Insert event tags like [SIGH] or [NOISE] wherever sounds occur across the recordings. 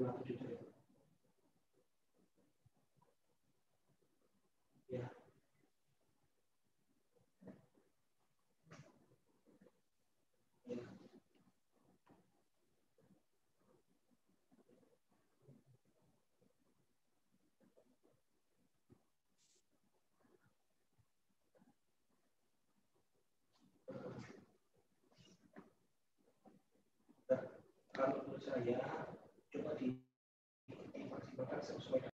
ya. Kalau menurut saya coba di dipertimbangkan sesuai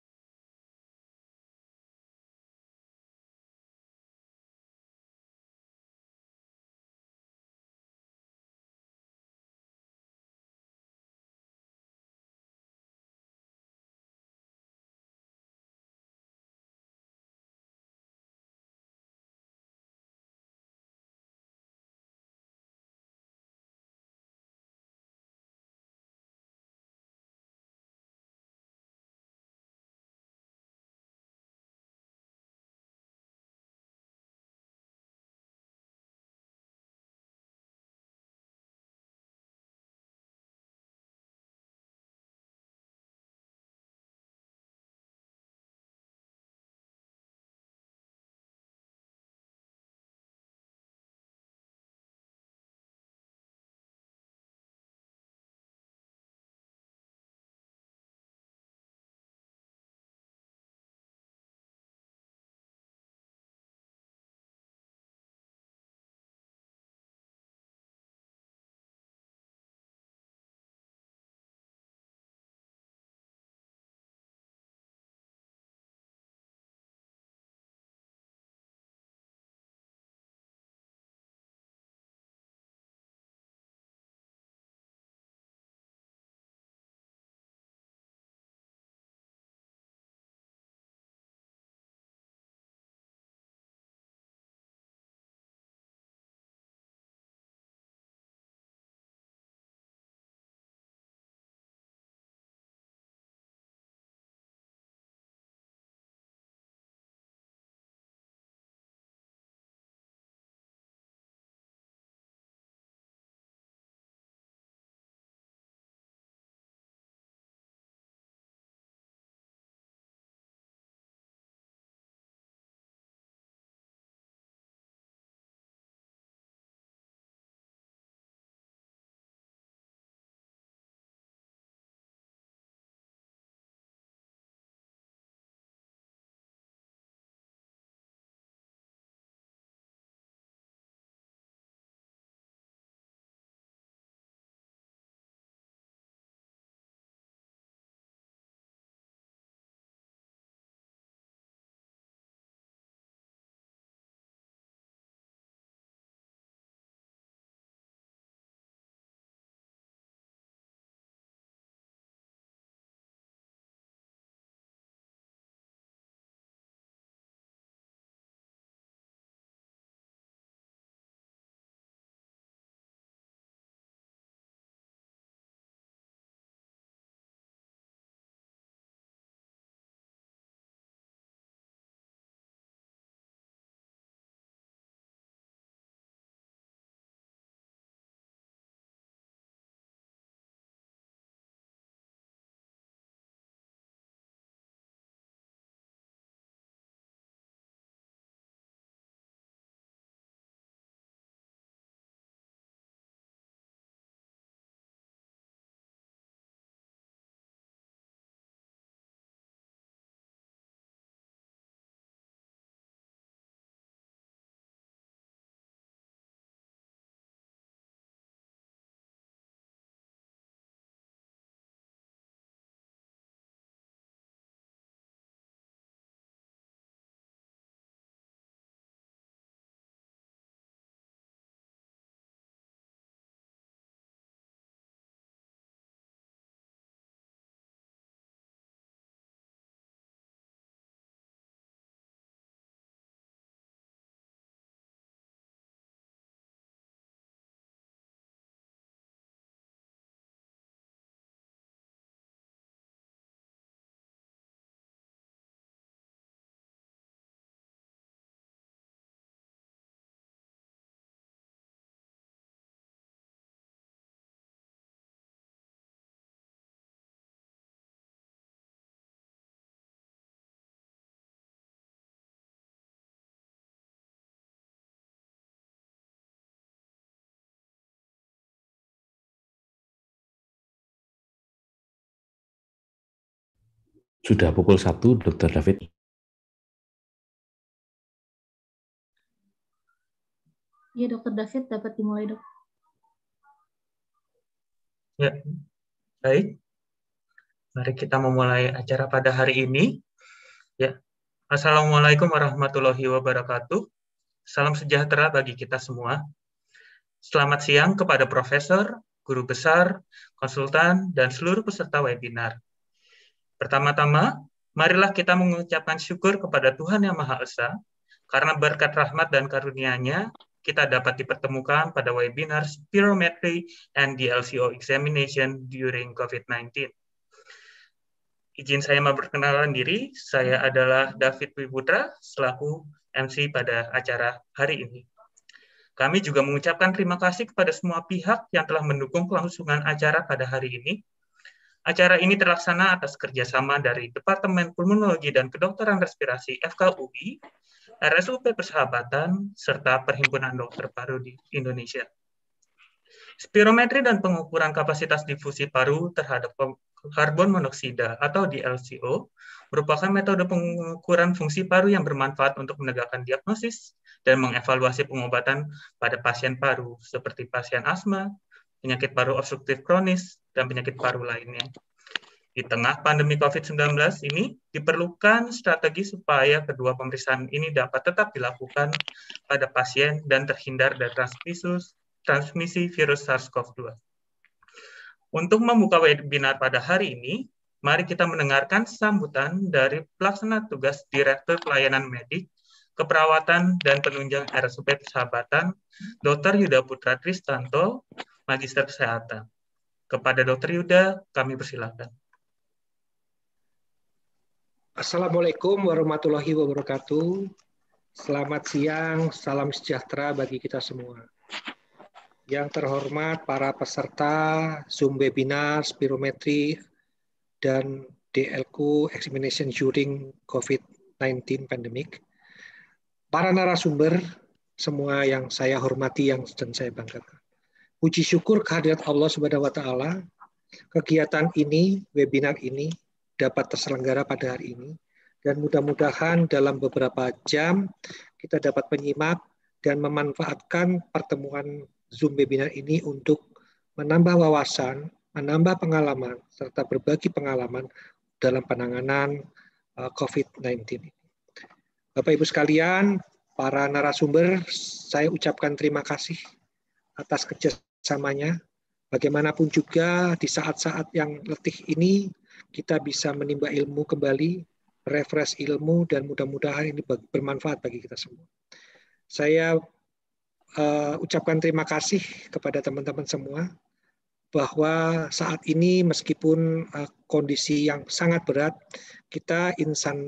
Sudah pukul satu, Dokter David. Iya, Dokter David dapat dimulai, dok. Ya, baik. Mari kita memulai acara pada hari ini. Ya, Assalamualaikum warahmatullahi wabarakatuh. Salam sejahtera bagi kita semua. Selamat siang kepada profesor, guru besar, konsultan, dan seluruh peserta webinar Pertama-tama, marilah kita mengucapkan syukur kepada Tuhan Yang Maha Esa, karena berkat rahmat dan karunia-Nya, kita dapat dipertemukan pada webinar Spirometry and DLCO Examination during COVID-19. Izin saya memperkenalkan diri, saya adalah David Wiputra, selaku MC pada acara hari ini. Kami juga mengucapkan terima kasih kepada semua pihak yang telah mendukung kelangsungan acara pada hari ini, Acara ini terlaksana atas kerjasama dari Departemen Pulmonologi dan Kedokteran Respirasi FKUI, RSUP Persahabatan, serta Perhimpunan Dokter Paru di Indonesia. Spirometri dan pengukuran kapasitas difusi paru terhadap karbon monoksida atau DLCO merupakan metode pengukuran fungsi paru yang bermanfaat untuk menegakkan diagnosis dan mengevaluasi pengobatan pada pasien paru seperti pasien asma, penyakit paru obstruktif kronis, dan penyakit paru lainnya. Di tengah pandemi COVID-19 ini, diperlukan strategi supaya kedua pemeriksaan ini dapat tetap dilakukan pada pasien dan terhindar dari transmisi, transmisi virus SARS-CoV-2. Untuk membuka webinar pada hari ini, mari kita mendengarkan sambutan dari pelaksana tugas Direktur Pelayanan Medik, Keperawatan dan Penunjang RSUP Persahabatan, Dr. Yuda Putra Tristanto, Magister Kesehatan. Kepada Dr. Yuda, kami persilahkan. Assalamualaikum warahmatullahi wabarakatuh. Selamat siang, salam sejahtera bagi kita semua. Yang terhormat para peserta Zoom webinar spirometri dan DLQ examination during COVID-19 pandemic. Para narasumber semua yang saya hormati yang dan saya banggakan puji syukur kehadirat Allah Subhanahu wa taala kegiatan ini, webinar ini dapat terselenggara pada hari ini dan mudah-mudahan dalam beberapa jam kita dapat menyimak dan memanfaatkan pertemuan Zoom webinar ini untuk menambah wawasan, menambah pengalaman serta berbagi pengalaman dalam penanganan eh, COVID-19. Bapak Ibu sekalian, para narasumber, saya ucapkan terima kasih atas kerja samanya. Bagaimanapun juga di saat-saat yang letih ini kita bisa menimba ilmu kembali, refresh ilmu dan mudah-mudahan ini bermanfaat bagi kita semua. Saya uh, ucapkan terima kasih kepada teman-teman semua bahwa saat ini meskipun uh, kondisi yang sangat berat, kita insan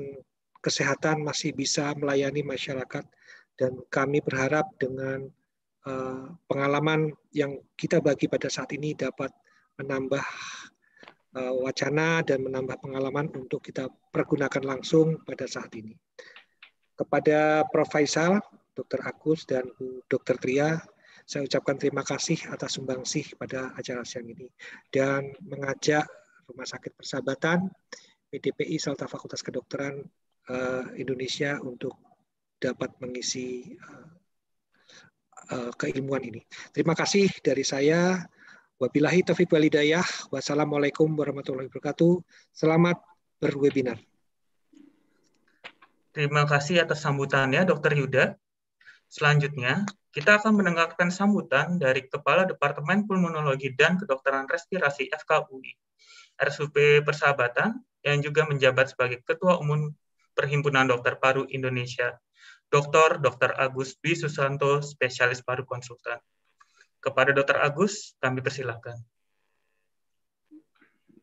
kesehatan masih bisa melayani masyarakat dan kami berharap dengan Eh, pengalaman yang kita bagi pada saat ini dapat menambah eh, wacana dan menambah pengalaman untuk kita pergunakan langsung pada saat ini. Kepada Prof. Faisal, Dr. Agus, dan Bu Dr. Tria, saya ucapkan terima kasih atas sumbangsih pada acara siang ini dan mengajak Rumah Sakit Persahabatan, PDPI serta Fakultas Kedokteran eh, Indonesia untuk dapat mengisi Eh, keilmuan ini. Terima kasih dari saya. Wabillahi taufiq walidayah. Wassalamualaikum warahmatullahi wabarakatuh. Selamat berwebinar. Terima kasih atas sambutannya, Dr. Yuda. Selanjutnya, kita akan mendengarkan sambutan dari Kepala Departemen Pulmonologi dan Kedokteran Respirasi FKUI, RSUP Persahabatan, yang juga menjabat sebagai Ketua Umum Perhimpunan Dokter Paru Indonesia Dr. Dr. Agus B. Susanto, spesialis paru konsultan. Kepada Dr. Agus, kami persilahkan.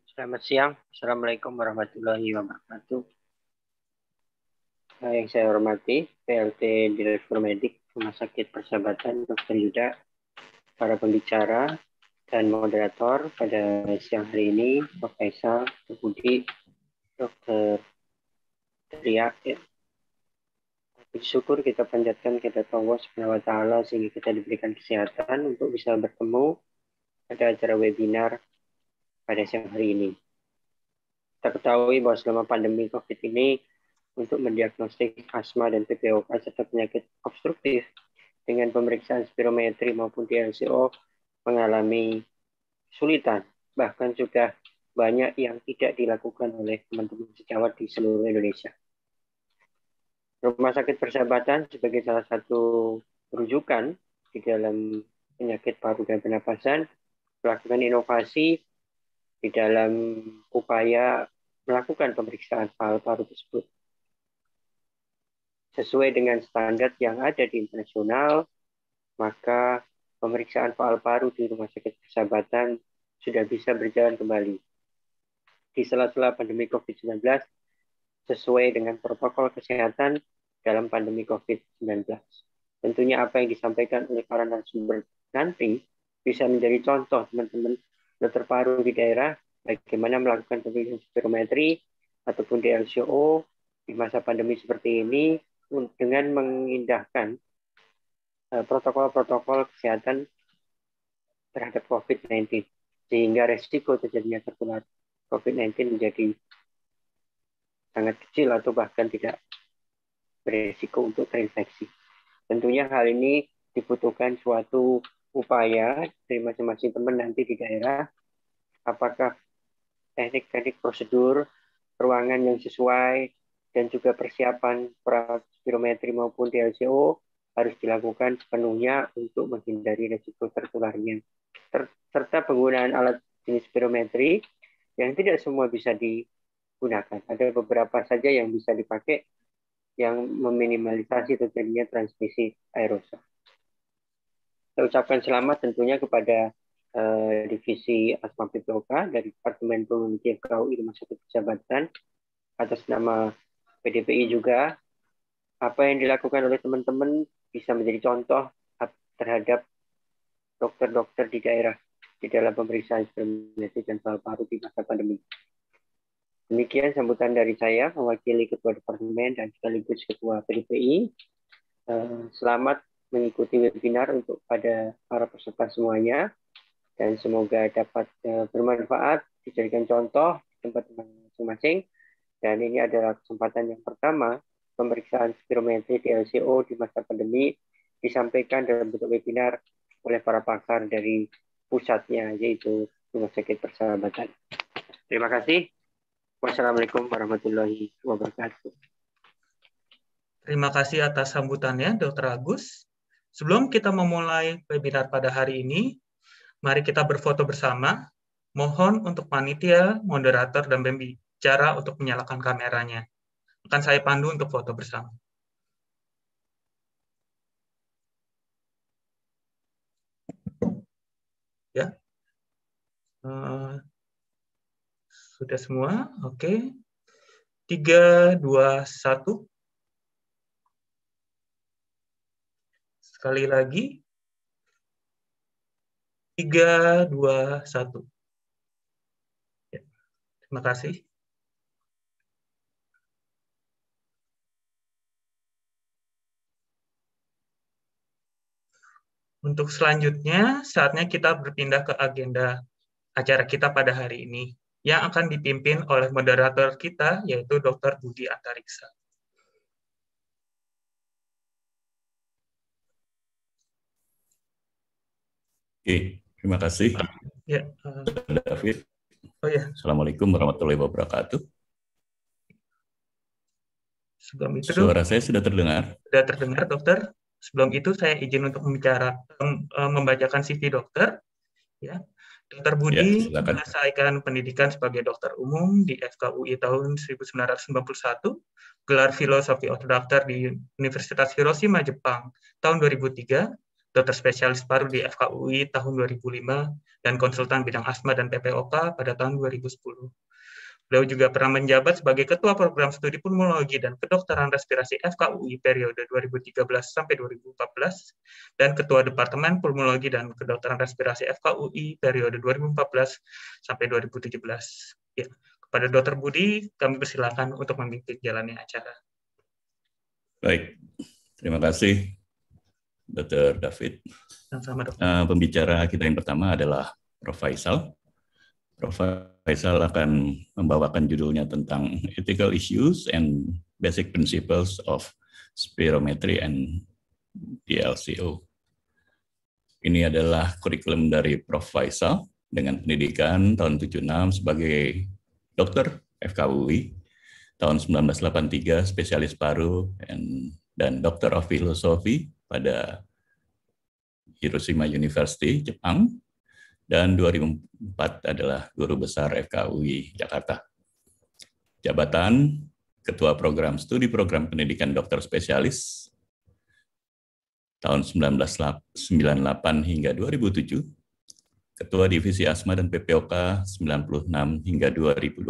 Selamat siang. Assalamualaikum warahmatullahi wabarakatuh. Nah, yang saya hormati, PLT Direktur Medik Rumah Sakit Persahabatan Dr. Yuda, para pembicara dan moderator pada siang hari ini, Prof. Faisal, Dr. Budi, Dr. Tria, syukur kita panjatkan kepada Allah Subhanahu wa taala sehingga kita diberikan kesehatan untuk bisa bertemu pada acara webinar pada siang hari ini. Kita ketahui bahwa selama pandemi Covid ini untuk mendiagnostik asma dan PPOK serta penyakit obstruktif dengan pemeriksaan spirometri maupun DLCO mengalami kesulitan. Bahkan sudah banyak yang tidak dilakukan oleh teman-teman sejawat di seluruh Indonesia. Rumah sakit persahabatan sebagai salah satu rujukan di dalam penyakit paru dan pernapasan melakukan inovasi di dalam upaya melakukan pemeriksaan paru-paru tersebut. Sesuai dengan standar yang ada di internasional, maka pemeriksaan paru-paru di Rumah Sakit Persahabatan sudah bisa berjalan kembali. Di sela-sela pandemi COVID-19, sesuai dengan protokol kesehatan, dalam pandemi COVID-19. Tentunya apa yang disampaikan oleh para narasumber nanti bisa menjadi contoh teman-teman dokter paru di daerah bagaimana melakukan pemeriksaan spirometri ataupun DLCO di masa pandemi seperti ini dengan mengindahkan e, protokol-protokol kesehatan terhadap COVID-19 sehingga resiko terjadinya tertular COVID-19 menjadi sangat kecil atau bahkan tidak berisiko untuk terinfeksi. Tentunya hal ini dibutuhkan suatu upaya dari masing-masing teman nanti di daerah, apakah teknik-teknik prosedur, ruangan yang sesuai, dan juga persiapan spirometri maupun DLCO harus dilakukan sepenuhnya untuk menghindari risiko tertularnya. Ter serta penggunaan alat jenis spirometri yang tidak semua bisa digunakan. Ada beberapa saja yang bisa dipakai, yang meminimalisasi terjadinya transmisi aerosol. Saya ucapkan selamat tentunya kepada eh, Divisi Asma PPOK dari Departemen Penelitian KUI Rumah Sakit Persahabatan atas nama PDPI juga. Apa yang dilakukan oleh teman-teman bisa menjadi contoh terhadap dokter-dokter di daerah di dalam pemeriksaan spermiometri dan paru paru di masa pandemi. Demikian sambutan dari saya, mewakili Ketua Departemen dan sekaligus Ketua PDPI. Eh, selamat mengikuti webinar untuk pada para peserta semuanya dan semoga dapat eh, bermanfaat, dijadikan contoh di tempat masing-masing. Dan ini adalah kesempatan yang pertama pemeriksaan spirometri di LCO di masa pandemi disampaikan dalam bentuk webinar oleh para pakar dari pusatnya, yaitu Rumah Sakit Persahabatan. Terima kasih. Wassalamualaikum warahmatullahi wabarakatuh. Terima kasih atas sambutannya, Dr. Agus. Sebelum kita memulai webinar pada hari ini, mari kita berfoto bersama. Mohon untuk panitia, moderator, dan pembicara untuk menyalakan kameranya. Akan saya pandu untuk foto bersama. Ya. Eh, sudah semua? Oke. tiga dua satu Sekali lagi. tiga dua satu ya. Terima kasih. Untuk selanjutnya, saatnya kita berpindah ke agenda acara kita pada hari ini yang akan dipimpin oleh moderator kita, yaitu Dr. Budi Antariksa. Oke, terima kasih. Ya, uh, David. Oh ya. Assalamualaikum warahmatullahi wabarakatuh. Sebelum itu, suara saya sudah terdengar. Sudah terdengar, dokter. Sebelum itu saya izin untuk membicara, eh, membacakan CV dokter. Ya, Dr. Budi ya, menyelesaikan pendidikan sebagai dokter umum di FKUI tahun 1991, gelar filosofi otodaftar di Universitas Hiroshima, Jepang tahun 2003, dokter spesialis paru di FKUI tahun 2005, dan konsultan bidang asma dan PPOK pada tahun 2010. Beliau juga pernah menjabat sebagai Ketua Program Studi Pulmonologi dan Kedokteran Respirasi FKUI periode 2013 sampai 2014 dan Ketua Departemen Pulmonologi dan Kedokteran Respirasi FKUI periode 2014 sampai 2017. Ya. Kepada Dr. Budi, kami persilakan untuk memimpin jalannya acara. Baik, terima kasih Dr. David. Sama, dok. Eh, pembicara kita yang pertama adalah Prof. Faisal. Prof. Faisal akan membawakan judulnya tentang Ethical Issues and Basic Principles of Spirometry and DLCO. Ini adalah kurikulum dari Prof. Faisal dengan pendidikan tahun 76 sebagai dokter FKUI, tahun 1983 spesialis paru and, dan dokter of filosofi pada Hiroshima University, Jepang, dan 2004 adalah guru besar FKUI Jakarta. Jabatan Ketua Program Studi Program Pendidikan Dokter Spesialis tahun 1998 hingga 2007, Ketua Divisi Asma dan PPOK 96 hingga 2012,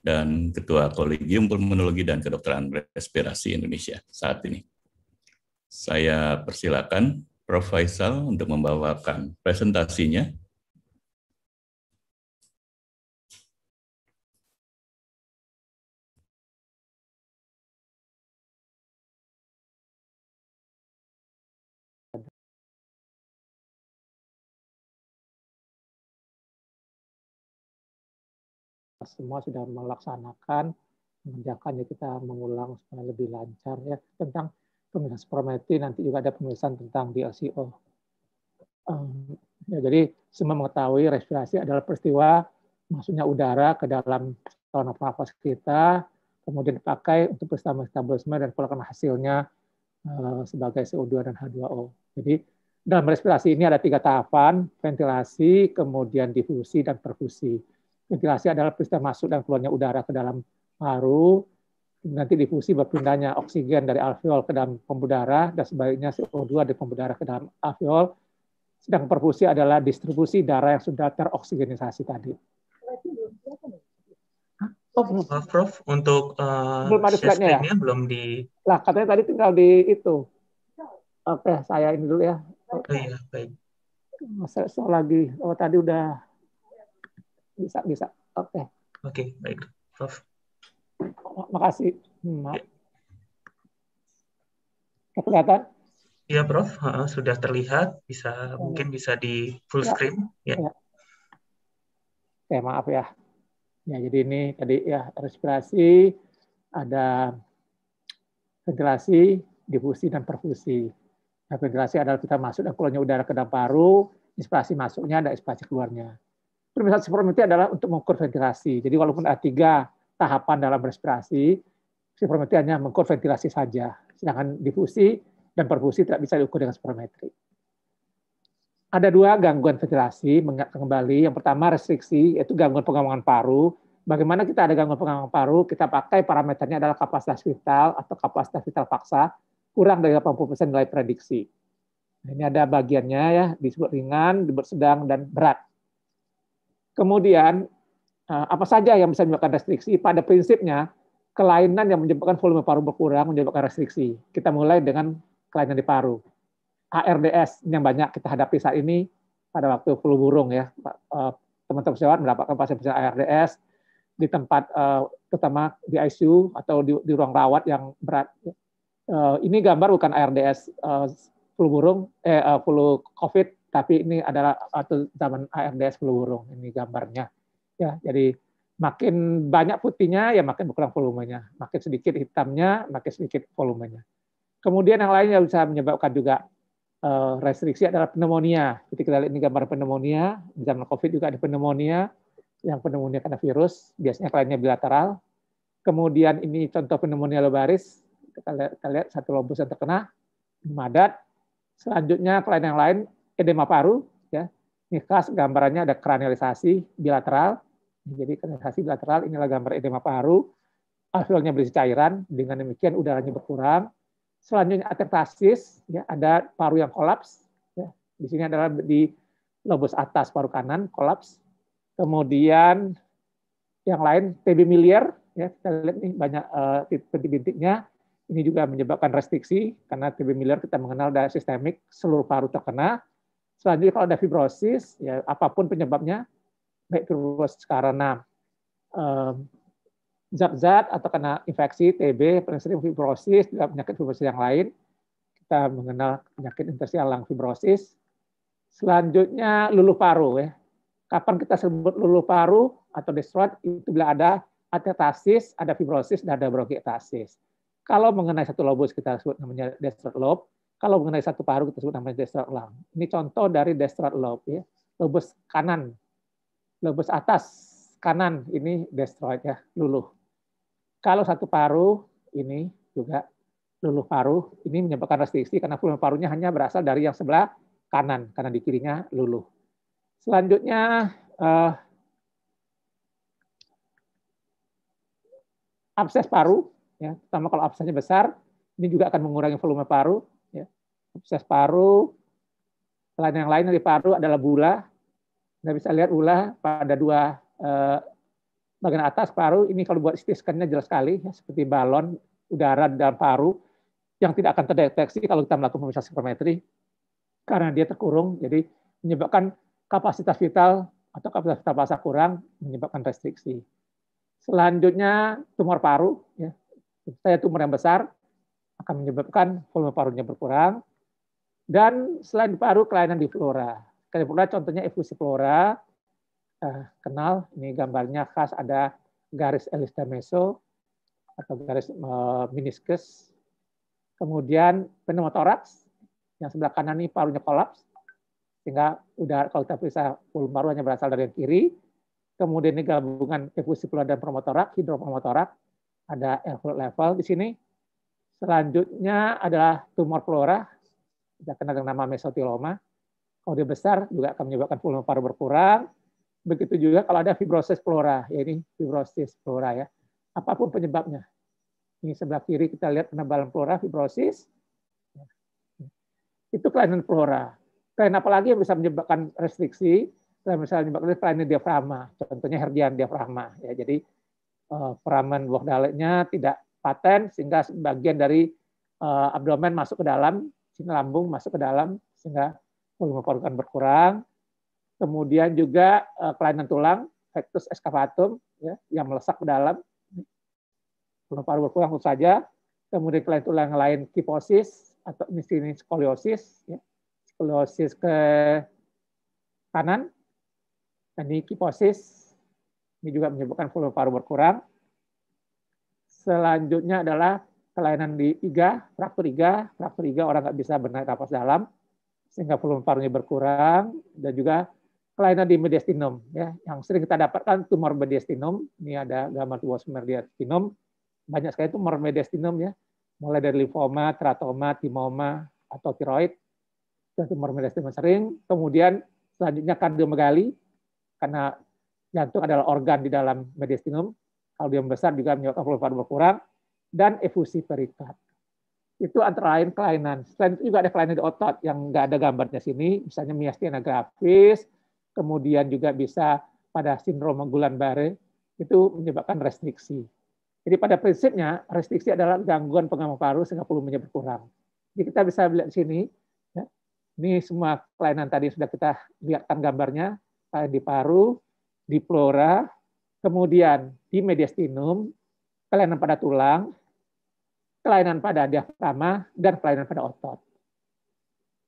dan Ketua Kolegium Pulmonologi dan Kedokteran Respirasi Indonesia saat ini. Saya persilakan Prof. Faisal untuk membawakan presentasinya. semua sudah melaksanakan mengerjakannya kita mengulang supaya lebih lancar ya tentang penulisan spirometri, nanti juga ada pemeriksaan tentang DLCO. Um, ya, jadi semua mengetahui respirasi adalah peristiwa masuknya udara ke dalam saluran nafas kita, kemudian dipakai untuk peristiwa metabolisme dan keluarkan hasilnya uh, sebagai CO2 dan H2O. Jadi dalam respirasi ini ada tiga tahapan, ventilasi, kemudian difusi, dan perfusi. Ventilasi adalah peristiwa masuk dan keluarnya udara ke dalam paru, nanti difusi berpindahnya oksigen dari alveol ke dalam pembudara dan sebaliknya CO2 dari pembudara ke dalam alveol. Sedang perfusi adalah distribusi darah yang sudah teroksigenisasi tadi. Oh, Maaf, Prof, untuk uh, belum ada slide-nya ya? belum di... Lah, katanya tadi tinggal di itu. Oke, okay, saya ini dulu ya. Oh, iya, baik. soal lagi. Oh, tadi udah bisa, bisa. Oke. Okay. Oke, okay, baik. Prof. Makasih. Hmm, maaf. Kelihatan? Iya, Prof. Ha, sudah terlihat. Bisa ya. mungkin bisa di full ya. screen. Ya. ya. Oke, ya, maaf ya. Ya, jadi ini tadi ya respirasi ada ventilasi, difusi dan perfusi. Nah, ventilasi adalah kita masuk dan keluarnya udara ke dalam paru, inspirasi masuknya ada inspirasi keluarnya. Permisal seperti adalah untuk mengukur ventilasi. Jadi walaupun A3 tahapan dalam respirasi, spirometri hanya mengukur ventilasi saja, sedangkan difusi dan perfusi tidak bisa diukur dengan spirometri. Ada dua gangguan ventilasi, mengingat kembali. Yang pertama restriksi, yaitu gangguan pengembangan paru. Bagaimana kita ada gangguan pengembangan paru? Kita pakai parameternya adalah kapasitas vital atau kapasitas vital paksa, kurang dari 80% nilai prediksi. Nah, ini ada bagiannya ya, disebut ringan, disebut sedang, dan berat. Kemudian Eh, apa saja yang bisa menyebabkan restriksi. Pada prinsipnya, kelainan yang menyebabkan volume paru berkurang menyebabkan restriksi. Kita mulai dengan kelainan di paru. ARDS yang banyak kita hadapi saat ini pada waktu flu burung ya. Eh, teman-teman sejawat mendapatkan pasien-pasien ARDS di tempat eh, terutama di ICU atau di, di ruang rawat yang berat. Ini gambar bukan ARDS flu burung, eh flu COVID, tapi ini adalah atau zaman ARDS flu burung. Ini gambarnya ya jadi makin banyak putihnya ya makin berkurang volumenya makin sedikit hitamnya makin sedikit volumenya kemudian yang lain yang bisa menyebabkan juga eh, restriksi adalah pneumonia. Jadi kita lihat ini gambar pneumonia, di zaman COVID juga ada pneumonia, yang pneumonia karena virus, biasanya kliennya bilateral. Kemudian ini contoh pneumonia lobaris, kita lihat, kita lihat satu lobus yang terkena, madat. Selanjutnya klien yang lain, edema paru, ya. ini khas gambarannya ada kranialisasi bilateral. Jadi kondensasi bilateral inilah gambar edema paru. Alveolnya berisi cairan, dengan demikian udaranya berkurang. Selanjutnya atertasis, ya, ada paru yang kolaps. Ya. Di sini adalah di lobus atas paru kanan kolaps. Kemudian yang lain TB miliar, ya kita lihat nih banyak bintik-bintiknya. Eh, Ini juga menyebabkan restriksi karena TB miliar kita mengenal dari sistemik seluruh paru terkena. Selanjutnya kalau ada fibrosis, ya apapun penyebabnya, baik karena zat-zat atau kena infeksi TB, penyakit fibrosis, dan penyakit fibrosis yang lain. Kita mengenal penyakit interstitial lung fibrosis. Selanjutnya luluh paru ya. Kapan kita sebut luluh paru atau destroid itu bila ada atetasis, ada fibrosis, dan ada bronkiektasis. Kalau mengenai satu lobus kita sebut namanya destroid lobe. Kalau mengenai satu paru kita sebut namanya destroid lung. Ini contoh dari destroid lobe ya. Lobus kanan lobus atas kanan ini destroyed ya, luluh. Kalau satu paru ini juga luluh paru, ini menyebabkan restriksi karena volume parunya hanya berasal dari yang sebelah kanan, karena di kirinya luluh. Selanjutnya uh, abses paru, ya, terutama kalau absesnya besar, ini juga akan mengurangi volume paru. Ya. Abses paru, selain yang lain dari paru adalah bula, anda bisa lihat ulah pada dua eh, bagian atas paru. Ini kalau buat CT scan-nya jelas sekali, ya, seperti balon udara di dalam paru yang tidak akan terdeteksi kalau kita melakukan pemeriksaan spirometri karena dia terkurung, jadi menyebabkan kapasitas vital atau kapasitas vital basah kurang menyebabkan restriksi. Selanjutnya tumor paru, ya. saya tumor yang besar akan menyebabkan volume parunya berkurang dan selain paru kelainan di flora. Kalibrula contohnya efusi flora, eh, kenal, ini gambarnya khas ada garis meso atau garis eh, meniscus. Kemudian pneumotoraks, yang sebelah kanan ini parunya kolaps, sehingga udara kalau kita bisa volume paru hanya berasal dari yang kiri. Kemudian ini gabungan efusi flora dan promotorak, hidropromotorak, ada air level di sini. Selanjutnya adalah tumor flora, kita kenal dengan nama mesotiloma. Kalau dia besar juga akan menyebabkan volume paru berkurang. Begitu juga kalau ada fibrosis flora, ya ini fibrosis flora ya. Apapun penyebabnya. Ini sebelah kiri kita lihat penebalan flora, fibrosis. Itu kelainan flora. Kelainan apalagi yang bisa menyebabkan restriksi, kelainan misalnya menyebabkan kelainan diafragma. Contohnya herdian diafragma. Ya, jadi eh, peraman buah daleknya tidak paten sehingga sebagian dari eh, abdomen masuk ke dalam, sini lambung masuk ke dalam sehingga volume organ berkurang. Kemudian juga eh, kelainan tulang, rectus excavatum, ya, yang melesak ke dalam. Volume paru berkurang itu saja. Kemudian kelainan tulang lain kiposis atau di sini skoliosis, ya. skoliosis ke kanan. Ini kiposis, ini juga menyebabkan volume paru berkurang. Selanjutnya adalah kelainan di iga, fraktur iga, fraktur iga orang nggak bisa bernaik dalam sehingga volume parunya berkurang dan juga kelainan di mediastinum ya yang sering kita dapatkan tumor mediastinum ini ada gambar tumor mediastinum banyak sekali tumor mediastinum ya mulai dari limfoma, teratoma, timoma atau tiroid dan tumor mediastinum sering kemudian selanjutnya kardiomegali karena jantung adalah organ di dalam mediastinum kalau dia membesar juga menyebabkan volume paru berkurang dan efusi perikat itu antara lain kelainan. Selain itu juga ada kelainan di otot yang nggak ada gambarnya sini, misalnya miastenia gravis, kemudian juga bisa pada sindrom gulan bare, itu menyebabkan restriksi. Jadi pada prinsipnya restriksi adalah gangguan pengamuk paru sehingga volumenya berkurang. Jadi kita bisa lihat di sini, ya, ini semua kelainan tadi sudah kita lihatkan gambarnya eh, di paru, di flora, kemudian di mediastinum, kelainan pada tulang, kelainan pada diafragma, dan kelainan pada otot.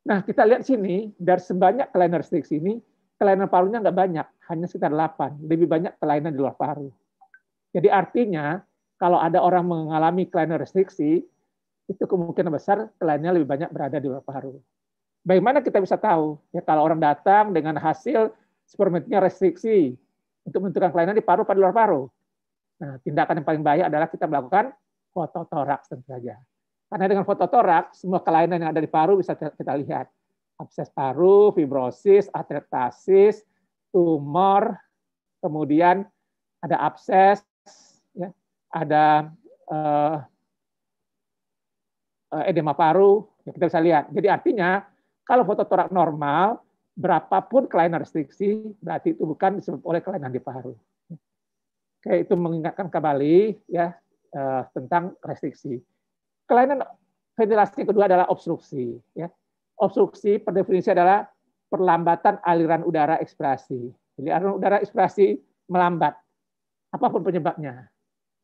Nah, kita lihat sini, dari sebanyak kelainan restriksi ini, kelainan parunya nggak banyak, hanya sekitar 8. Lebih banyak kelainan di luar paru. Jadi artinya, kalau ada orang mengalami kelainan restriksi, itu kemungkinan besar kelainannya lebih banyak berada di luar paru. Bagaimana kita bisa tahu? Ya kalau orang datang dengan hasil experimentnya restriksi untuk menentukan kelainan di paru pada luar paru. Nah, tindakan yang paling baik adalah kita melakukan foto fototoraks tentu saja. Karena dengan foto torak, semua kelainan yang ada di paru bisa kita lihat. Abses paru, fibrosis, atretasis tumor, kemudian ada abses, ya, ada uh, edema paru, ya kita bisa lihat. Jadi artinya kalau foto torak normal, berapapun kelainan restriksi, berarti itu bukan disebut oleh kelainan di paru. Oke, itu mengingatkan kembali ya uh, tentang restriksi. Kelainan ventilasi kedua adalah obstruksi. Ya. Obstruksi per definisi adalah perlambatan aliran udara ekspirasi. Jadi aliran udara ekspirasi melambat, apapun penyebabnya.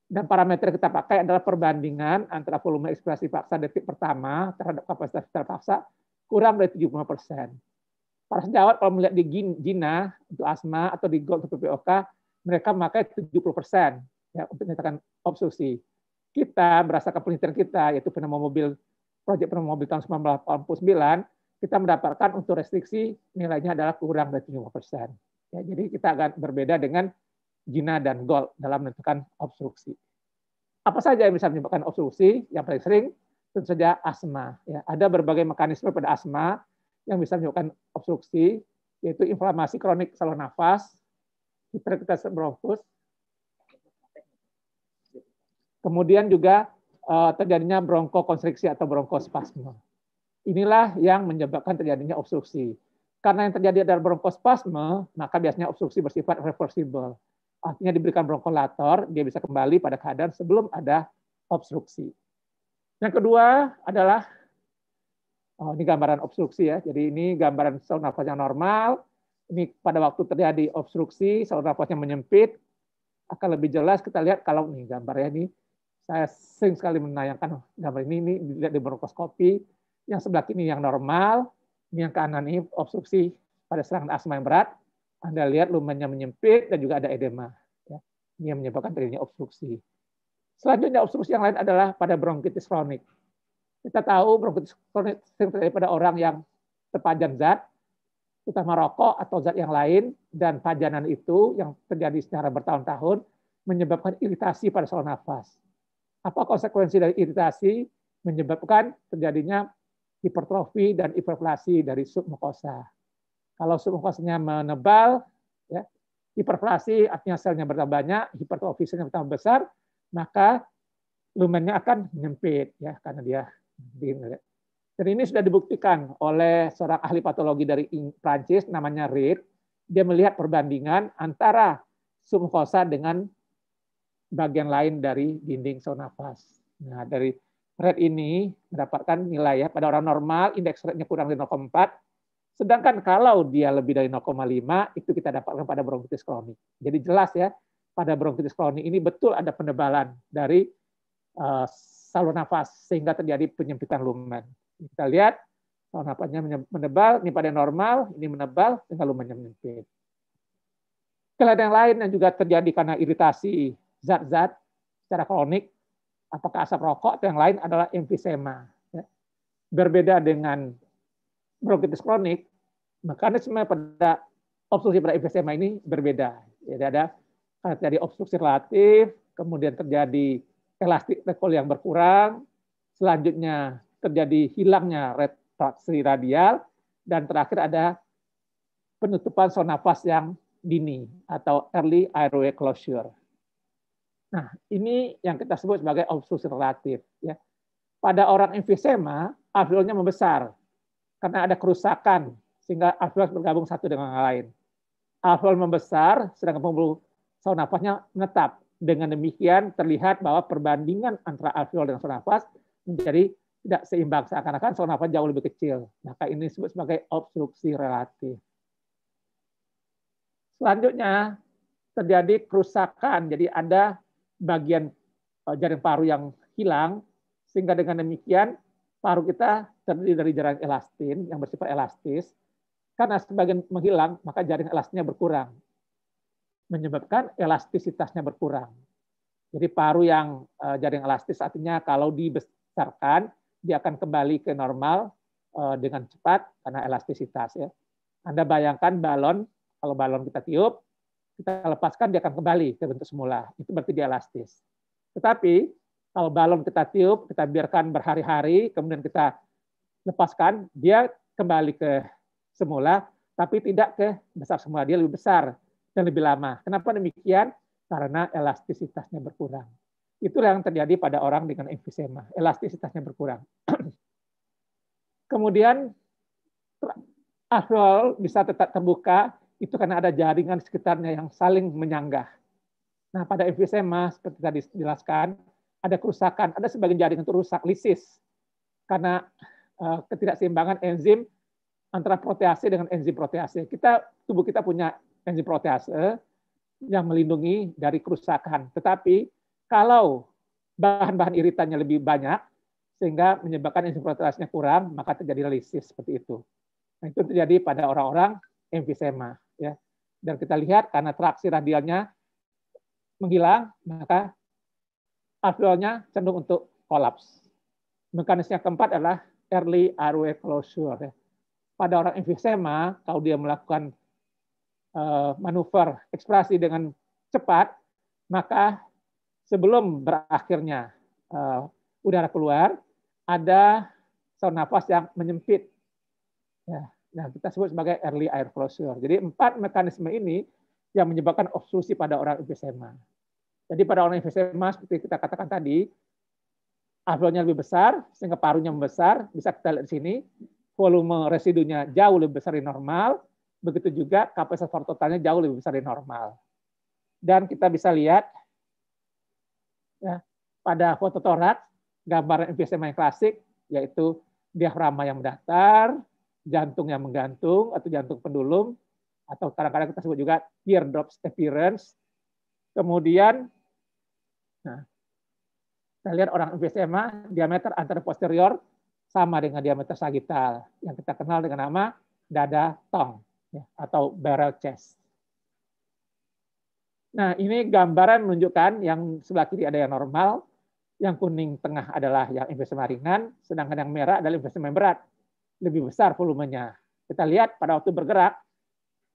Dan parameter kita pakai adalah perbandingan antara volume ekspirasi paksa detik pertama terhadap kapasitas terpaksa kurang dari 75 persen. Para sejawat kalau melihat di Gina, untuk asma, atau di GOT atau PPOK, mereka memakai 70 persen ya, untuk menyatakan obstruksi. Kita berdasarkan penelitian kita, yaitu penemuan mobil, proyek penemuan mobil tahun 1989, kita mendapatkan untuk restriksi nilainya adalah kurang dari 5 persen. Ya, jadi kita akan berbeda dengan Gina dan Gold dalam menentukan obstruksi. Apa saja yang bisa menyebabkan obstruksi? Yang paling sering tentu saja asma. Ya, ada berbagai mekanisme pada asma yang bisa menyebabkan obstruksi, yaitu inflamasi kronik saluran nafas, hiperkinesis bronkus, Kemudian juga uh, terjadinya bronkokonstriksi atau bronkospasme. Inilah yang menyebabkan terjadinya obstruksi. Karena yang terjadi adalah bronkospasme, maka biasanya obstruksi bersifat reversible. Artinya diberikan bronkolator, dia bisa kembali pada keadaan sebelum ada obstruksi. Yang kedua adalah, oh ini gambaran obstruksi ya, jadi ini gambaran saluran nafas yang normal, ini pada waktu terjadi obstruksi, saluran nafasnya menyempit, akan lebih jelas kita lihat kalau nih gambarnya ini saya sering sekali menayangkan oh, gambar ini, ini dilihat di bronkoskopi, yang sebelah kiri yang normal, ini yang kanan ini obstruksi pada serangan asma yang berat. Anda lihat lumennya menyempit dan juga ada edema. Ya. Ini yang menyebabkan terjadinya obstruksi. Selanjutnya obstruksi yang lain adalah pada bronkitis kronik. Kita tahu bronkitis kronik sering terjadi pada orang yang terpajan zat, terutama rokok atau zat yang lain, dan pajanan itu yang terjadi secara bertahun-tahun menyebabkan iritasi pada saluran nafas apa konsekuensi dari iritasi menyebabkan terjadinya hipertrofi dan hiperplasi dari submukosa. Kalau submukosanya menebal, ya, hiperplasi artinya selnya bertambah banyak, hipertrofi selnya bertambah besar, maka lumennya akan menyempit ya karena dia dingin. dan ini sudah dibuktikan oleh seorang ahli patologi dari Prancis namanya Reed Dia melihat perbandingan antara submukosa dengan bagian lain dari dinding saluran nafas. Nah, dari red ini mendapatkan nilai ya. Pada orang normal, indeks rednya kurang dari 0,4. Sedangkan kalau dia lebih dari 0,5, itu kita dapatkan pada bronkitis kronik. Jadi jelas ya, pada bronkitis kronik ini betul ada penebalan dari uh, saluran nafas sehingga terjadi penyempitan lumen. Kita lihat saluran nafasnya menebal, ini pada normal, ini menebal, sehingga lumennya menyempit. Kelihatan yang lain yang juga terjadi karena iritasi zat-zat secara kronik, apakah asap rokok atau yang lain adalah emfisema. Ya. Berbeda dengan bronkitis kronik, mekanisme pada obstruksi pada emfisema ini berbeda. Jadi ada terjadi obstruksi relatif, kemudian terjadi elastik rekol yang berkurang, selanjutnya terjadi hilangnya retraksi radial, dan terakhir ada penutupan zona yang dini atau early airway closure. Nah, ini yang kita sebut sebagai obstruksi relatif. Ya. Pada orang emfisema, alveolnya membesar karena ada kerusakan sehingga alveol bergabung satu dengan yang lain. Alveol membesar, sedangkan pembuluh saluran nafasnya menetap. Dengan demikian terlihat bahwa perbandingan antara alveol dengan saluran nafas menjadi tidak seimbang seakan-akan saluran nafas jauh lebih kecil. Maka ini disebut sebagai obstruksi relatif. Selanjutnya terjadi kerusakan, jadi ada bagian eh, jaring paru yang hilang, sehingga dengan demikian paru kita terdiri dari jaring elastin yang bersifat elastis. Karena sebagian menghilang, maka jaring elastinnya berkurang. Menyebabkan elastisitasnya berkurang. Jadi paru yang eh, jaring elastis artinya kalau dibesarkan, dia akan kembali ke normal eh, dengan cepat karena elastisitas. ya. Anda bayangkan balon, kalau balon kita tiup, kita lepaskan dia akan kembali ke bentuk semula. Itu berarti dia elastis. Tetapi kalau balon kita tiup, kita biarkan berhari-hari, kemudian kita lepaskan, dia kembali ke semula, tapi tidak ke besar semula. Dia lebih besar dan lebih lama. Kenapa demikian? Karena elastisitasnya berkurang. Itu yang terjadi pada orang dengan emfisema. Elastisitasnya berkurang. [CLEARS THROAT] Kemudian afrol bisa tetap terbuka itu karena ada jaringan sekitarnya yang saling menyanggah. Nah, pada emfisema seperti tadi dijelaskan, ada kerusakan, ada sebagian jaringan itu rusak, lisis. Karena eh, ketidakseimbangan enzim antara protease dengan enzim protease. Kita tubuh kita punya enzim protease yang melindungi dari kerusakan. Tetapi kalau bahan-bahan iritannya lebih banyak sehingga menyebabkan enzim proteasenya kurang, maka terjadi lisis seperti itu. Nah, itu terjadi pada orang-orang emfisema ya. Dan kita lihat karena traksi radialnya menghilang, maka alveolnya cenderung untuk kolaps. Mekanisme keempat adalah early airway closure. Ya. Pada orang emfisema, kalau dia melakukan uh, manuver ekspresi dengan cepat, maka sebelum berakhirnya uh, udara keluar, ada saluran nafas yang menyempit. Ya. Nah, kita sebut sebagai early air closure. Jadi empat mekanisme ini yang menyebabkan obstruksi pada orang emfisema. Jadi pada orang emfisema seperti kita katakan tadi, alveolnya lebih besar sehingga parunya membesar, bisa kita lihat di sini, volume residunya jauh lebih besar dari normal, begitu juga kapasitas totalnya jauh lebih besar dari normal. Dan kita bisa lihat ya, pada torak gambaran emfisema yang klasik yaitu diafragma yang mendatar, jantung yang menggantung atau jantung pendulum atau kadang-kadang kita sebut juga teardrop appearance. Kemudian nah kita lihat orang emfisema diameter antara posterior sama dengan diameter sagital yang kita kenal dengan nama dada tong ya, atau barrel chest. Nah, ini gambaran menunjukkan yang sebelah kiri ada yang normal, yang kuning tengah adalah yang emfisema ringan, sedangkan yang merah adalah emfisema berat lebih besar volumenya. Kita lihat pada waktu bergerak,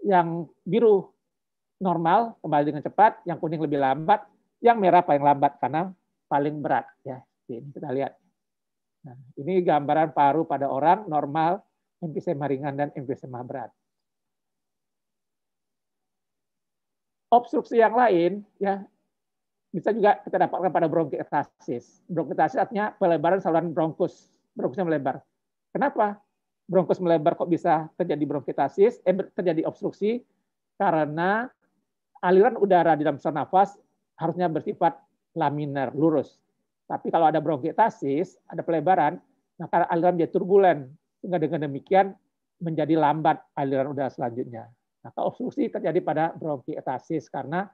yang biru normal kembali dengan cepat, yang kuning lebih lambat, yang merah paling lambat karena paling berat. Ya, ini kita lihat. Nah, ini gambaran paru pada orang normal, emfisema ringan dan emfisema berat. Obstruksi yang lain ya bisa juga kita dapatkan pada bronkietasis. Bronkietasis artinya pelebaran saluran bronkus, bronkusnya melebar. Kenapa? bronkus melebar kok bisa terjadi bronkitasis? eh, terjadi obstruksi karena aliran udara di dalam saluran nafas harusnya bersifat laminar, lurus. Tapi kalau ada bronkitasis, ada pelebaran, maka aliran menjadi turbulen. Sehingga dengan demikian menjadi lambat aliran udara selanjutnya. Maka obstruksi terjadi pada bronkitasis karena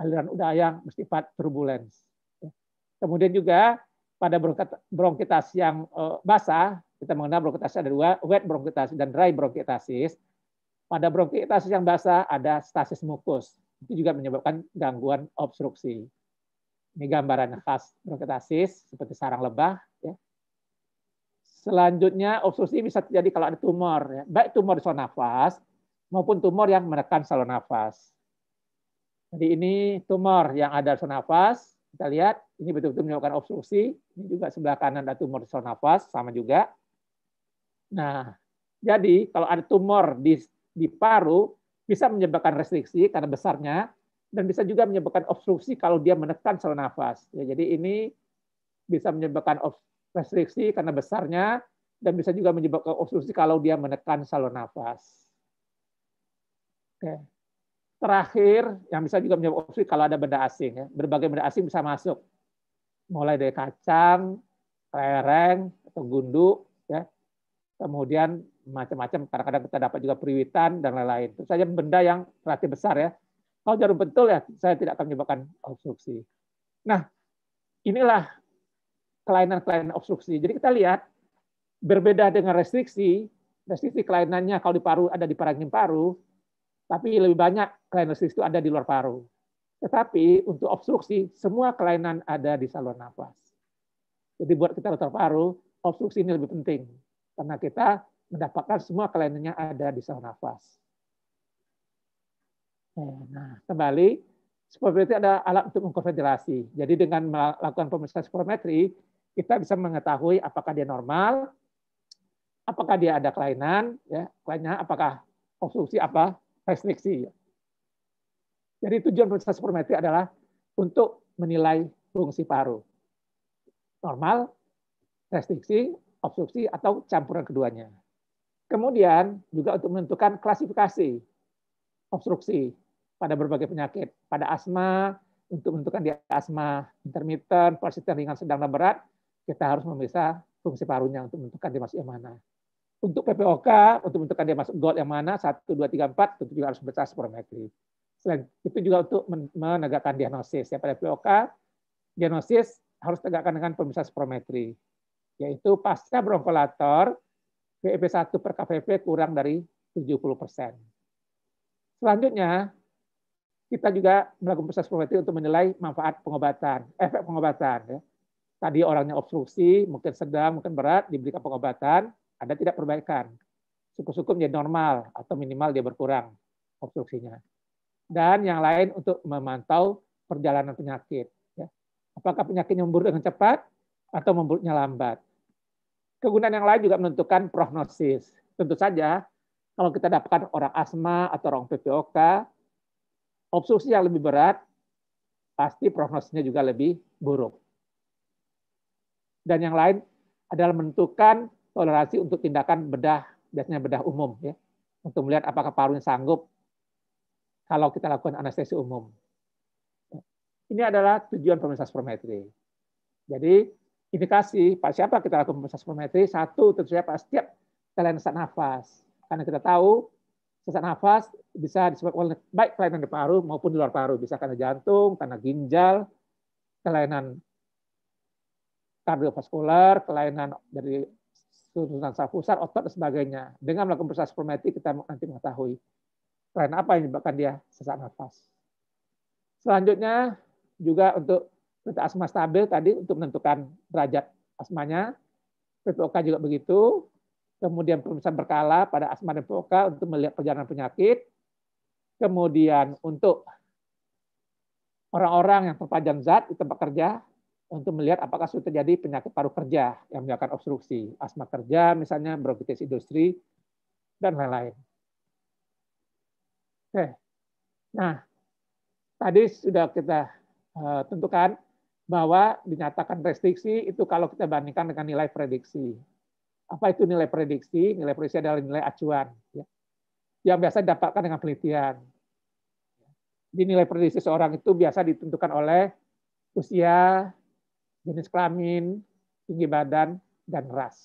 aliran udara yang bersifat turbulens. Kemudian juga pada bronkitas yang eh, basah kita mengenal bronkitis ada dua, wet bronkitis dan dry bronkitis. Pada bronkitis yang basah ada stasis mukus. Itu juga menyebabkan gangguan obstruksi. Ini gambaran khas bronkitis seperti sarang lebah. Ya. Selanjutnya obstruksi bisa terjadi kalau ada tumor, ya. baik tumor di saluran nafas maupun tumor yang menekan saluran nafas. Jadi ini tumor yang ada di saluran nafas. Kita lihat ini betul-betul menyebabkan obstruksi. Ini juga sebelah kanan ada tumor di saluran nafas, sama juga. Nah, jadi kalau ada tumor di, di paru, bisa menyebabkan restriksi karena besarnya, dan bisa juga menyebabkan obstruksi kalau dia menekan saluran nafas. Ya, jadi ini bisa menyebabkan restriksi karena besarnya, dan bisa juga menyebabkan obstruksi kalau dia menekan saluran nafas. Oke. Terakhir, yang bisa juga menyebabkan obstruksi kalau ada benda asing. Ya. Berbagai benda asing bisa masuk. Mulai dari kacang, lereng, atau gunduk, kemudian macam-macam kadang-kadang kita dapat juga periwitan dan lain-lain itu saja benda yang relatif besar ya kalau jarum betul ya saya tidak akan menyebabkan obstruksi nah inilah kelainan-kelainan obstruksi jadi kita lihat berbeda dengan restriksi restriksi kelainannya kalau di paru ada di parangin paru tapi lebih banyak kelainan restriksi itu ada di luar paru tetapi untuk obstruksi, semua kelainan ada di saluran nafas. Jadi buat kita luar paru, obstruksi ini lebih penting karena kita mendapatkan semua kelainannya ada di saluran nafas. Ya, nah, kembali, spirometri ada alat untuk mengkonfederasi. Jadi dengan melakukan pemeriksaan spirometri, kita bisa mengetahui apakah dia normal, apakah dia ada kelainan, ya, kelainnya apakah obstruksi apa restriksi. Jadi tujuan pemeriksaan spirometri adalah untuk menilai fungsi paru. Normal, restriksi, obstruksi atau campuran keduanya. Kemudian juga untuk menentukan klasifikasi obstruksi pada berbagai penyakit, pada asma, untuk menentukan dia asma intermittent, persisten ringan sedang dan berat, kita harus memeriksa fungsi parunya untuk menentukan dia masuk yang mana. Untuk PPOK, untuk menentukan dia masuk gold yang mana, 1, 2, 3, 4, tentu juga harus baca spirometri. Selain itu juga untuk menegakkan diagnosis. Ya, pada PPOK, diagnosis harus tegakkan dengan pemeriksaan spirometri yaitu pasca bronkolator BEP1 per KVP kurang dari 70%. Selanjutnya, kita juga melakukan proses probatif untuk menilai manfaat pengobatan, efek pengobatan. Ya. Tadi orangnya obstruksi, mungkin sedang, mungkin berat, diberikan pengobatan, ada tidak perbaikan. Suku-suku menjadi normal atau minimal dia berkurang obstruksinya. Dan yang lain untuk memantau perjalanan penyakit. Ya. Apakah penyakitnya memburuk dengan cepat atau memburuknya lambat kegunaan yang lain juga menentukan prognosis. Tentu saja, kalau kita dapatkan orang asma atau orang PPOK, obstruksi yang lebih berat, pasti prognosisnya juga lebih buruk. Dan yang lain adalah menentukan toleransi untuk tindakan bedah, biasanya bedah umum. ya Untuk melihat apakah parunya sanggup kalau kita lakukan anestesi umum. Ini adalah tujuan pemeriksaan spirometri. Jadi indikasi pada siapa kita lakukan pemeriksaan spirometri satu tentu saja pada setiap kelainan sesak nafas karena kita tahu sesak nafas bisa disebabkan oleh baik kelainan di paru maupun di luar paru bisa karena jantung karena ginjal kelainan kardiovaskular kelainan dari tulisan saraf pusat otot dan sebagainya dengan melakukan pemeriksaan spirometri kita nanti mengetahui kelainan apa yang menyebabkan dia sesak nafas selanjutnya juga untuk untuk asma stabil tadi untuk menentukan derajat asmanya. PPOK juga begitu. Kemudian pemeriksaan berkala pada asma dan PPOK untuk melihat perjalanan penyakit. Kemudian untuk orang-orang yang terpajang zat di tempat kerja untuk melihat apakah sudah terjadi penyakit paru kerja yang menyebabkan obstruksi, asma kerja misalnya, bronkitis industri, dan lain-lain. Oke. Nah, tadi sudah kita eh, tentukan bahwa dinyatakan restriksi itu kalau kita bandingkan dengan nilai prediksi. Apa itu nilai prediksi? Nilai prediksi adalah nilai acuan ya. yang biasa didapatkan dengan penelitian. Di nilai prediksi seorang itu biasa ditentukan oleh usia, jenis kelamin, tinggi badan, dan ras.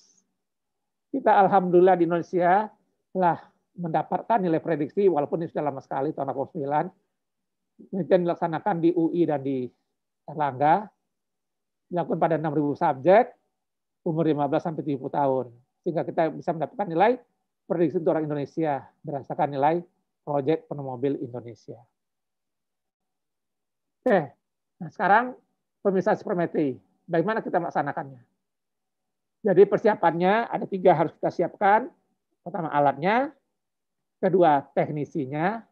Kita alhamdulillah di Indonesia telah mendapatkan nilai prediksi walaupun ini sudah lama sekali tahun 2009 penelitian dilaksanakan di UI dan di Erlangga dilakukan pada 6.000 subjek umur 15 sampai 70 tahun sehingga kita bisa mendapatkan nilai prediksi untuk orang Indonesia berdasarkan nilai proyek penuh mobil Indonesia. Oke, nah sekarang pemisahan Supermetri. Bagaimana kita melaksanakannya? Jadi persiapannya ada tiga harus kita siapkan. Pertama alatnya, kedua teknisinya,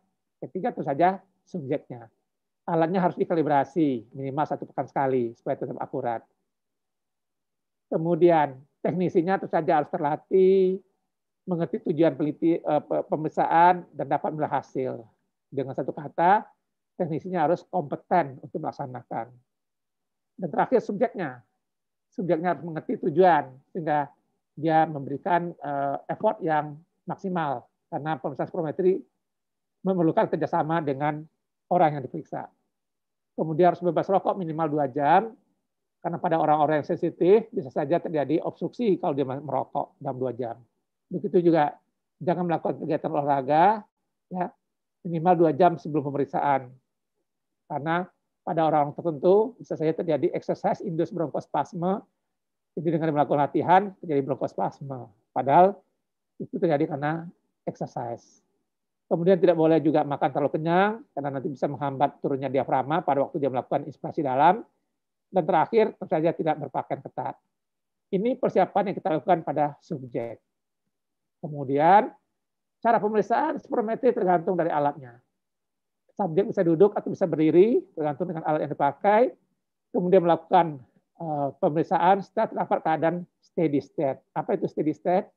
ketiga tentu saja subjeknya alatnya harus dikalibrasi minimal satu pekan sekali supaya tetap akurat. Kemudian teknisinya tentu saja harus terlatih, mengerti tujuan peliti, eh, pemeriksaan dan dapat melihat hasil. Dengan satu kata, teknisinya harus kompeten untuk melaksanakan. Dan terakhir subjeknya, subjeknya harus mengerti tujuan sehingga dia memberikan eh, effort yang maksimal karena pemeriksaan spirometri memerlukan kerjasama dengan orang yang diperiksa. Kemudian harus bebas rokok minimal dua jam, karena pada orang-orang yang sensitif bisa saja terjadi obstruksi kalau dia merokok dalam dua jam. Begitu juga jangan melakukan kegiatan olahraga ya minimal dua jam sebelum pemeriksaan. Karena pada orang tertentu bisa saja terjadi exercise induced bronkospasme. Jadi dengan melakukan latihan terjadi bronkospasme. Padahal itu terjadi karena exercise. Kemudian tidak boleh juga makan terlalu kenyang karena nanti bisa menghambat turunnya diafragma pada waktu dia melakukan inspirasi dalam. Dan terakhir, tentu saja tidak berpakaian ketat. Ini persiapan yang kita lakukan pada subjek. Kemudian, cara pemeriksaan spirometri tergantung dari alatnya. Subjek bisa duduk atau bisa berdiri, tergantung dengan alat yang dipakai. Kemudian melakukan eh, pemeriksaan setelah terdapat keadaan steady state. Apa itu steady state?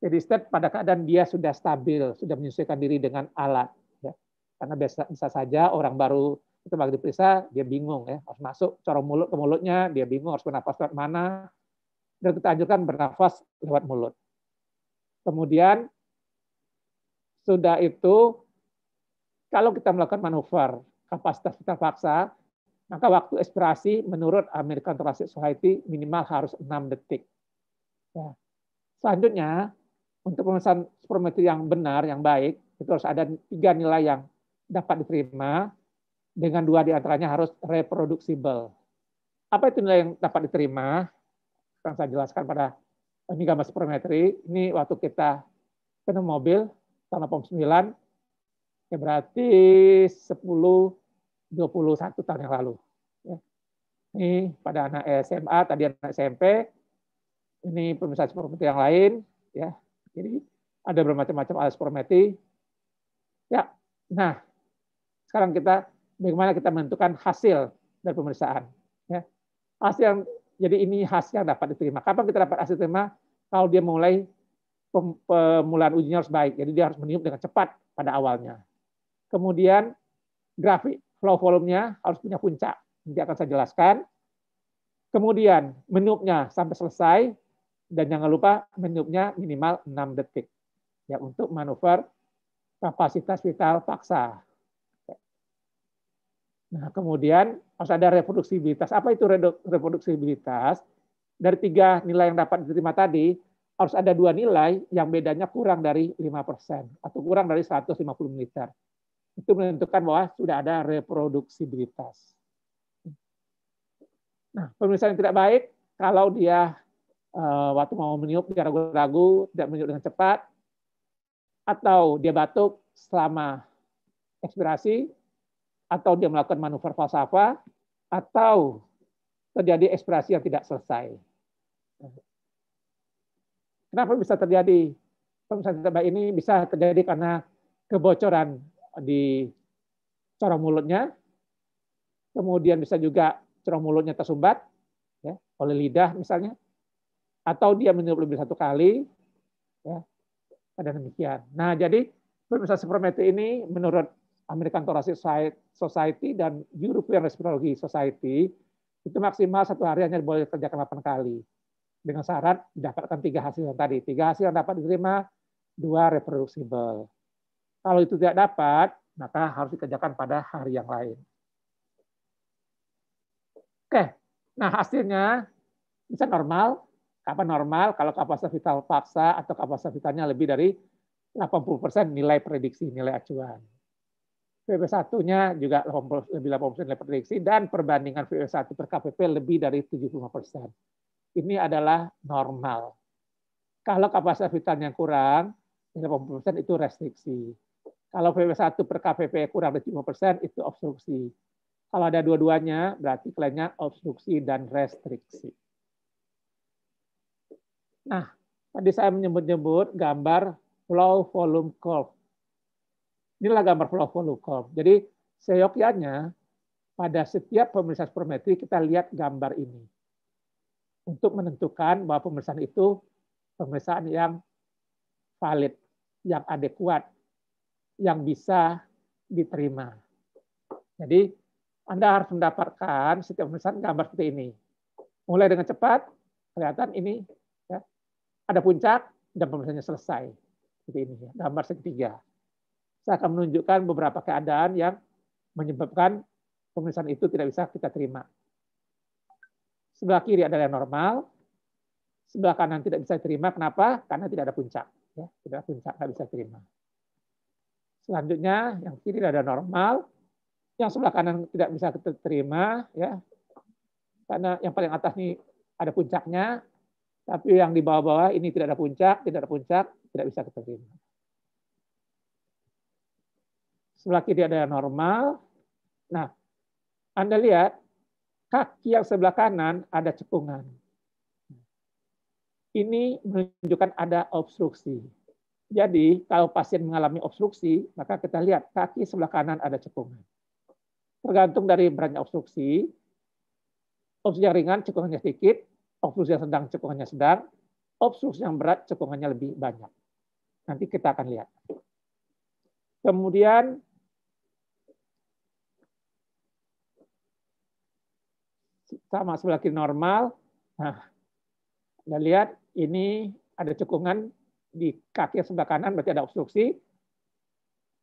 steady state pada keadaan dia sudah stabil, sudah menyesuaikan diri dengan alat. Ya. Karena biasa bisa saja orang baru itu bagi diperiksa, dia bingung ya, harus masuk corong mulut ke mulutnya, dia bingung harus bernafas lewat mana, dan kita anjurkan bernafas lewat mulut. Kemudian sudah itu, kalau kita melakukan manuver kapasitas kita paksa, maka waktu ekspirasi menurut American Thoracic Society minimal harus 6 detik. Ya. Selanjutnya, untuk pemesan supermetri yang benar, yang baik, itu harus ada tiga nilai yang dapat diterima, dengan dua diantaranya harus reproduksibel. Apa itu nilai yang dapat diterima? Sekarang saya jelaskan pada ini gambar supermetri. Ini waktu kita kena mobil, tahun 9, ya berarti 10, 21 tahun yang lalu. Ya. Ini pada anak SMA, tadi anak SMP, ini pemirsa supermetri yang lain, ya jadi ada bermacam-macam aspormeti. Ya, nah sekarang kita bagaimana kita menentukan hasil dari pemeriksaan. Ya. Hasil yang jadi ini hasil yang dapat diterima. Kapan kita dapat hasil terima? Kalau dia mulai pemulaan ujinya harus baik. Jadi dia harus meniup dengan cepat pada awalnya. Kemudian grafik flow volumenya harus punya puncak. Nanti akan saya jelaskan. Kemudian meniupnya sampai selesai dan jangan lupa menyupnya minimal 6 detik ya untuk manuver kapasitas vital paksa. Nah, kemudian harus ada reproduksibilitas. Apa itu reproduksibilitas? Dari tiga nilai yang dapat diterima tadi, harus ada dua nilai yang bedanya kurang dari 5% atau kurang dari 150 ml. Itu menentukan bahwa sudah ada reproduksibilitas. Nah, pemeriksaan yang tidak baik kalau dia uh, waktu mau meniup dia ragu-ragu, tidak meniup dengan cepat, atau dia batuk selama ekspirasi, atau dia melakukan manuver falsafah, atau terjadi ekspirasi yang tidak selesai. Kenapa bisa terjadi? Pemisahan tidak ini bisa terjadi karena kebocoran di corong mulutnya, kemudian bisa juga corong mulutnya tersumbat ya, oleh lidah misalnya, atau dia meniup lebih satu kali ya pada demikian. Nah jadi pemirsa supermete ini menurut American Thoracic Society dan European Respiratory Society itu maksimal satu hari hanya boleh kerjakan 8 kali dengan syarat dapatkan tiga hasil yang tadi. Tiga hasil yang dapat diterima, dua reproducible. Kalau itu tidak dapat, maka harus dikerjakan pada hari yang lain. Oke, nah hasilnya bisa normal, apa normal kalau kapasitas vital paksa atau kapasitas vitalnya lebih dari 80% nilai prediksi, nilai acuan. vp 1 nya juga 80, lebih 80% nilai prediksi, dan perbandingan vp 1 per KPP lebih dari 75%. Ini adalah normal. Kalau kapasitas vitalnya kurang, 80% itu restriksi. Kalau vp 1 per KPP kurang dari persen itu obstruksi. Kalau ada dua-duanya, berarti kliennya obstruksi dan restriksi. Nah, tadi saya menyebut-nyebut gambar flow volume curve. Inilah gambar flow volume curve. Jadi seyogyanya pada setiap pemeriksaan spirometri kita lihat gambar ini. Untuk menentukan bahwa pemeriksaan itu pemeriksaan yang valid, yang adekuat, yang bisa diterima. Jadi Anda harus mendapatkan setiap pemeriksaan gambar seperti ini. Mulai dengan cepat, kelihatan ini ada puncak dan pemeriksaannya selesai. Seperti ini, ya. gambar segitiga. Saya akan menunjukkan beberapa keadaan yang menyebabkan pemeriksaan itu tidak bisa kita terima. Sebelah kiri adalah yang normal, sebelah kanan tidak bisa terima. Kenapa? Karena tidak ada puncak. Ya, tidak ada puncak, tidak bisa terima. Selanjutnya, yang kiri ada normal, yang sebelah kanan tidak bisa terima, ya, karena yang paling atas ini ada puncaknya, tapi yang di bawah-bawah ini tidak ada puncak, tidak ada puncak, tidak bisa kita Sebelah kiri ada yang normal. Nah, Anda lihat, kaki yang sebelah kanan ada cekungan. Ini menunjukkan ada obstruksi. Jadi, kalau pasien mengalami obstruksi, maka kita lihat kaki sebelah kanan ada cekungan. Tergantung dari beratnya obstruksi. Obstruksi yang ringan, cekungannya sedikit obstruksi yang sedang cekungannya sedang, obstruksi yang berat cekungannya lebih banyak. Nanti kita akan lihat. Kemudian sama sebelah kiri normal. Nah, Anda lihat ini ada cekungan di kaki sebelah kanan berarti ada obstruksi.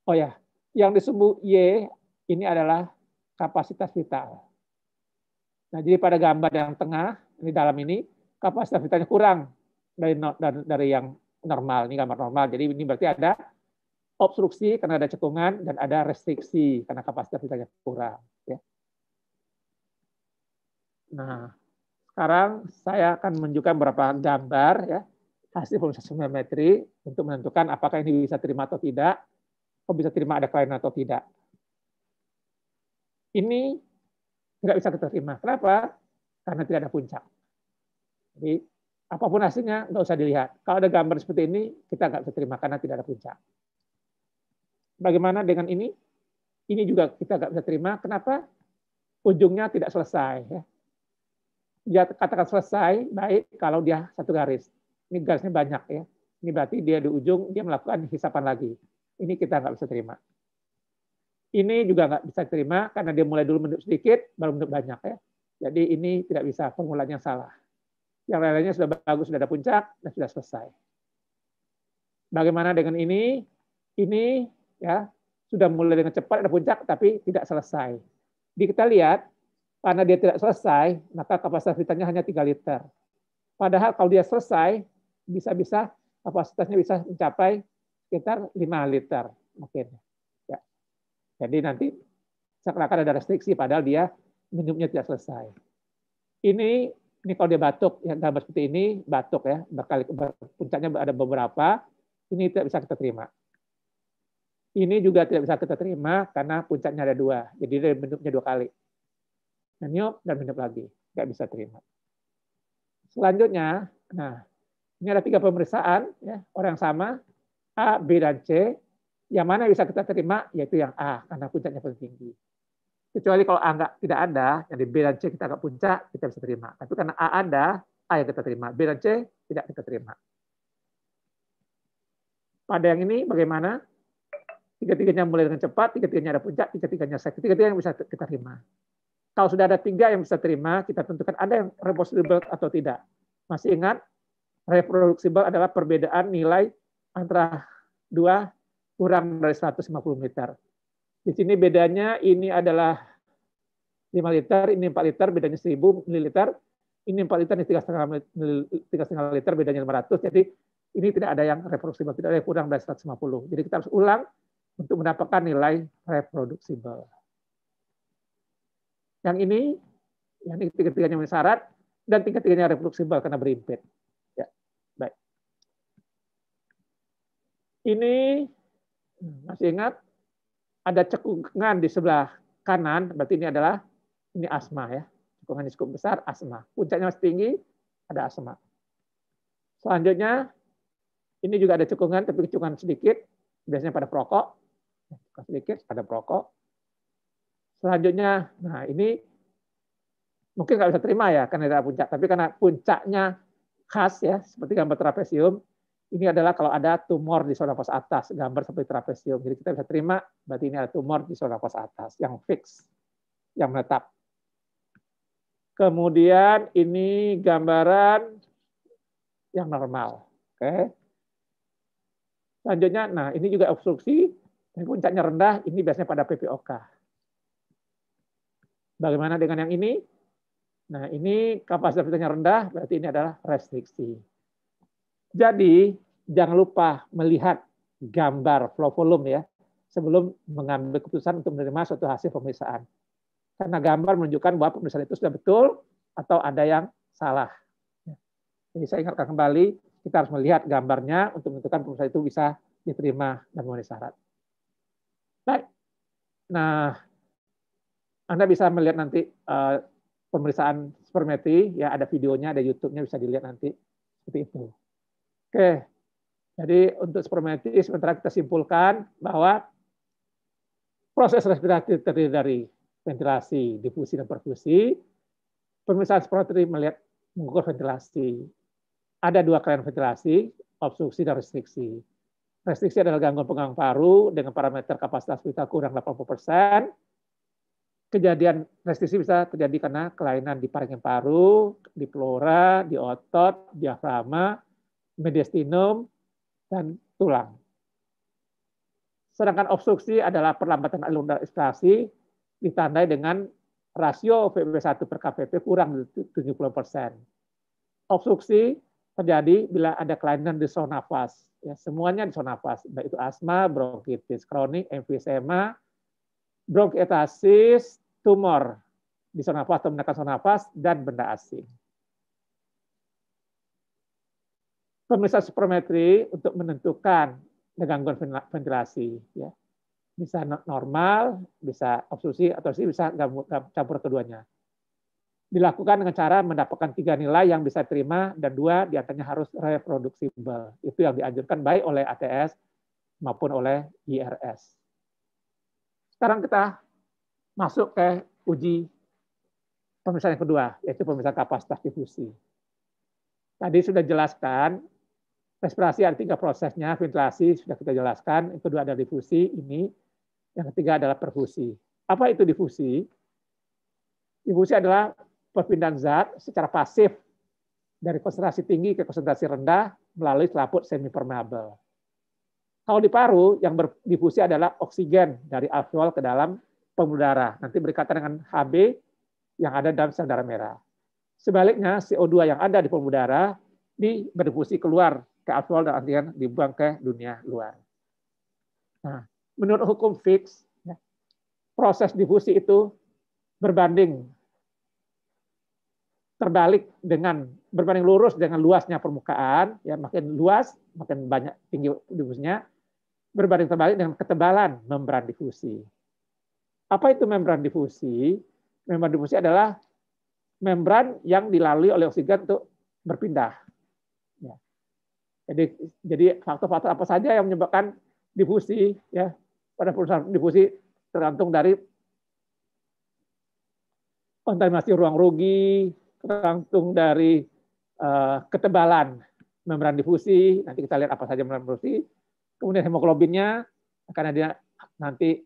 Oh ya, yang disebut Y ini adalah kapasitas vital. Nah, jadi pada gambar yang tengah ini dalam ini kapasitas vitalnya kurang dari dari yang normal, ini gambar normal. Jadi ini berarti ada obstruksi karena ada cekungan dan ada restriksi karena kapasitas vitalnya kurang. Ya. Nah, sekarang saya akan menunjukkan beberapa gambar ya hasil pemeriksaan untuk menentukan apakah ini bisa terima atau tidak, atau bisa terima ada kelainan atau tidak. Ini tidak bisa kita terima. Kenapa? karena tidak ada puncak. Jadi apapun hasilnya nggak usah dilihat. Kalau ada gambar seperti ini kita nggak bisa terima karena tidak ada puncak. Bagaimana dengan ini? Ini juga kita nggak bisa terima. Kenapa? Ujungnya tidak selesai. Ya. katakan selesai baik kalau dia satu garis. Ini garisnya banyak ya. Ini berarti dia di ujung dia melakukan hisapan lagi. Ini kita nggak bisa terima. Ini juga nggak bisa terima karena dia mulai dulu menduduk sedikit, baru menduduk banyak ya. Jadi ini tidak bisa formulanya salah. Yang lainnya sudah bagus, sudah ada puncak, dan sudah selesai. Bagaimana dengan ini? Ini ya sudah mulai dengan cepat ada puncak, tapi tidak selesai. Jadi kita lihat, karena dia tidak selesai, maka kapasitas hanya 3 liter. Padahal kalau dia selesai, bisa-bisa kapasitasnya bisa mencapai sekitar 5 liter mungkin. Ya. Jadi nanti seakan-akan ada restriksi, padahal dia minumnya tidak selesai. Ini ini kalau dia batuk, yang gambar seperti ini batuk ya, bakal puncaknya ada beberapa, ini tidak bisa kita terima. Ini juga tidak bisa kita terima karena puncaknya ada dua, jadi dia minumnya dua kali. Minum dan minum lagi, nggak bisa terima. Selanjutnya, nah ini ada tiga pemeriksaan, ya, orang sama, A, B, dan C. Yang mana bisa kita terima? Yaitu yang A, karena puncaknya paling tinggi. Kecuali kalau A nggak, tidak ada, yang di B dan C kita agak puncak, kita bisa terima. Tapi karena A ada, A yang kita terima. B dan C tidak kita terima. Pada yang ini bagaimana? Tiga-tiganya mulai dengan cepat, tiga-tiganya ada puncak, tiga-tiganya sakit, tiga-tiganya yang bisa kita terima. Kalau sudah ada tiga yang bisa terima, kita tentukan ada yang reproducible atau tidak. Masih ingat, reproducible adalah perbedaan nilai antara dua kurang dari 150 meter. Di sini bedanya ini adalah 5 liter, ini 4 liter, bedanya 1000 ml. Ini 4 liter, ini 3,5 liter, bedanya 500. Jadi ini tidak ada yang reproduksibel, tidak ada yang kurang dari 150. Jadi kita harus ulang untuk mendapatkan nilai reproduksibel. Yang ini, yang ini tiga-tiganya memenuhi syarat, dan tiga-tiganya reproduksibel karena berimpit. Ya, baik. Ini, masih ingat, ada cekungan di sebelah kanan, berarti ini adalah ini asma ya. Cekungan yang cukup besar, asma. Puncaknya masih tinggi, ada asma. Selanjutnya, ini juga ada cekungan, tapi cekungan sedikit, biasanya pada perokok. sedikit pada perokok. Selanjutnya, nah ini mungkin nggak bisa terima ya karena ada puncak, tapi karena puncaknya khas ya, seperti gambar trapesium, ini adalah kalau ada tumor di sonopas atas, gambar seperti trapesium. Jadi kita bisa terima, berarti ini ada tumor di sonopas atas yang fix, yang menetap. Kemudian ini gambaran yang normal. Oke. Okay. Selanjutnya, nah ini juga obstruksi, tapi puncaknya rendah, ini biasanya pada PPOK. Bagaimana dengan yang ini? Nah ini kapasitasnya rendah, berarti ini adalah restriksi. Jadi jangan lupa melihat gambar flow volume ya sebelum mengambil keputusan untuk menerima suatu hasil pemeriksaan. Karena gambar menunjukkan bahwa pemeriksaan itu sudah betul atau ada yang salah. Ya. Jadi saya ingatkan kembali, kita harus melihat gambarnya untuk menentukan pemeriksaan itu bisa diterima dan memenuhi syarat. Baik. Nah, Anda bisa melihat nanti uh, pemeriksaan spermeti, ya ada videonya, ada YouTube-nya bisa dilihat nanti seperti itu. Oke, jadi untuk spermatis, sementara kita simpulkan bahwa proses respirasi terdiri dari ventilasi, difusi, dan perfusi. Pemeriksaan spermatik melihat mengukur ventilasi. Ada dua kalian ventilasi, obstruksi dan restriksi. Restriksi adalah gangguan pengang paru dengan parameter kapasitas vital kurang 80 kejadian restriksi bisa terjadi karena kelainan di paru paru, di pleura, di otot, diafragma, mediastinum, dan tulang. Sedangkan obstruksi adalah perlambatan alur ekstrasi ditandai dengan rasio VB1 per KPP kurang dari 70 persen. Obstruksi terjadi bila ada kelainan di zona nafas. Ya, semuanya di zona nafas, baik itu asma, bronkitis kronik, emfisema, bronkietasis, tumor di zona nafas atau menekan zona nafas, dan benda asing. pemeriksaan spirometri untuk menentukan gangguan ventilasi. Ya. Bisa normal, bisa obstruksi, atau sih bisa campur keduanya. Dilakukan dengan cara mendapatkan tiga nilai yang bisa terima, dan dua diantaranya harus reproducible. Itu yang dianjurkan baik oleh ATS maupun oleh IRS. Sekarang kita masuk ke uji pemeriksaan yang kedua, yaitu pemeriksaan kapasitas difusi. Tadi sudah jelaskan Respirasi ada tiga prosesnya, ventilasi sudah kita jelaskan, yang kedua ada difusi ini, yang ketiga adalah perfusi. Apa itu difusi? Difusi adalah perpindahan zat secara pasif dari konsentrasi tinggi ke konsentrasi rendah melalui selaput semi permeable. Kalau di paru, yang berdifusi adalah oksigen dari alveol ke dalam pembuluh darah Nanti berkaitan dengan Hb yang ada dalam sel darah merah. Sebaliknya, CO2 yang ada di pembuluh darah di berdifusi keluar ke aswal dan artian dibuang ke dunia luar. Nah, menurut hukum fix, ya, proses difusi itu berbanding terbalik dengan berbanding lurus dengan luasnya permukaan, ya makin luas makin banyak tinggi difusinya, berbanding terbalik dengan ketebalan membran difusi. Apa itu membran difusi? Membran difusi adalah membran yang dilalui oleh oksigen untuk berpindah jadi jadi faktor-faktor apa saja yang menyebabkan difusi ya pada perusahaan difusi tergantung dari kontaminasi ruang rugi, tergantung dari uh, ketebalan membran difusi, nanti kita lihat apa saja membran difusi, kemudian hemoglobinnya karena dia nanti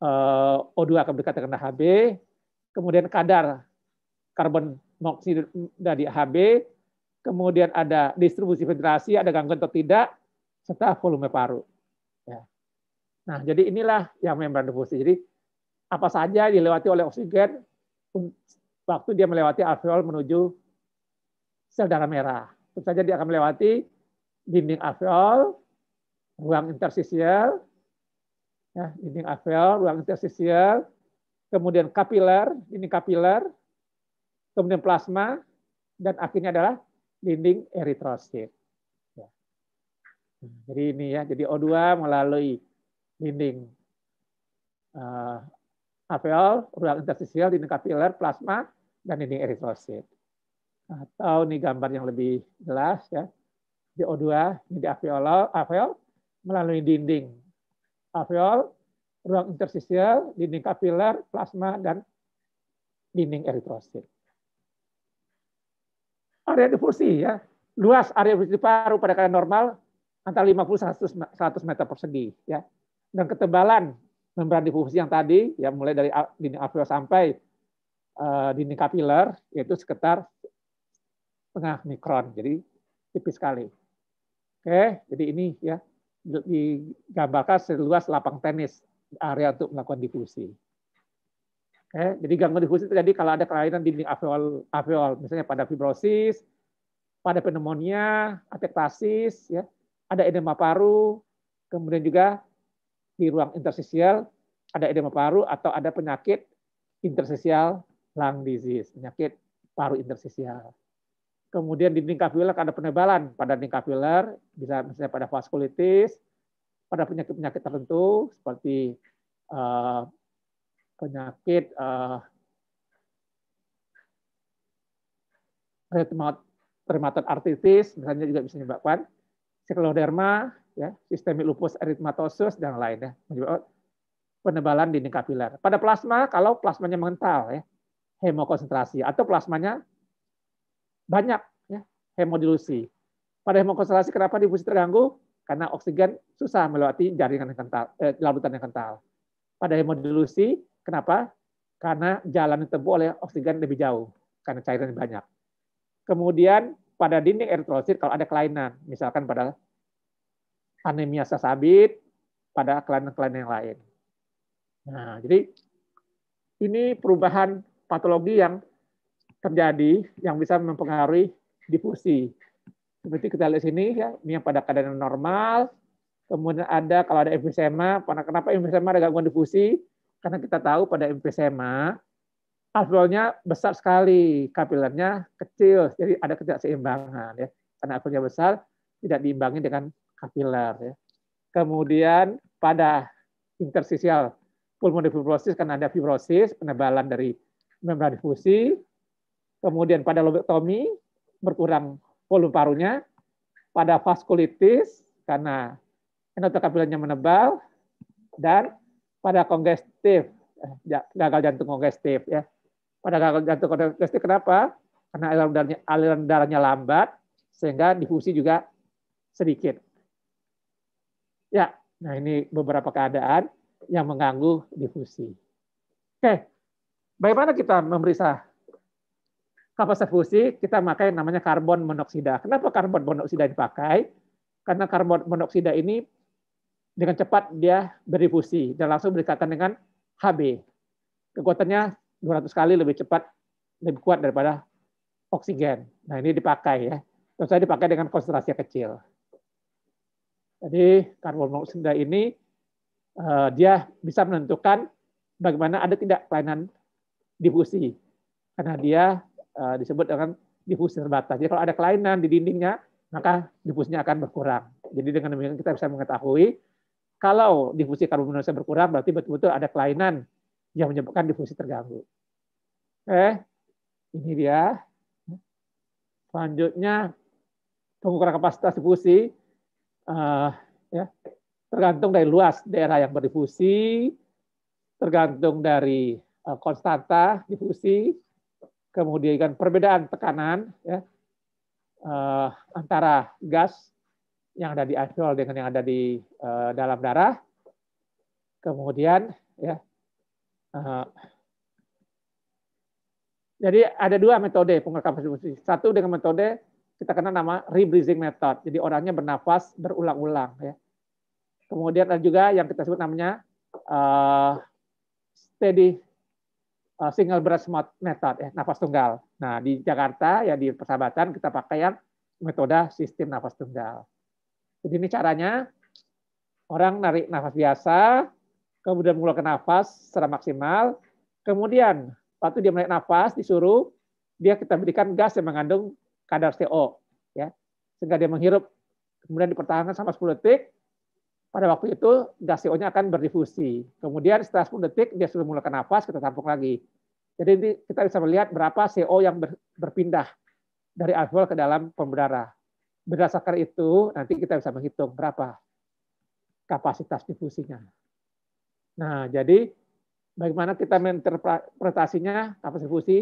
eh, O2 akan berikat dengan HB, kemudian kadar karbon monoksida di HB, kemudian ada distribusi ventilasi, ada gangguan atau tidak, serta volume paru. Ya. Nah, jadi inilah yang membran difusi. Jadi apa saja dilewati oleh oksigen waktu dia melewati alveol menuju sel darah merah. Tentu saja dia akan melewati dinding alveol, ruang interstisial, ya, dinding alveol, ruang interstisial, kemudian kapiler, ini kapiler, kemudian plasma, dan akhirnya adalah dinding eritrosit. Ya. Jadi ini ya, jadi O2 melalui dinding uh, alveol, ruang interstisial, dinding kapiler, plasma, dan dinding eritrosit. Atau ini gambar yang lebih jelas ya, di O2 ini di alveol, alveol melalui dinding alveol, ruang interstisial, dinding kapiler, plasma, dan dinding eritrosit area difusi ya. Luas area difusi paru pada keadaan normal antara 50 100 100 meter persegi ya. Dan ketebalan membran difusi yang tadi ya mulai dari dinding alveol sampai uh, dinding kapiler yaitu sekitar setengah mikron. Jadi tipis sekali. Oke, jadi ini ya digambarkan seluas lapang tenis area untuk melakukan difusi. Eh, jadi gangguan itu terjadi kalau ada kelainan dinding alveol, alveol misalnya pada fibrosis, pada pneumonia, atektasis, ya, ada edema paru, kemudian juga di ruang interstisial ada edema paru atau ada penyakit interstisial lung disease, penyakit paru interstisial. Kemudian di dinding kapiler ada penebalan pada dinding kapiler, bisa misalnya pada vaskulitis, pada penyakit-penyakit tertentu seperti uh, penyakit uh, rheumatoid arthritis misalnya juga bisa menyebabkan skleroderma, ya, sistemik lupus eritematosus dan lainnya menyebabkan penebalan dinding kapiler. Pada plasma kalau plasmanya mengental ya, hemokonsentrasi atau plasmanya banyak ya, hemodilusi. Pada hemokonsentrasi kenapa difusi terganggu? Karena oksigen susah melewati jaringan yang kental, eh, larutan yang kental. Pada hemodilusi Kenapa? Karena jalan ditempuh oleh oksigen lebih jauh, karena cairan banyak. Kemudian pada dinding eritrosit kalau ada kelainan, misalkan pada anemia sasabit, pada kelainan-kelainan yang lain. Nah, jadi ini perubahan patologi yang terjadi yang bisa mempengaruhi difusi. Seperti kita lihat sini ya, ini yang pada keadaan normal, kemudian ada kalau ada emfisema, kenapa emfisema ada gangguan difusi? karena kita tahu pada emfisema alveolnya besar sekali, kapilernya kecil, jadi ada ketidakseimbangan ya. Karena alveolnya besar tidak diimbangi dengan kapiler ya. Kemudian pada interstisial pulmonary fibrosis karena ada fibrosis penebalan dari membran difusi, kemudian pada lobektomi berkurang volume parunya, pada vaskulitis karena endotel kapilernya menebal dan pada kongestif, eh, gagal jantung kongestif ya. Pada gagal jantung kongestif kenapa? Karena aliran darahnya, aliran darahnya lambat sehingga difusi juga sedikit. Ya, nah ini beberapa keadaan yang mengganggu difusi. Oke, bagaimana kita memeriksa kapasitas fusi? Kita pakai namanya karbon monoksida. Kenapa karbon monoksida dipakai? Karena karbon monoksida ini dengan cepat dia berdifusi dan langsung berdekatan dengan Hb. Kekuatannya 200 kali lebih cepat, lebih kuat daripada oksigen. Nah ini dipakai ya. Terus saya dipakai dengan konsentrasi kecil. Jadi karbon monoksida ini uh, dia bisa menentukan bagaimana ada tidak kelainan difusi. Karena dia uh, disebut dengan difusi terbatas. Jadi kalau ada kelainan di dindingnya, maka difusinya akan berkurang. Jadi dengan demikian kita bisa mengetahui kalau difusi karbon monoksida berkurang, berarti betul-betul ada kelainan yang menyebabkan difusi terganggu. Eh, ini dia. Selanjutnya, pengukuran kapasitas difusi uh, ya, tergantung dari luas daerah yang berdifusi, tergantung dari uh, konstanta difusi, kemudian perbedaan tekanan ya, uh, antara gas yang ada di alveol dengan yang ada di uh, dalam darah. Kemudian ya uh, jadi ada dua metode pengungkapan distribusi. Satu dengan metode kita kenal nama rebreathing method. Jadi orangnya bernafas berulang-ulang ya. Kemudian ada juga yang kita sebut namanya uh, steady uh, single breath method ya, nafas tunggal. Nah, di Jakarta ya di persahabatan kita pakai yang metode sistem nafas tunggal. Jadi ini caranya, orang narik nafas biasa, kemudian mengeluarkan nafas secara maksimal, kemudian waktu dia menarik nafas disuruh dia kita berikan gas yang mengandung kadar CO, ya sehingga dia menghirup, kemudian dipertahankan sama 10 detik. Pada waktu itu gas CO-nya akan berdifusi. Kemudian setelah 10 detik dia sudah mulai nafas, kita tampung lagi. Jadi kita bisa melihat berapa CO yang berpindah dari alkohol ke dalam pembuluh Berdasarkan itu, nanti kita bisa menghitung berapa kapasitas difusinya. Nah, jadi bagaimana kita menginterpretasinya kapasitas difusi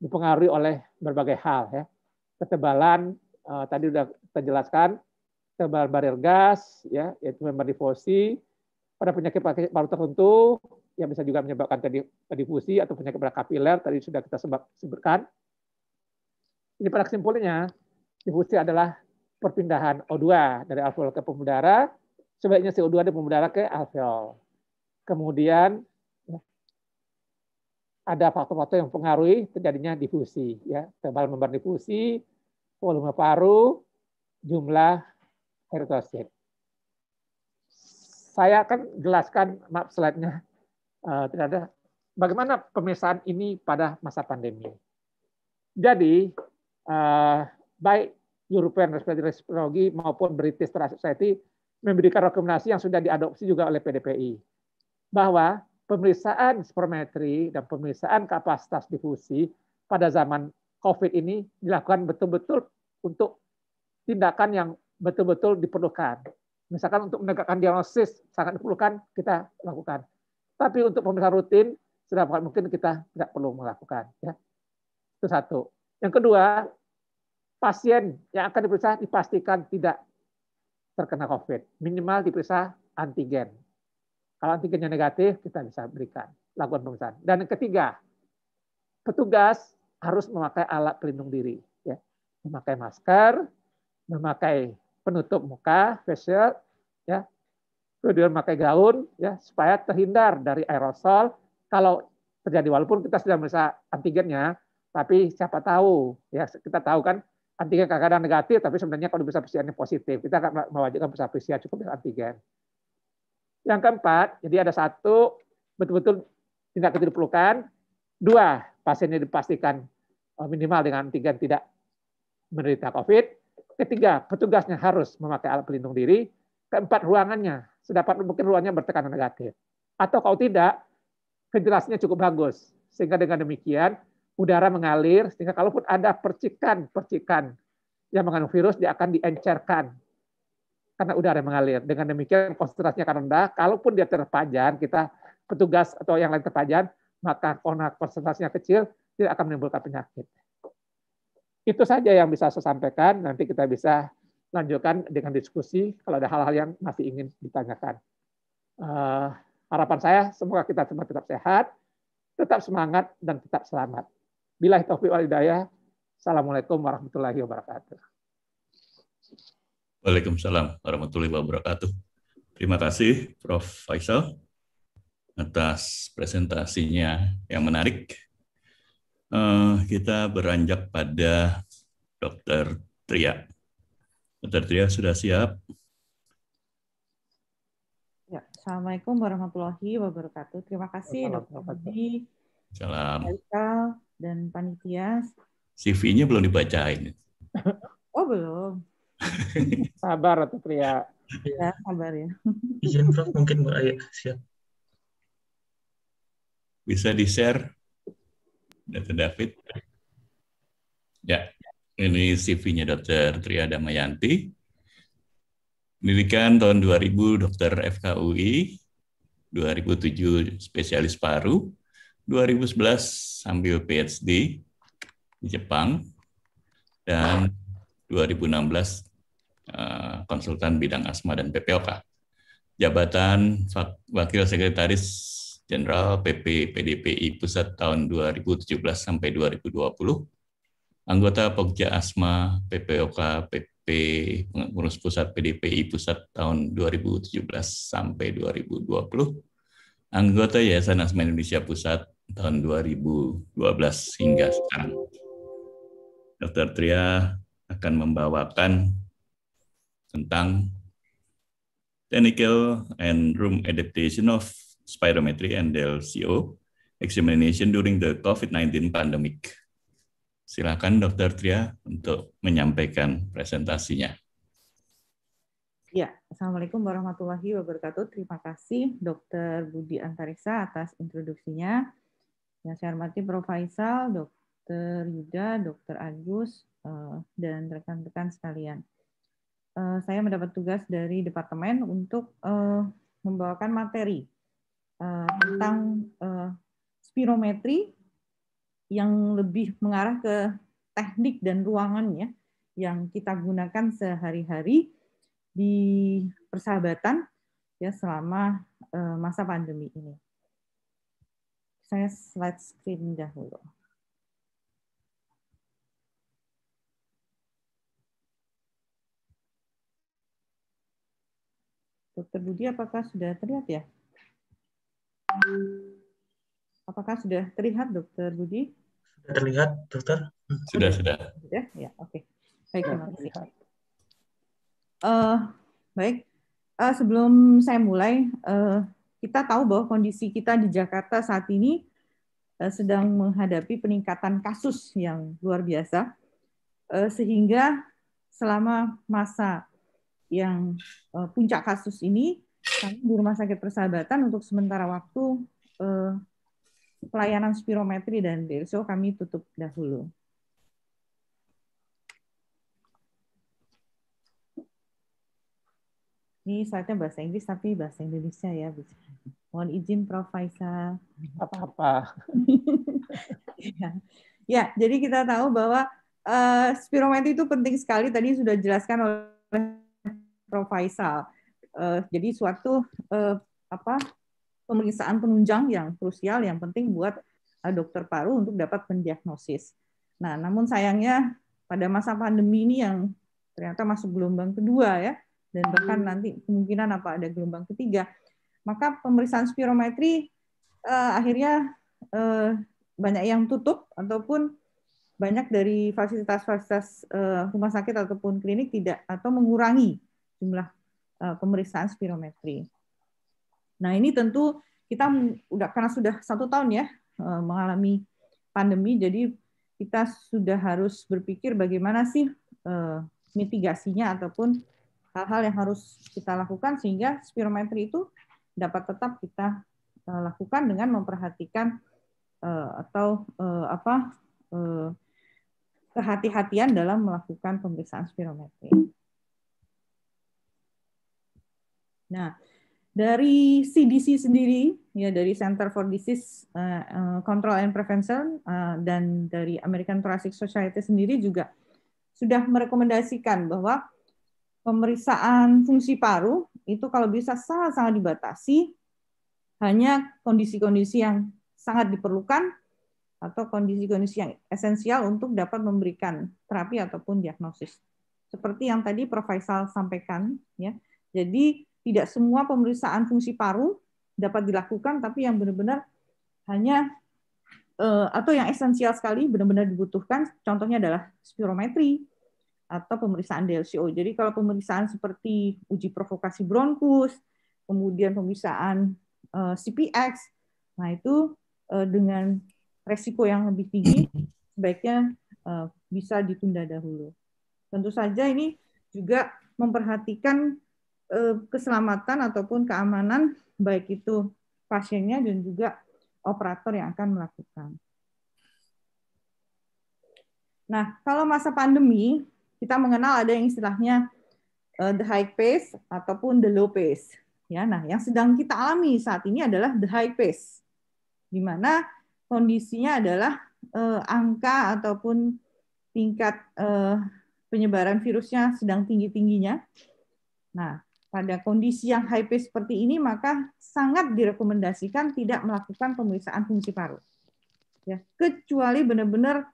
dipengaruhi oleh berbagai hal ya. Ketebalan eh, tadi sudah kita jelaskan, ketebalan barir gas ya, yaitu member difusi pada penyakit paru tertentu yang bisa juga menyebabkan tadi difusi atau penyakit pada kapiler tadi sudah kita sebutkan. Ini pada kesimpulannya, difusi adalah perpindahan O2 dari alveol ke pembuluh darah sebaiknya CO2 dari pembuluh darah ke alveol. Kemudian ya, ada faktor-faktor yang mempengaruhi terjadinya difusi, ya tebal membran difusi, volume paru, jumlah eritrosit. Saya akan jelaskan map slide-nya uh, bagaimana pemeriksaan ini pada masa pandemi. Jadi eh, baik European Respirology maupun British Society memberikan rekomendasi yang sudah diadopsi juga oleh PDPI bahwa pemeriksaan spirometri dan pemeriksaan kapasitas difusi pada zaman COVID ini dilakukan betul-betul untuk tindakan yang betul-betul diperlukan. Misalkan untuk menegakkan diagnosis sangat diperlukan kita lakukan. Tapi untuk pemeriksaan rutin sedapat mungkin kita tidak perlu melakukan. Ya. Itu satu. Yang kedua, pasien yang akan diperiksa dipastikan tidak terkena COVID. Minimal diperiksa antigen. Kalau antigennya negatif, kita bisa berikan lakukan pemeriksaan. Dan yang ketiga, petugas harus memakai alat pelindung diri. Ya. Memakai masker, memakai penutup muka, facial, ya. kemudian memakai gaun, ya, supaya terhindar dari aerosol. Kalau terjadi, walaupun kita sudah merasa antigennya, tapi siapa tahu, ya kita tahu kan antigen kadang-kadang negatif, tapi sebenarnya kalau bisa PCR-nya positif. Kita akan mewajibkan bisa PCR cukup dengan antigen. Yang keempat, jadi ada satu, betul-betul tidak itu diperlukan. Dua, pasiennya dipastikan e, minimal dengan antigen tidak menderita COVID. Ketiga, petugasnya harus memakai alat pelindung diri. Keempat, ruangannya. Sedapat mungkin ruangnya bertekanan negatif. Atau kalau tidak, ventilasinya cukup bagus. Sehingga dengan demikian, udara mengalir, sehingga kalaupun ada percikan-percikan yang mengandung virus, dia akan diencerkan karena udara mengalir. Dengan demikian konsentrasinya akan rendah. Kalaupun dia terpajan, kita petugas atau yang lain terpajan, maka karena konsentrasinya kecil, tidak akan menimbulkan penyakit. Itu saja yang bisa saya sampaikan. Nanti kita bisa lanjutkan dengan diskusi kalau ada hal-hal yang masih ingin ditanyakan. Uh, harapan saya semoga kita semua tetap sehat, tetap semangat, dan tetap selamat. Bila taufiq wal Assalamualaikum warahmatullahi wabarakatuh. Waalaikumsalam warahmatullahi wabarakatuh. Terima kasih Prof. Faisal atas presentasinya yang menarik. Eh, kita beranjak pada Dr. Tria. Dr. Tria sudah siap? Ya, Assalamualaikum warahmatullahi wabarakatuh. Terima kasih Dr. Budi. Salam dan panitia. CV-nya belum dibacain. oh belum. [LAUGHS] sabar atau pria. Ya, iya, sabar ya. [LAUGHS] Izin Prof mungkin Mbak Ayah Siap. Bisa di-share data David. Ya, ini CV-nya Dr. Tria Mayanti. Pendidikan tahun 2000 Dr. FKUI, 2007 spesialis paru, 2011 sambil PhD di Jepang dan 2016 eh, konsultan bidang asma dan PPOK. Jabatan Wakil Sekretaris Jenderal PP PDPI Pusat tahun 2017 sampai 2020. Anggota Pogja Asma PPOK PP Pengurus Pusat PDPI Pusat tahun 2017 sampai 2020. Anggota Yayasan Asma Indonesia Pusat tahun 2012 hingga sekarang. Dr. Tria akan membawakan tentang Technical and Room Adaptation of Spirometry and LCO Examination during the COVID-19 Pandemic. Silakan Dr. Tria untuk menyampaikan presentasinya. Ya, Assalamualaikum warahmatullahi wabarakatuh. Terima kasih Dr. Budi Antariksa atas introduksinya. Yang saya hormati Prof. Faisal, Dr. Yuda, Dr. Agus, eh, dan rekan-rekan sekalian. Eh, saya mendapat tugas dari Departemen untuk eh, membawakan materi tentang spirometri yang lebih mengarah ke teknik dan ruangannya yang kita gunakan sehari-hari di persahabatan ya selama masa pandemi ini. Saya slide screen dahulu. Dokter Budi, apakah sudah terlihat ya? Apakah sudah terlihat, Dokter Budi? Sudah terlihat, Dokter. Sudah, sudah. Sudah, ya, oke. Okay. Baik, ya, terima kasih. Uh, baik, uh, sebelum saya mulai, uh, kita tahu bahwa kondisi kita di Jakarta saat ini eh, sedang menghadapi peningkatan kasus yang luar biasa, eh, sehingga selama masa yang eh, puncak kasus ini, kami di Rumah Sakit Persahabatan untuk sementara waktu pelayanan spirometri dan DSO kami tutup dahulu. Ini slide-nya bahasa Inggris tapi bahasa Indonesia ya, Bu. Mohon izin Prof Faisal. Apa-apa. ya. ya, jadi kita tahu bahwa uh, spirometri itu penting sekali tadi sudah dijelaskan oleh Prof Faisal. Uh, jadi suatu uh, apa pemeriksaan penunjang yang krusial yang penting buat uh, dokter paru untuk dapat mendiagnosis. Nah, namun sayangnya pada masa pandemi ini yang ternyata masuk gelombang kedua ya, dan bahkan hmm. nanti kemungkinan apa ada gelombang ketiga maka pemeriksaan spirometri eh, akhirnya eh, banyak yang tutup ataupun banyak dari fasilitas-fasilitas eh, rumah sakit ataupun klinik tidak atau mengurangi jumlah eh, pemeriksaan spirometri. Nah ini tentu kita udah karena sudah satu tahun ya eh, mengalami pandemi jadi kita sudah harus berpikir bagaimana sih eh, mitigasinya ataupun hal-hal yang harus kita lakukan sehingga spirometri itu dapat tetap kita eh, lakukan dengan memperhatikan eh, atau eh, apa kehati-hatian dalam melakukan pemeriksaan spirometri. Nah, dari CDC sendiri ya dari Center for Disease Control and Prevention dan dari American Thoracic Society sendiri juga sudah merekomendasikan bahwa pemeriksaan fungsi paru itu kalau bisa sangat-sangat dibatasi hanya kondisi-kondisi yang sangat diperlukan atau kondisi-kondisi yang esensial untuk dapat memberikan terapi ataupun diagnosis. Seperti yang tadi Prof. Faisal sampaikan, ya. Jadi tidak semua pemeriksaan fungsi paru dapat dilakukan, tapi yang benar-benar hanya eh, atau yang esensial sekali benar-benar dibutuhkan. Contohnya adalah spirometri, atau pemeriksaan DLCO. Jadi kalau pemeriksaan seperti uji provokasi bronkus, kemudian pemeriksaan eh, CPX, nah itu eh, dengan resiko yang lebih tinggi sebaiknya eh, bisa ditunda dahulu. Tentu saja ini juga memperhatikan keselamatan ataupun keamanan baik itu pasiennya dan juga operator yang akan melakukan. Nah, kalau masa pandemi kita mengenal ada yang istilahnya uh, the high pace ataupun the low pace. Ya, nah yang sedang kita alami saat ini adalah the high pace, di mana kondisinya adalah uh, angka ataupun tingkat uh, penyebaran virusnya sedang tinggi tingginya. Nah, pada kondisi yang high pace seperti ini maka sangat direkomendasikan tidak melakukan pemeriksaan fungsi paru. Ya, kecuali benar-benar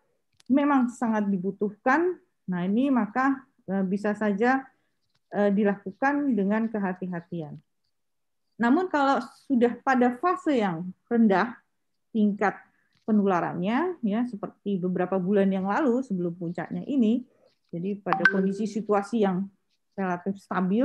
memang sangat dibutuhkan Nah, ini maka e, bisa saja e, dilakukan dengan kehati-hatian. Namun kalau sudah pada fase yang rendah tingkat penularannya ya seperti beberapa bulan yang lalu sebelum puncaknya ini, jadi pada kondisi situasi yang relatif stabil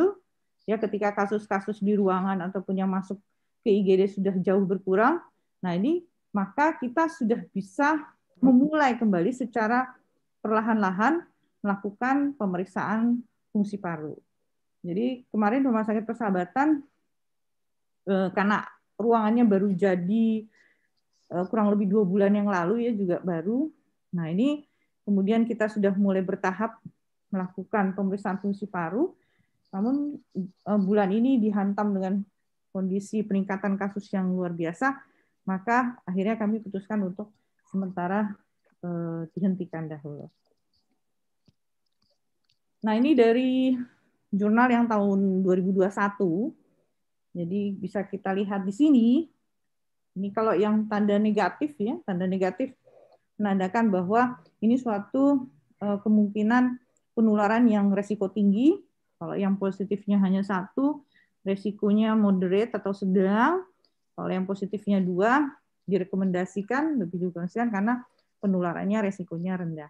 ya ketika kasus-kasus di ruangan ataupun yang masuk ke IGD sudah jauh berkurang. Nah, ini maka kita sudah bisa memulai kembali secara perlahan-lahan melakukan pemeriksaan fungsi paru. Jadi kemarin Rumah Sakit Persahabatan eh, karena ruangannya baru jadi eh, kurang lebih dua bulan yang lalu ya juga baru. Nah ini kemudian kita sudah mulai bertahap melakukan pemeriksaan fungsi paru. Namun eh, bulan ini dihantam dengan kondisi peningkatan kasus yang luar biasa, maka akhirnya kami putuskan untuk sementara dihentikan dahulu. Nah, ini dari jurnal yang tahun 2021. Jadi bisa kita lihat di sini. Ini kalau yang tanda negatif ya, tanda negatif menandakan bahwa ini suatu eh, kemungkinan penularan yang resiko tinggi. Kalau yang positifnya hanya satu, resikonya moderate atau sedang. Kalau yang positifnya dua, direkomendasikan lebih direkomendasikan karena penularannya resikonya rendah.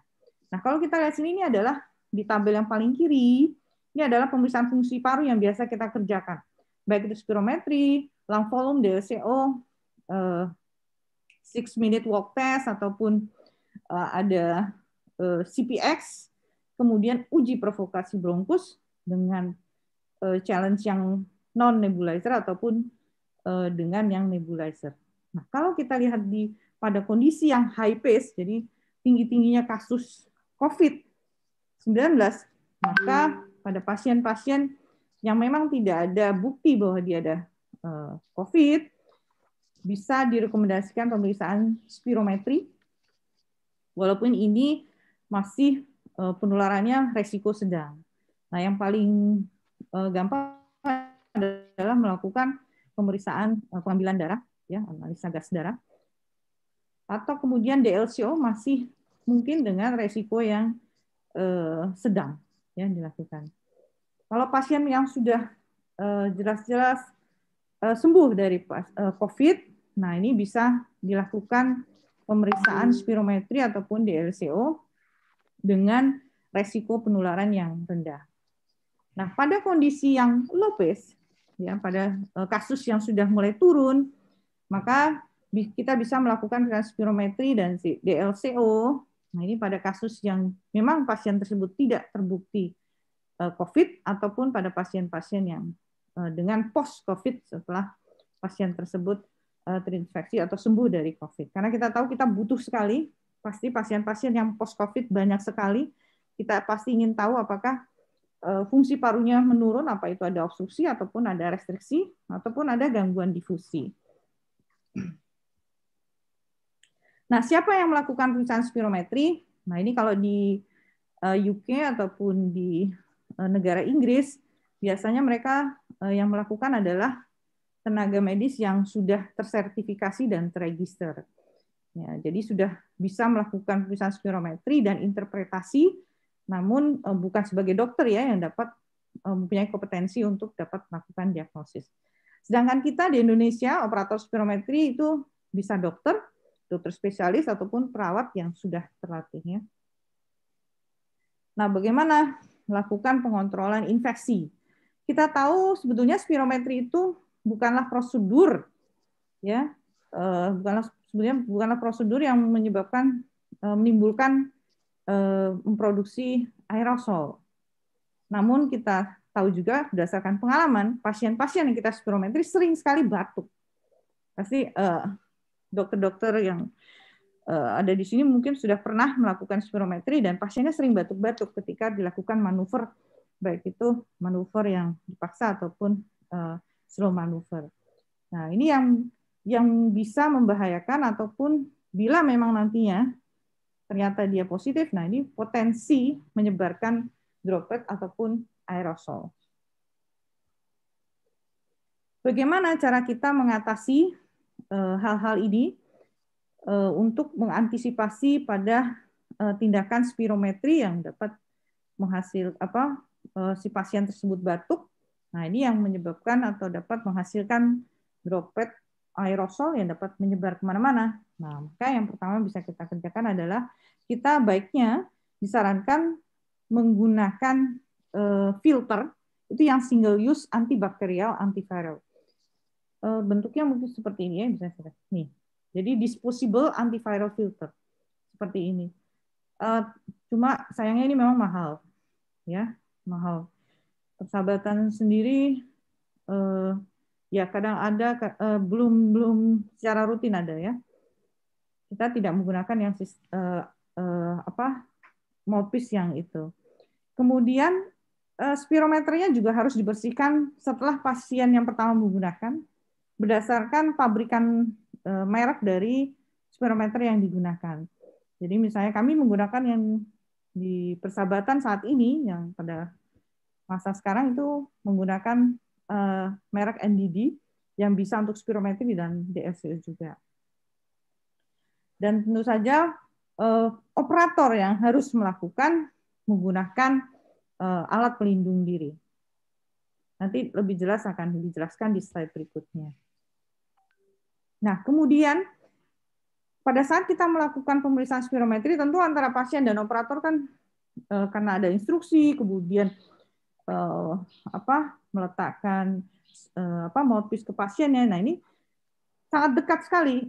Nah, kalau kita lihat sini ini adalah di tabel yang paling kiri, ini adalah pemeriksaan fungsi paru yang biasa kita kerjakan. Baik itu spirometri, lung volume, DLCO, eh, six minute walk test, ataupun uh, ada uh, eh, CPX, kemudian uji provokasi bronkus dengan uh, challenge yang non-nebulizer ataupun uh, dengan yang nebulizer. Nah, kalau kita lihat di pada kondisi yang high pace, jadi tinggi-tingginya kasus COVID maka hmm. pada pasien-pasien yang memang tidak ada bukti bahwa dia ada eh, COVID, bisa direkomendasikan pemeriksaan spirometri, walaupun ini masih eh, penularannya resiko sedang. Nah, yang paling eh, gampang adalah melakukan pemeriksaan pengambilan darah, ya analisa gas darah, atau kemudian DLCO masih mungkin dengan resiko yang eh, sedang ya, yang dilakukan. Kalau pasien yang sudah eh, jelas-jelas eh, eh, sembuh dari eh, COVID, nah ini bisa dilakukan pemeriksaan spirometri ataupun DLCO dengan resiko penularan yang rendah. Nah, pada kondisi yang lopes, ya pada eh, kasus yang sudah mulai turun, maka kita bisa melakukan spirometri dan DLCO Nah, ini pada kasus yang memang pasien tersebut tidak terbukti eh, COVID ataupun pada pasien-pasien yang eh, dengan post COVID setelah pasien tersebut eh, terinfeksi atau sembuh dari COVID. Karena kita tahu kita butuh sekali, pasti pasien-pasien yang post COVID banyak sekali. Kita pasti ingin tahu apakah fungsi parunya menurun, apa itu ada obstruksi ataupun ada restriksi ataupun ada gangguan difusi. Nah, siapa yang melakukan pemeriksaan spirometri? Nah, ini kalau di eh, UK ataupun di eh, negara Inggris, biasanya mereka eh, yang melakukan adalah tenaga medis yang sudah tersertifikasi dan terregister. Ya, jadi sudah bisa melakukan pemeriksaan spirometri dan interpretasi, namun bukan sebagai dokter ya yang dapat mempunyai kompetensi untuk dapat melakukan diagnosis. Sedangkan kita di Indonesia, operator spirometri itu bisa dokter, dokter gitu, spesialis ataupun perawat yang sudah terlatih ya. Nah, bagaimana melakukan pengontrolan infeksi? Kita tahu sebetulnya spirometri itu bukanlah prosedur ya, eh, bukanlah sebenarnya bukanlah prosedur yang menyebabkan eh, menimbulkan eh, memproduksi aerosol. Namun kita tahu juga berdasarkan pengalaman pasien-pasien yang kita spirometri sering sekali batuk. Pasti dokter-dokter yang eh, ada di sini mungkin sudah pernah melakukan spirometri dan pasiennya sering batuk-batuk ketika dilakukan manuver baik itu manuver yang dipaksa ataupun eh, slow manuver. Nah, ini yang yang bisa membahayakan ataupun bila memang nantinya ternyata dia positif, nah ini potensi menyebarkan droplet ataupun aerosol. Bagaimana cara kita mengatasi Eh, hal-hal ini eh, untuk mengantisipasi pada eh, tindakan spirometri yang dapat menghasil apa si pasien tersebut batuk. Nah, ini yang menyebabkan atau dapat menghasilkan droplet aerosol yang dapat menyebar kemana-mana. Nah, maka yang pertama bisa kita kerjakan adalah kita baiknya disarankan menggunakan filter itu yang single use antibakterial antiviral. Eh, bentuknya mungkin seperti ini ya misalnya seperti ini. Jadi disposable antiviral filter seperti ini. Eh, cuma sayangnya ini memang mahal, ya mahal. Persahabatan sendiri eh, ya kadang ada belum belum secara rutin ada ya. Kita tidak menggunakan yang apa mopis yang itu. Kemudian spirometernya juga harus dibersihkan setelah pasien yang pertama menggunakan berdasarkan pabrikan eh, merek dari spirometer yang digunakan. Jadi misalnya kami menggunakan yang di persahabatan saat ini yang pada masa sekarang itu menggunakan eh, merek NDD yang bisa untuk spirometri dan DSCO juga. Dan tentu saja eh, operator yang harus melakukan menggunakan alat pelindung diri. Nanti lebih jelas akan dijelaskan di slide berikutnya. Nah, kemudian pada saat kita melakukan pemeriksaan spirometri, tentu antara pasien dan operator kan eh, karena ada instruksi, kemudian eh, apa meletakkan e, apa mouthpiece ke pasiennya. Nah ini sangat dekat sekali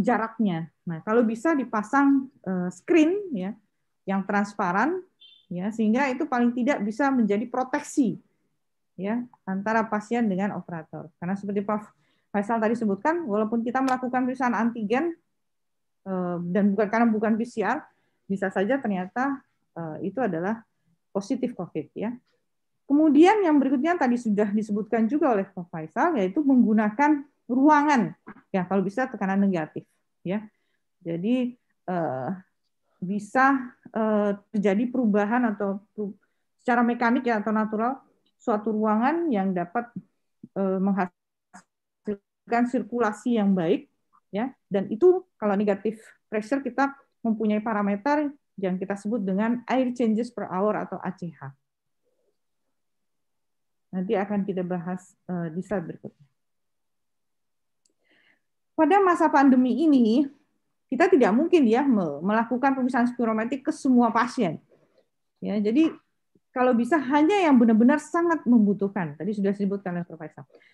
jaraknya. Nah kalau bisa dipasang screen ya yang transparan ya sehingga itu paling tidak bisa menjadi proteksi ya antara pasien dengan operator. Karena seperti Pak Faisal tadi sebutkan, walaupun kita melakukan pemeriksaan antigen eh, dan bukan karena bukan PCR, bisa saja ternyata eh, itu adalah positif COVID ya. Kemudian yang berikutnya tadi sudah disebutkan juga oleh Prof. Faisal yaitu menggunakan ruangan ya kalau bisa tekanan negatif ya. Jadi eh, bisa terjadi perubahan atau secara mekanik ya atau natural suatu ruangan yang dapat eh, menghasilkan memberikan sirkulasi yang baik ya dan itu kalau negatif pressure kita mempunyai parameter yang kita sebut dengan air changes per hour atau ACH. Nanti akan kita bahas eh, di slide berikutnya. Pada masa pandemi ini, kita tidak mungkin ya melakukan pemisahan spirometrik ke semua pasien. Ya, jadi kalau bisa hanya yang benar-benar sangat membutuhkan. Tadi sudah disebutkan oleh Prof.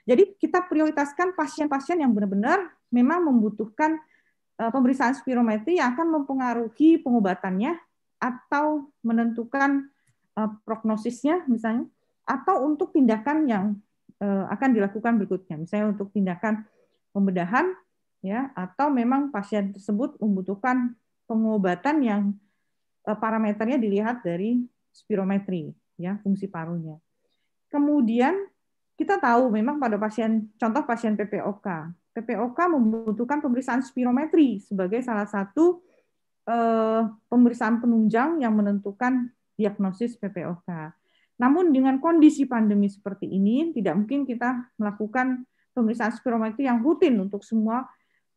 Jadi kita prioritaskan pasien-pasien yang benar-benar memang membutuhkan eh, pemeriksaan spirometri yang akan mempengaruhi pengobatannya atau menentukan eh, prognosisnya misalnya atau untuk tindakan yang eh, akan dilakukan berikutnya. Misalnya untuk tindakan pembedahan ya atau memang pasien tersebut membutuhkan pengobatan yang parameternya dilihat dari spirometri ya fungsi parunya. Kemudian kita tahu memang pada pasien contoh pasien PPOK, PPOK membutuhkan pemeriksaan spirometri sebagai salah satu eh, pemeriksaan penunjang yang menentukan diagnosis PPOK. Namun dengan kondisi pandemi seperti ini tidak mungkin kita melakukan pemeriksaan spirometri yang rutin untuk semua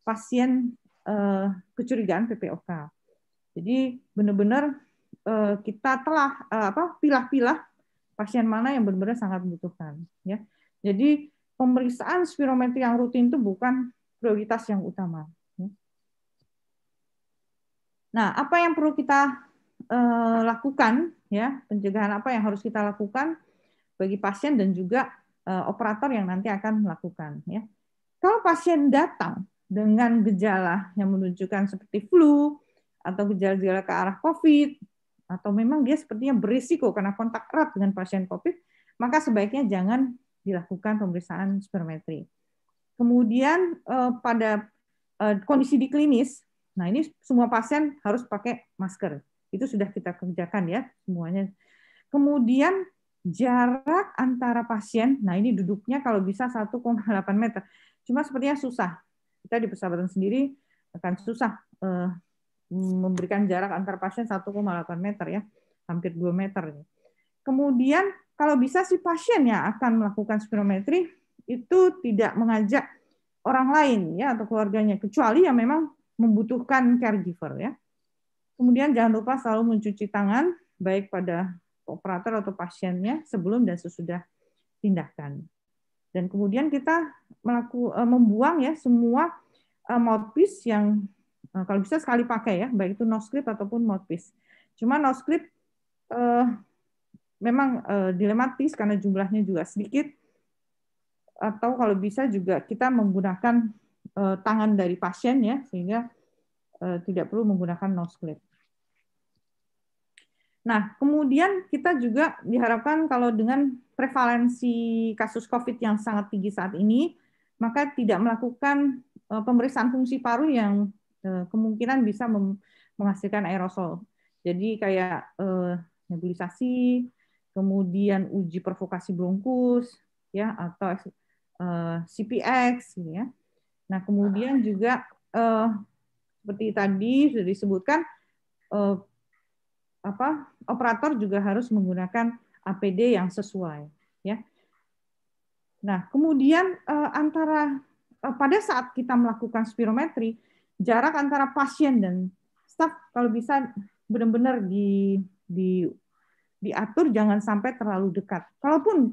pasien eh, kecurigaan PPOK. Jadi benar-benar Eh, kita telah eh, apa pilah-pilah pasien mana yang benar-benar sangat membutuhkan ya. Jadi pemeriksaan spirometri yang rutin itu bukan prioritas yang utama. Ya. Nah, apa yang perlu kita eh, lakukan ya, pencegahan apa yang harus kita lakukan bagi pasien dan juga operator yang nanti akan melakukan ya. Kalau pasien datang dengan gejala yang menunjukkan seperti flu atau gejala-gejala ke arah COVID atau memang dia sepertinya berisiko karena kontak erat dengan pasien COVID, maka sebaiknya jangan dilakukan pemeriksaan spirometri. Kemudian eh, pada eh, kondisi di klinis, nah ini semua pasien harus pakai masker. Itu sudah kita kerjakan ya semuanya. Kemudian jarak antara pasien, nah ini duduknya kalau bisa 1,8 meter. Cuma sepertinya susah. Kita di persahabatan sendiri akan susah eh, memberikan jarak antar pasien 1,8 meter ya, hampir 2 meter. Kemudian kalau bisa si pasien yang akan melakukan spirometri itu tidak mengajak orang lain ya atau keluarganya kecuali yang memang membutuhkan caregiver ya. Kemudian jangan lupa selalu mencuci tangan baik pada operator atau pasiennya sebelum dan sesudah tindakan. Dan kemudian kita melaku, eh, membuang ya semua eh, mouthpiece yang Nah, kalau bisa sekali pakai ya, baik itu NoScript ataupun mouthpiece. Cuma NoScript eh, memang eh, dilematis karena jumlahnya juga sedikit. Atau kalau bisa juga kita menggunakan eh, tangan dari pasien ya, sehingga eh, tidak perlu menggunakan NoScript. Nah, kemudian kita juga diharapkan kalau dengan prevalensi kasus COVID yang sangat tinggi saat ini, maka tidak melakukan eh, pemeriksaan fungsi paru yang Eh, kemungkinan bisa menghasilkan aerosol. Jadi kayak eh, nebulisasi, kemudian uji provokasi bronkus, ya atau eh, CPX, gitu ya. Nah kemudian juga eh, seperti tadi sudah disebutkan, eh, apa operator juga harus menggunakan APD yang sesuai, ya. Nah kemudian eh, antara eh, pada saat kita melakukan spirometri jarak antara pasien dan staff kalau bisa benar-benar di, di diatur jangan sampai terlalu dekat. Kalaupun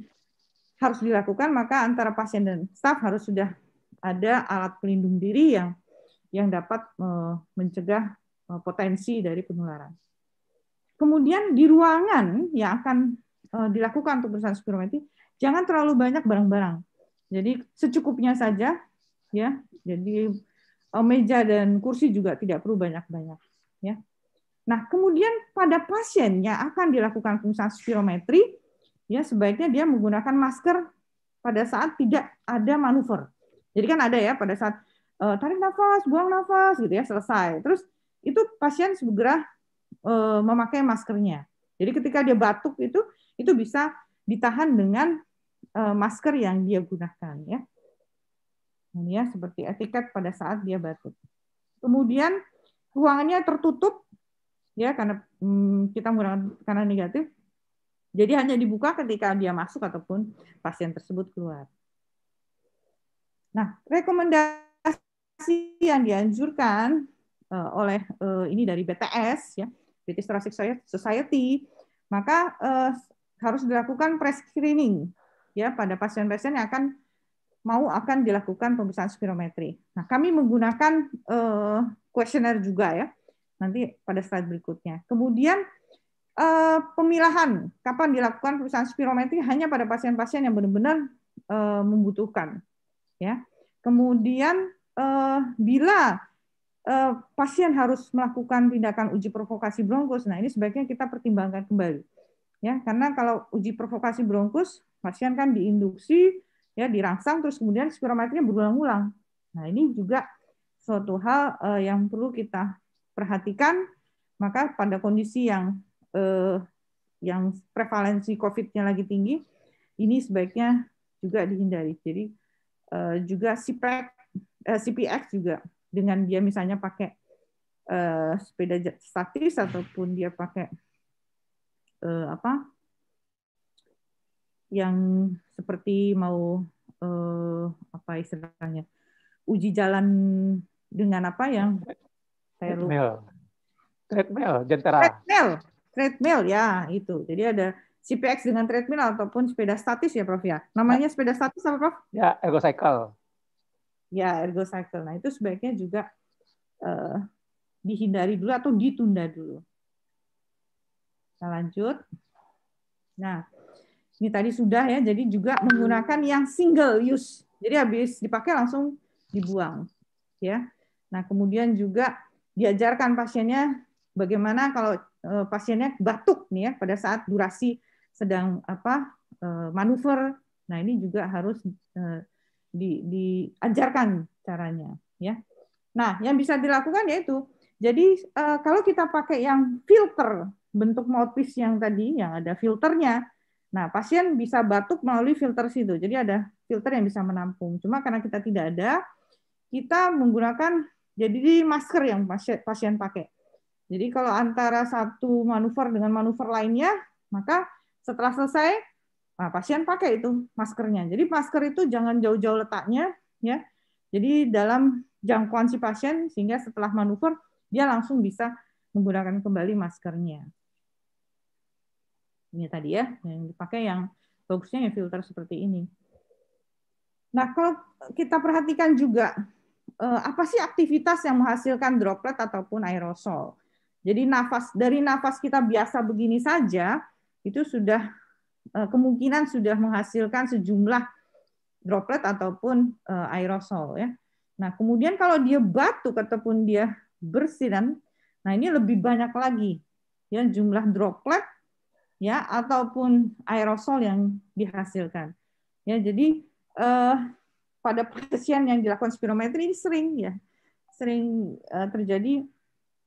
harus dilakukan maka antara pasien dan staf harus sudah ada alat pelindung diri yang yang dapat mencegah e, potensi dari penularan. Kemudian di ruangan yang akan e, dilakukan untuk perusahaan spirometri jangan terlalu banyak barang-barang. Jadi secukupnya saja ya. Jadi Eh, meja dan kursi juga tidak perlu banyak-banyak ya. Nah, kemudian pada pasien yang akan dilakukan fungsi spirometri ya sebaiknya dia menggunakan masker pada saat tidak ada manuver. Jadi kan ada ya pada saat uh, tarik nafas, buang nafas gitu ya selesai. Terus itu pasien segera uh, memakai maskernya. Jadi ketika dia batuk itu itu bisa ditahan dengan uh, masker yang dia gunakan ya ya seperti etiket pada saat dia batuk. Kemudian ruangannya tertutup ya karena hmm, kita menggunakan karena negatif. Jadi hanya dibuka ketika dia masuk ataupun pasien tersebut keluar. Nah, rekomendasi yang dianjurkan uh, oleh uh, ini dari BTS ya, British Thoracic Society, maka uh, harus dilakukan pre-screening ya pada pasien-pasien yang akan mau akan dilakukan pemeriksaan spirometri. Nah, kami menggunakan eh, kuesioner uh, juga ya. Nanti pada slide berikutnya. Kemudian uh, pemilahan kapan dilakukan pemeriksaan spirometri hanya pada pasien-pasien yang benar-benar uh, membutuhkan ya. Kemudian uh, bila uh, pasien harus melakukan tindakan uji provokasi bronkus, nah ini sebaiknya kita pertimbangkan kembali. Ya, karena kalau uji provokasi bronkus, pasien kan diinduksi ya dirangsang terus kemudian spirometrinya berulang-ulang. Nah, ini juga suatu hal eh, yang perlu kita perhatikan maka pada kondisi yang eh, yang prevalensi COVID-nya lagi tinggi, ini sebaiknya juga dihindari. Jadi eh, juga CPX, e eh, CPX juga dengan dia misalnya pakai eh, sepeda statis ataupun dia pakai eh, apa yang seperti mau eh, apa istilahnya uji jalan dengan apa yang saya lupa treadmill jentera treadmill treadmill ya itu jadi ada CPX dengan treadmill ataupun sepeda statis ya Prof ya namanya ya. sepeda statis apa Prof ya ergo cycle ya ergo cycle nah itu sebaiknya juga eh, dihindari dulu atau ditunda dulu kita nah, lanjut nah ini tadi sudah ya, jadi juga menggunakan hmm. yang single use. Jadi habis dipakai langsung dibuang. Ya. Nah, kemudian juga diajarkan pasiennya bagaimana kalau eh, pasiennya batuk nih ya pada saat durasi sedang apa eh, manuver. Nah, ini juga harus eh, di, diajarkan caranya ya. Nah, yang bisa dilakukan yaitu jadi kalau kita pakai yang filter bentuk mouthpiece yang tadi yang ada filternya, Nah, pasien bisa batuk melalui filter situ. Jadi ada filter yang bisa menampung. Cuma karena kita tidak ada, kita menggunakan jadi masker yang pasien, pasien pakai. Jadi kalau antara satu manuver dengan manuver lainnya, maka setelah selesai nah, pasien pakai itu maskernya. Jadi masker itu jangan jauh-jauh letaknya ya. Jadi dalam jangkauan si pasien sehingga setelah manuver dia langsung bisa menggunakan kembali maskernya ini tadi ya yang dipakai yang bagusnya yang filter seperti ini. Nah kalau kita perhatikan juga eh, apa sih aktivitas yang menghasilkan droplet ataupun aerosol. Jadi nafas dari nafas kita biasa begini saja itu sudah eh, kemungkinan sudah menghasilkan sejumlah droplet ataupun eh, aerosol ya. Nah, kemudian kalau dia batuk ataupun dia bersin, nah ini lebih banyak lagi yang jumlah droplet ya ataupun aerosol yang dihasilkan. Ya, jadi eh, pada pasien yang dilakukan spirometri ini sering ya, sering eh, terjadi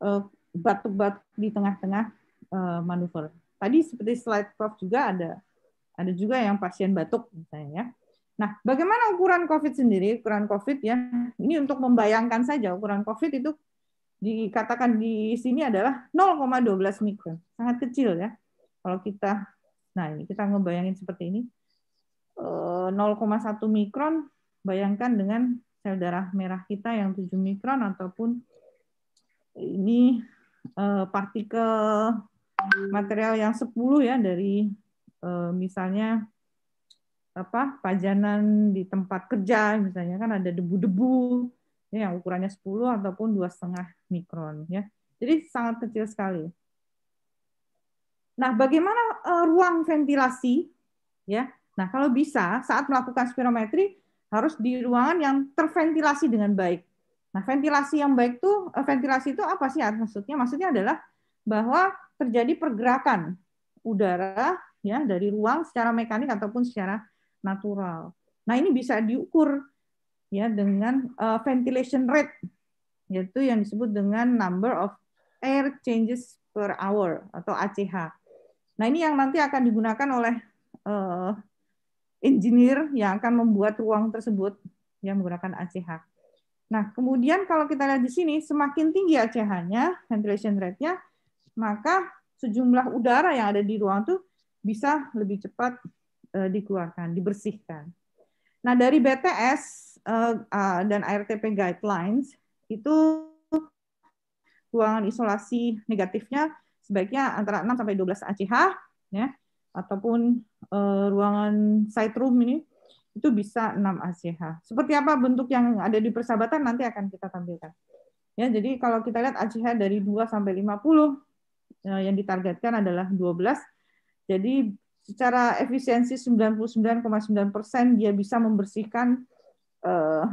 batuk eh, batuk-batuk di tengah-tengah eh, manuver. Tadi seperti slide Prof juga ada ada juga yang pasien batuk misalnya ya. Nah, bagaimana ukuran COVID sendiri? Ukuran COVID ya, ini untuk membayangkan saja ukuran COVID itu dikatakan di sini adalah 0,12 mikron, sangat kecil ya kalau kita, nah ini kita ngebayangin seperti ini, 0,1 eh, mikron, bayangkan dengan sel darah merah kita yang 7 mikron ataupun ini eh, partikel material yang 10 ya dari eh, misalnya apa pajanan di tempat kerja misalnya kan ada debu-debu ya yang ukurannya 10 ataupun dua setengah mikron ya jadi sangat kecil sekali Nah, bagaimana uh, ruang ventilasi? Ya, nah kalau bisa saat melakukan spirometri harus di ruangan yang terventilasi dengan baik. Nah, ventilasi yang baik tuh uh, ventilasi itu apa sih maksudnya? Maksudnya adalah bahwa terjadi pergerakan udara ya dari ruang secara mekanik ataupun secara natural. Nah, ini bisa diukur ya dengan uh, ventilation rate yaitu yang disebut dengan number of air changes per hour atau ACH. Nah ini yang nanti akan digunakan oleh uh, engineer yang akan membuat ruang tersebut yang menggunakan ACH. Nah kemudian kalau kita lihat di sini, semakin tinggi ACH-nya, ventilation rate-nya, maka sejumlah udara yang ada di ruang itu bisa lebih cepat uh, dikeluarkan, dibersihkan. Nah dari BTS uh, eh, uh, ah, dan ARTP guidelines itu ruangan isolasi negatifnya sebaiknya antara 6 sampai 12 ACH ya ataupun uh, ruangan side room ini itu bisa 6 ACH. Seperti apa bentuk yang ada di persahabatan nanti akan kita tampilkan. Ya, jadi kalau kita lihat ACH dari 2 sampai 50 ya, eh, yang ditargetkan adalah 12. Jadi secara efisiensi 99,9% dia bisa membersihkan eh,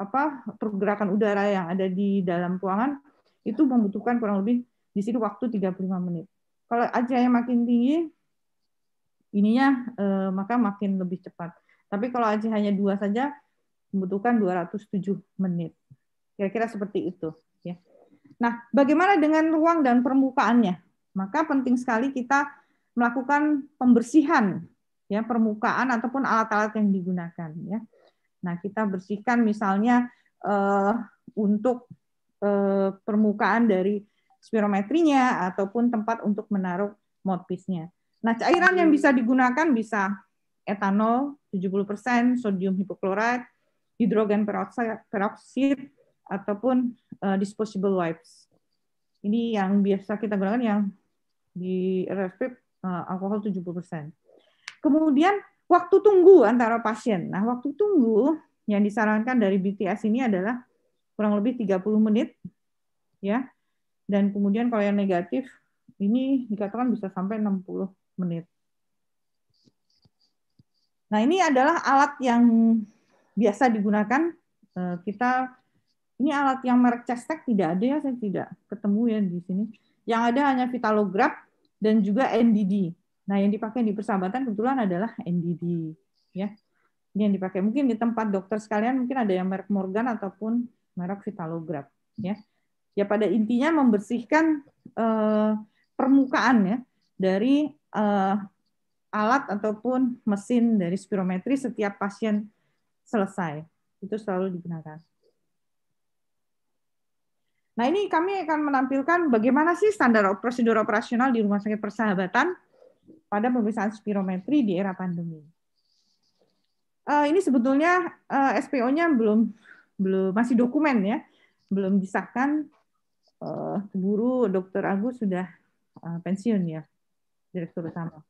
apa pergerakan udara yang ada di dalam ruangan itu membutuhkan kurang lebih di sini waktu 35 menit. Kalau aja yang makin tinggi, ininya eh, maka makin lebih cepat. Tapi kalau aja hanya dua saja, membutuhkan 207 menit. Kira-kira seperti itu. ya. Nah, bagaimana dengan ruang dan permukaannya? Maka penting sekali kita melakukan pembersihan ya permukaan ataupun alat-alat yang digunakan ya. Nah, kita bersihkan misalnya uh, untuk uh, permukaan dari spirometrinya ataupun tempat untuk menaruh mouthpiece-nya. Nah, cairan yang bisa digunakan bisa etanol 70%, sodium hipoklorat, hidrogen peroxide ataupun uh, disposable wipes. Ini yang biasa kita gunakan yang di RFP uh, eh, alkohol 70%. Kemudian waktu tunggu antara pasien. Nah, waktu tunggu yang disarankan dari BTS ini adalah kurang lebih 30 menit ya dan kemudian kalau yang negatif, ini dikatakan bisa sampai 60 menit. Nah, ini adalah alat yang biasa digunakan. Eh, kita ini alat yang merek Chestek tidak ada ya, saya tidak ketemu ya di sini. Yang ada hanya vitalograf dan juga NDD. Nah, yang dipakai di persahabatan kebetulan adalah NDD, ya. Ini yang dipakai. Mungkin di tempat dokter sekalian mungkin ada yang merek Morgan ataupun merek vitalograf, ya ya pada intinya membersihkan eh, permukaan ya dari eh, alat ataupun mesin dari spirometri setiap pasien selesai. Itu selalu digunakan. Nah, ini kami akan menampilkan bagaimana sih standar prosedur operasional di Rumah Sakit Persahabatan pada pemeriksaan spirometri di era pandemi. Uh, ini sebetulnya uh, eh, SPO-nya belum belum masih dokumen ya, belum disahkan keburu eh, Dokter Agus sudah eh, pensiun ya, direktur utama.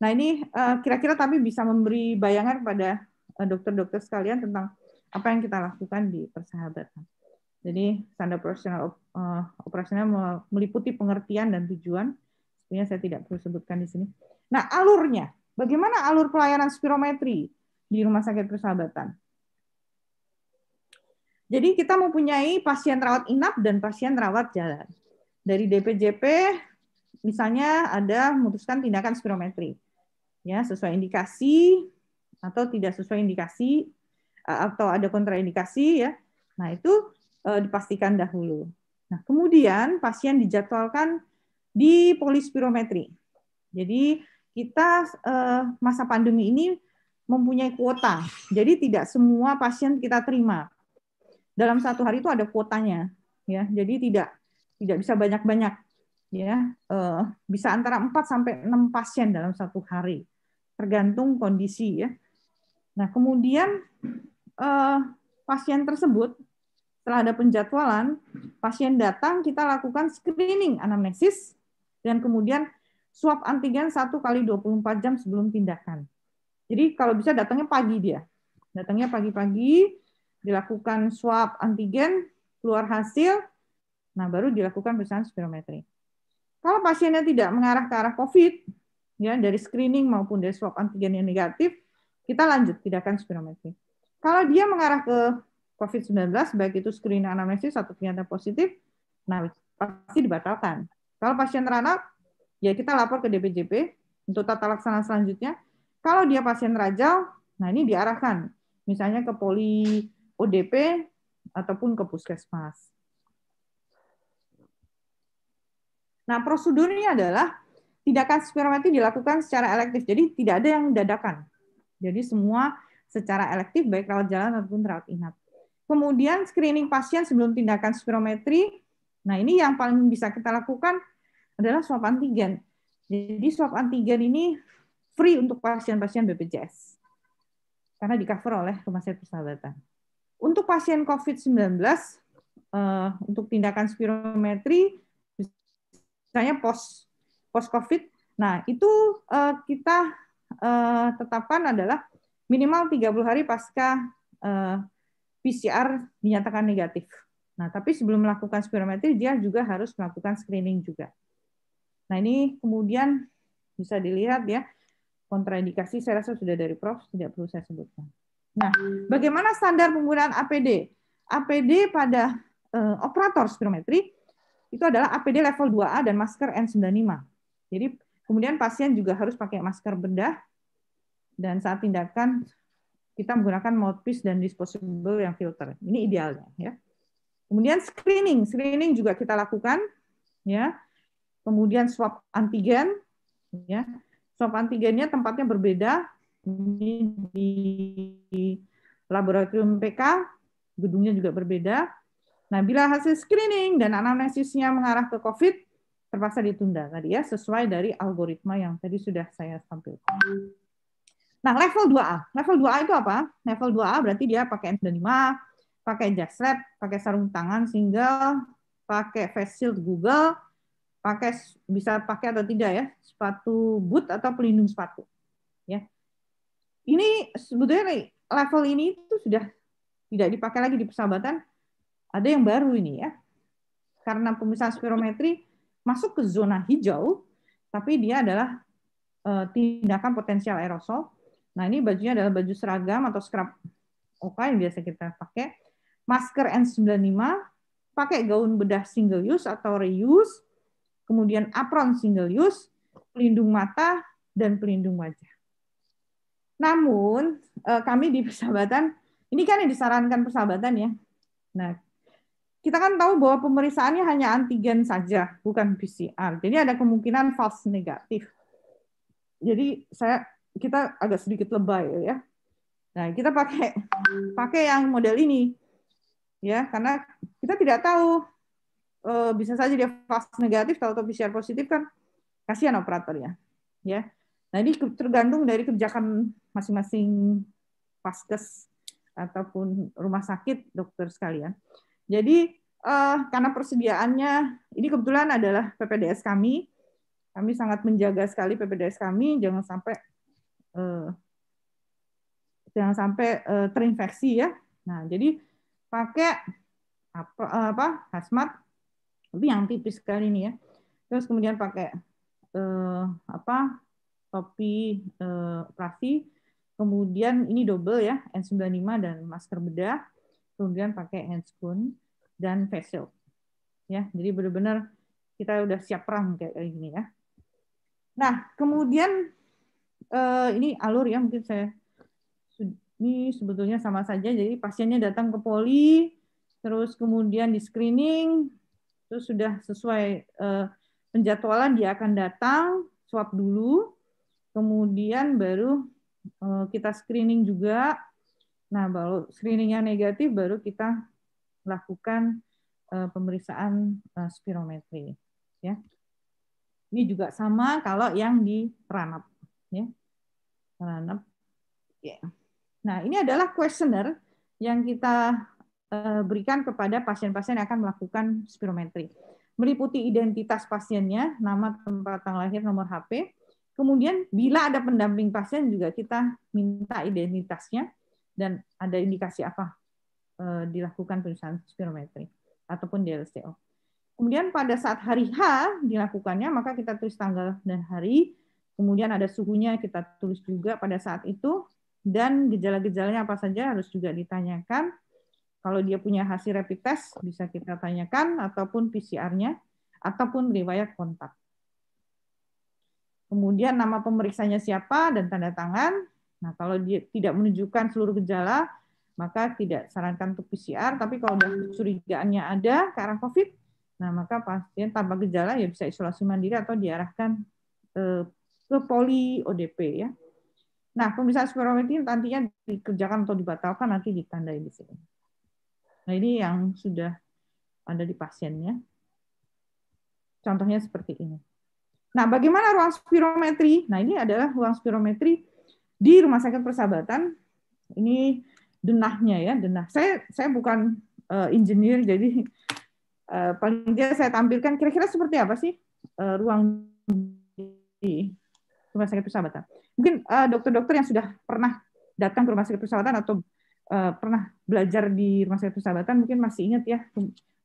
Nah ini eh, kira-kira kami bisa memberi bayangan pada dokter-dokter sekalian tentang apa yang kita lakukan di persahabatan. Jadi standar profesional operasional meliputi pengertian dan tujuan. Sebenarnya saya tidak perlu sebutkan di sini. Nah alurnya, bagaimana alur pelayanan spirometri di rumah sakit persahabatan? Jadi kita mempunyai pasien rawat inap dan pasien rawat jalan. Dari DPJP misalnya ada memutuskan tindakan spirometri. Ya, sesuai indikasi atau tidak sesuai indikasi atau ada kontraindikasi ya. Nah, itu e, dipastikan dahulu. Nah, kemudian pasien dijadwalkan di polispirometri. Jadi kita e, masa pandemi ini mempunyai kuota. Jadi tidak semua pasien kita terima dalam satu hari itu ada kuotanya ya jadi tidak tidak bisa banyak-banyak ya eh, bisa antara 4 sampai enam pasien dalam satu hari tergantung kondisi ya nah kemudian eh, pasien tersebut setelah ada penjadwalan pasien datang kita lakukan screening anamnesis dan kemudian swab antigen satu kali 24 jam sebelum tindakan jadi kalau bisa datangnya pagi dia datangnya pagi-pagi dilakukan swab antigen, keluar hasil, nah baru dilakukan pemeriksaan spirometri. Kalau pasiennya tidak mengarah ke arah COVID, ya dari screening maupun dari swab antigen yang negatif, kita lanjut tindakan spirometri. Kalau dia mengarah ke COVID-19, baik itu screening anamnesis atau ternyata positif, nah pasti dibatalkan. Kalau pasien teranak ya kita lapor ke DPJP untuk tata laksana selanjutnya. Kalau dia pasien rajal, nah ini diarahkan, misalnya ke poli ODP ataupun ke puskesmas. Nah, prosedurnya adalah tindakan spirometri dilakukan secara elektif. Jadi tidak ada yang dadakan. Jadi semua secara elektif baik rawat jalan ataupun rawat inap. Kemudian screening pasien sebelum tindakan spirometri. Nah, ini yang paling bisa kita lakukan adalah swab antigen. Jadi swab antigen ini free untuk pasien-pasien BPJS. Karena di-cover oleh Rumah Sakit Persahabatan. Untuk pasien COVID-19, eh, untuk tindakan spirometri, misalnya post post COVID, nah itu eh, kita eh, tetapkan adalah minimal 30 hari pasca PCR dinyatakan negatif. Nah, tapi sebelum melakukan spirometri, dia juga harus melakukan screening juga. Nah, ini kemudian bisa dilihat ya, kontraindikasi saya rasa sudah dari Prof, tidak perlu saya sebutkan. Nah, bagaimana standar penggunaan APD? APD pada eh, operator spirometri itu adalah APD level 2A dan masker N95. Jadi kemudian pasien juga harus pakai masker bedah dan saat tindakan kita menggunakan mouthpiece dan disposable yang filter. Ini idealnya ya. Kemudian screening, screening juga kita lakukan ya. Kemudian swab antigen ya. Swab antigennya tempatnya berbeda ini di laboratorium PK, gedungnya juga berbeda. Nah, bila hasil screening dan anamnesisnya mengarah ke COVID, terpaksa ditunda tadi ya, sesuai dari algoritma yang tadi sudah saya tampilkan. Nah, level 2A. Level 2A itu apa? Level 2A berarti dia pakai N95, pakai jas pakai sarung tangan single, pakai face shield Google, pakai bisa pakai atau tidak ya, sepatu boot atau pelindung sepatu. Ya ini sebetulnya level ini itu sudah tidak dipakai lagi di persahabatan. Ada yang baru ini ya. Karena pemisahan spirometri masuk ke zona hijau, tapi dia adalah eh, tindakan potensial aerosol. Nah, ini bajunya adalah baju seragam atau scrub oka yang biasa kita pakai. Masker N95, pakai gaun bedah single use atau reuse, kemudian apron single use, pelindung mata, dan pelindung wajah. Namun eh, kami di persahabatan ini kan yang disarankan persahabatan ya. Nah, kita kan tahu bahwa pemeriksaannya hanya antigen saja, bukan PCR. Jadi ada kemungkinan false negatif. Jadi saya kita agak sedikit lebay ya. Nah, kita pakai pakai yang model ini. Ya, karena kita tidak tahu eh, bisa saja dia false negatif atau PCR positif kan kasihan operatornya. Ya. Nah ini tergantung dari kebijakan masing-masing paskes ataupun rumah sakit dokter sekalian. Jadi uh, karena persediaannya ini kebetulan adalah PPDS kami, kami sangat menjaga sekali PPDS kami jangan sampai uh, jangan sampai eh, terinfeksi ya. Nah jadi pakai apa, apa hazmat tapi yang tipis sekali ini ya. Terus kemudian pakai eh, apa topi uh, operasi, eh, kemudian ini double ya, N95 dan masker bedah, kemudian pakai handscoon dan face shield. Ya, jadi benar-benar kita udah siap perang kayak gini ya. Nah, kemudian uh, ini alur ya mungkin saya ini sebetulnya sama saja. Jadi pasiennya datang ke poli, terus kemudian di screening, terus sudah sesuai uh, eh, penjadwalan dia akan datang swab dulu, Kemudian baru eh, kita screening juga. Nah, baru screeningnya negatif, baru kita lakukan eh, pemeriksaan eh, spirometri. Ya. Ini juga sama kalau yang di Ranap. Ya. Ranap. Ya. Nah, ini adalah kuesioner yang kita berikan kepada pasien-pasien yang akan melakukan spirometri. Meliputi identitas pasiennya, nama tempat tanggal lahir, nomor HP, Kemudian bila ada pendamping pasien juga kita minta identitasnya dan ada indikasi apa eh, dilakukan pemeriksaan spirometri ataupun DLCO. Kemudian pada saat hari H dilakukannya maka kita tulis tanggal dan hari, kemudian ada suhunya kita tulis juga pada saat itu dan gejala-gejalanya apa saja harus juga ditanyakan. Kalau dia punya hasil rapid test bisa kita tanyakan ataupun PCR-nya ataupun riwayat kontak kemudian nama pemeriksanya siapa dan tanda tangan. Nah, kalau dia tidak menunjukkan seluruh gejala, maka tidak sarankan untuk PCR, tapi kalau curigaannya ada ke arah COVID, nah maka pasien tanpa gejala ya bisa isolasi mandiri atau diarahkan eh, ke poli ODP ya. Nah, pemeriksaan spirometri nantinya dikerjakan atau dibatalkan nanti ditandai di sini. Nah, ini yang sudah ada di pasiennya. Contohnya seperti ini. Nah, bagaimana ruang spirometri? Nah, ini adalah ruang spirometri di Rumah Sakit Persahabatan. Ini denahnya ya, denah. Saya saya bukan uh, engineer, jadi uh, paling tidak saya tampilkan kira-kira seperti apa sih uh, ruang di Rumah Sakit Persahabatan. Mungkin dokter dokter-dokter yang sudah pernah datang ke Rumah Sakit Persahabatan atau uh, pernah belajar di Rumah Sakit Persahabatan mungkin masih ingat ya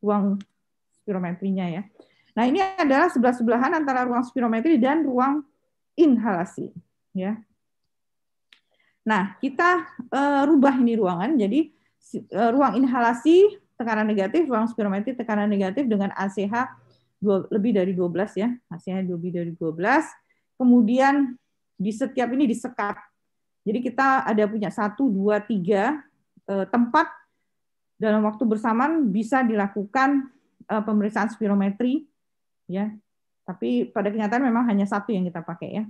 ruang spirometrinya ya. Nah, ini adalah sebelah-sebelahan antara ruang spirometri dan ruang inhalasi, ya. Nah, kita uh, rubah ini ruangan jadi eh, ruang inhalasi tekanan negatif, ruang spirometri tekanan negatif dengan ACH dua, lebih dari 12 ya, ACH lebih dari 12. Kemudian di setiap ini disekat. Jadi kita ada punya satu, dua, tiga eh, tempat dalam waktu bersamaan bisa dilakukan pemeriksaan spirometri ya. Tapi pada kenyataan memang hanya satu yang kita pakai ya.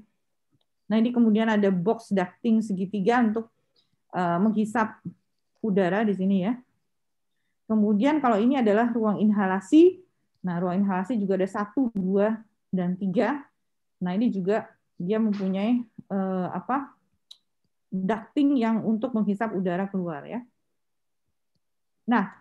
Nah, ini kemudian ada box ducting segitiga untuk uh, menghisap udara di sini ya. Kemudian kalau ini adalah ruang inhalasi. Nah, ruang inhalasi juga ada satu, dua, dan tiga. Nah, ini juga dia mempunyai uh, apa ducting yang untuk menghisap udara keluar ya. Nah,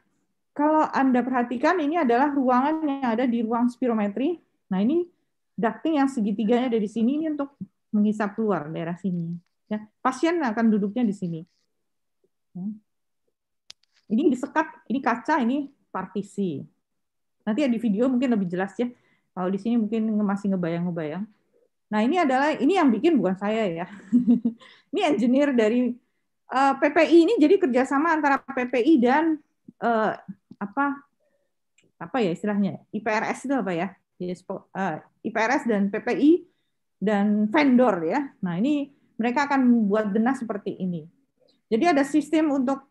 kalau Anda perhatikan, ini adalah ruangan yang ada di ruang spirometri. Nah, ini ducting yang segitiganya ada di sini, ini untuk menghisap keluar daerah sini. Ya, pasien akan duduknya di sini. Ya. Ini disekat, ini kaca, ini partisi. Nanti ya di video mungkin lebih jelas ya. Kalau di sini mungkin masih ngebayang-ngebayang. Nah ini adalah ini yang bikin bukan saya ya. [LAUGHS] ini engineer dari eh, PPI ini jadi kerjasama antara PPI dan eh, apa apa ya istilahnya IPRS itu apa ya IPRS eh, dan PPI dan vendor ya. Nah ini mereka akan membuat denah seperti ini. Jadi ada sistem untuk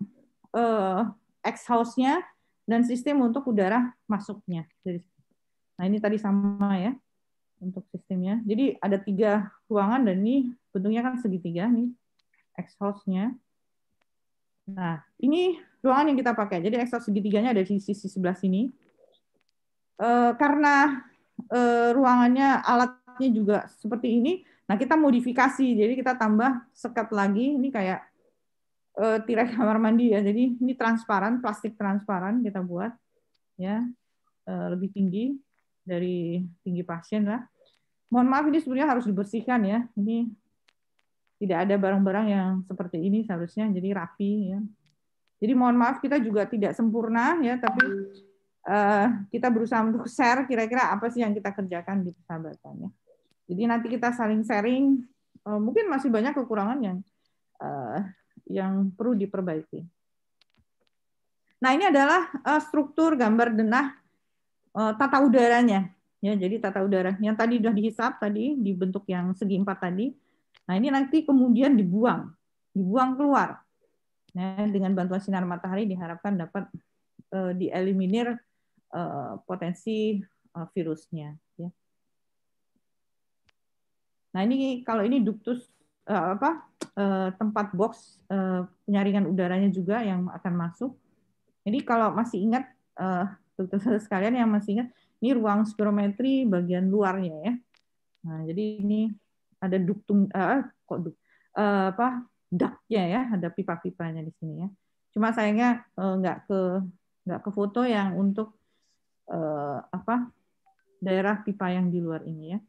eh, dan sistem untuk udara masuknya. Jadi, nah ini tadi sama ya untuk sistemnya. Jadi ada tiga ruangan dan ini bentuknya kan segitiga nih exhaustnya Nah, ini ruangan yang kita pakai. Jadi ekstra segitiganya ada di sisi sebelah sini. E, karena e, ruangannya alatnya juga seperti ini, nah kita modifikasi. Jadi kita tambah sekat lagi. Ini kayak e, tirai kamar mandi ya. Jadi ini transparan, plastik transparan kita buat ya e, lebih tinggi dari tinggi pasien lah. Mohon maaf ini sebenarnya harus dibersihkan ya. Ini tidak ada barang-barang yang seperti ini seharusnya jadi rapi ya. Jadi mohon maaf kita juga tidak sempurna ya, tapi uh, kita berusaha untuk share kira-kira apa sih yang kita kerjakan di persahabatan ya. Jadi nanti kita saling sharing, uh, mungkin masih banyak kekurangan yang uh, yang perlu diperbaiki. Nah ini adalah uh, struktur gambar denah uh, tata udaranya ya. Jadi tata udara yang tadi sudah dihisap tadi dibentuk yang segi empat tadi Nah ini nanti kemudian dibuang, dibuang keluar. Nah, dengan bantuan sinar matahari diharapkan dapat uh, dieliminir uh, potensi uh, virusnya. Ya. Nah ini kalau ini duktus uh, apa uh, tempat box uh, penyaringan udaranya juga yang akan masuk. Jadi kalau masih ingat uh, dokter [LAUGHS] sekalian yang masih ingat ini ruang spirometri bagian luarnya ya. Nah, jadi ini ada duktum uh, eh, eh, kok duk, uh, apa daknya ya, ada pipa-pipanya di sini ya. Cuma sayangnya uh, nggak ke nggak ke foto yang untuk uh, apa daerah pipa yang di luar ini ya.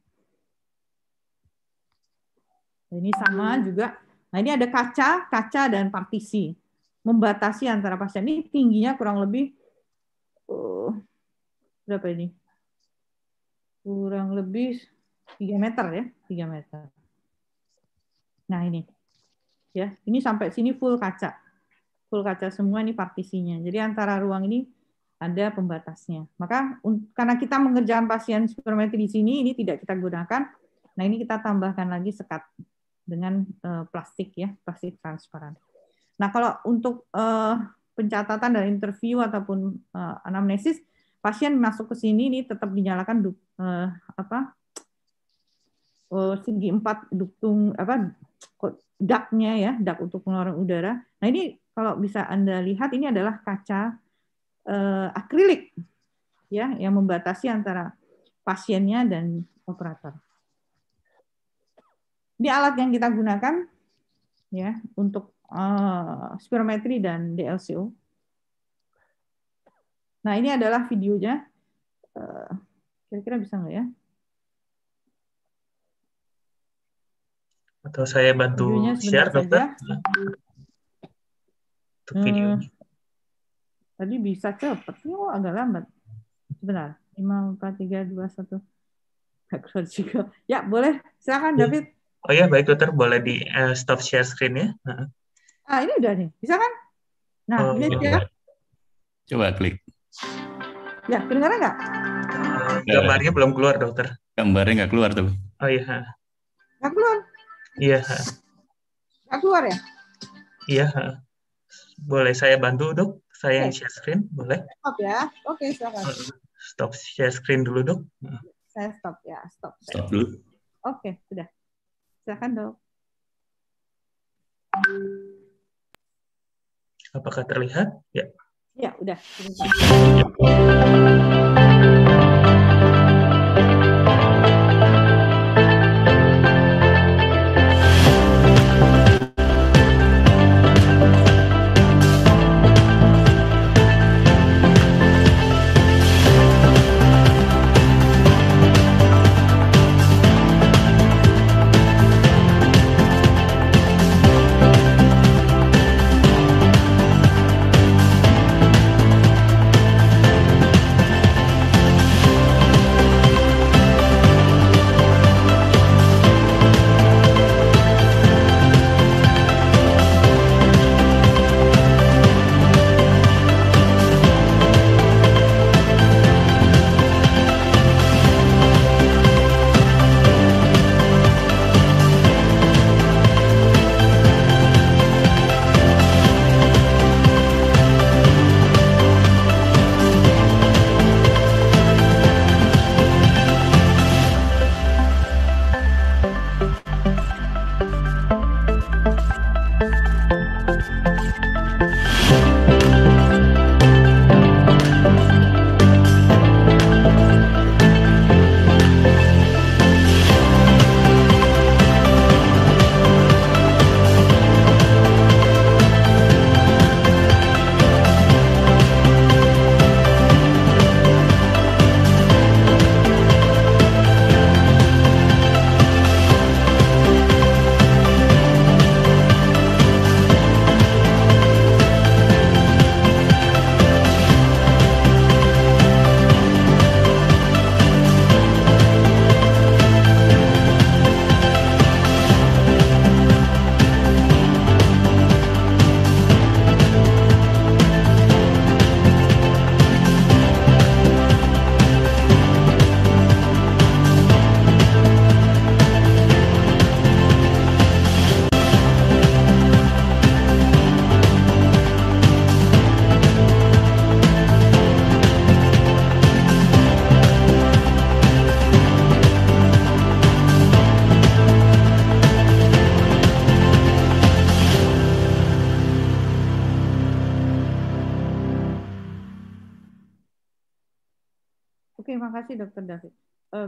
Ini sama hmm. juga. Nah ini ada kaca, kaca dan partisi membatasi antara pasien ini tingginya kurang lebih uh, berapa ini? Kurang lebih 3 meter ya, 3 meter. Nah, ini. Ya, ini sampai sini full kaca. Full kaca semua ini partisinya. Jadi antara ruang ini ada pembatasnya. Maka karena kita mengerjakan pasien spirometri di sini, ini tidak kita gunakan. Nah, ini kita tambahkan lagi sekat dengan eh, plastik ya, plastik transparan. Nah, kalau untuk eh, pencatatan dan interview ataupun eh, anamnesis, pasien masuk ke sini ini tetap dinyalakan uh, apa Eh, segi empat duktung apa daknya ya dak untuk pengeluaran udara. Nah ini kalau bisa anda lihat ini adalah kaca uh, akrilik ya yang membatasi antara pasiennya dan operator. Di alat yang kita gunakan ya untuk uh, spirometri dan DLCO. Nah ini adalah videonya. Kira-kira bisa nggak ya? atau saya bantu share dokter saja. untuk hmm. tadi bisa cepat oh agak lambat sebentar lima empat tiga dua satu keluar juga ya boleh silakan ya. David oh ya baik dokter boleh di uh, stop share screen ya nah. ah ini udah nih bisa kan nah oh, lihat ya coba klik ya kedengaran nggak eh, gambarnya belum keluar dokter gambarnya nggak keluar tuh oh iya nggak keluar Iya. Aku keluar ya? Iya. Boleh saya bantu dok? Saya yang share screen, boleh? Stop ya. Oke, okay, silakan. Stop share screen dulu dok. Saya stop ya, stop. Stop dulu. Oke, okay, sudah. Silakan dok. Apakah terlihat? Ya. Ya, udah.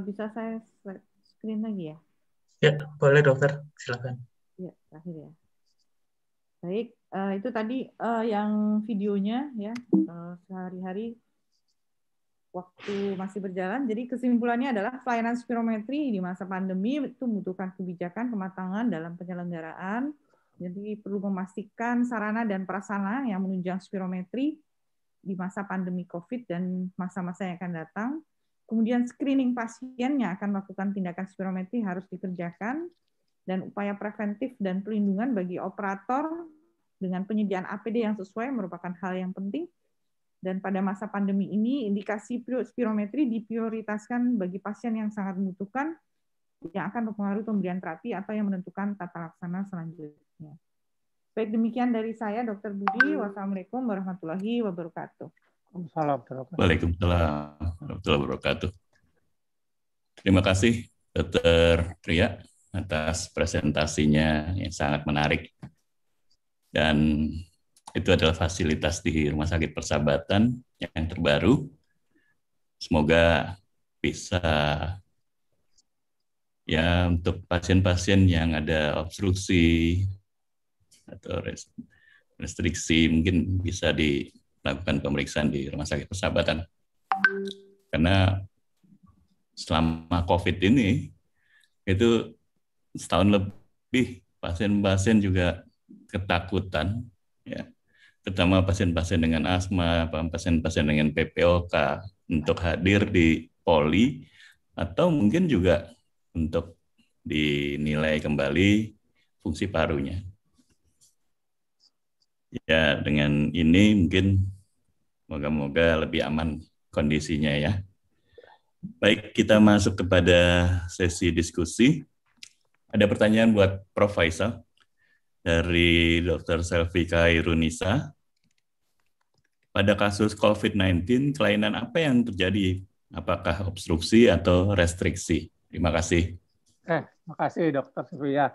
bisa saya screen lagi ya. Ya, boleh dokter, silakan. Ya, terakhir ya. Baik, uh, itu tadi uh, yang videonya ya uh, sehari-hari waktu masih berjalan. Jadi kesimpulannya adalah pelayanan spirometri di masa pandemi itu membutuhkan kebijakan kematangan dalam penyelenggaraan. Jadi perlu memastikan sarana dan prasarana yang menunjang spirometri di masa pandemi COVID dan masa-masa yang akan datang Kemudian screening pasien yang akan melakukan tindakan spirometri harus dikerjakan dan upaya preventif dan pelindungan bagi operator dengan penyediaan APD yang sesuai merupakan hal yang penting. Dan pada masa pandemi ini, indikasi spirometri diprioritaskan bagi pasien yang sangat membutuhkan yang akan mempengaruhi pemberian terapi atau yang menentukan tata laksana selanjutnya. Baik demikian dari saya, Dr. Budi. Wassalamualaikum warahmatullahi wabarakatuh. Waalaikumsalam warahmatullahi wabarakatuh. Terima kasih Dr. Ria atas presentasinya yang sangat menarik. Dan itu adalah fasilitas di Rumah Sakit Persahabatan yang terbaru. Semoga bisa ya untuk pasien-pasien yang ada obstruksi atau restriksi mungkin bisa dilakukan pemeriksaan di Rumah Sakit Persahabatan. Karena selama COVID ini itu setahun lebih pasien-pasien juga ketakutan ya terutama pasien-pasien dengan asma, pasien-pasien dengan PPOK untuk hadir di poli atau mungkin juga untuk dinilai kembali fungsi parunya. Ya, dengan ini mungkin moga-moga lebih aman kondisinya ya. Baik, kita masuk kepada sesi diskusi. Ada pertanyaan buat Prof. Faisal dari Dr. Selvi Irunisa. Pada kasus COVID-19, kelainan apa yang terjadi? Apakah obstruksi atau restriksi? Terima kasih. Eh, terima kasih Dr. ya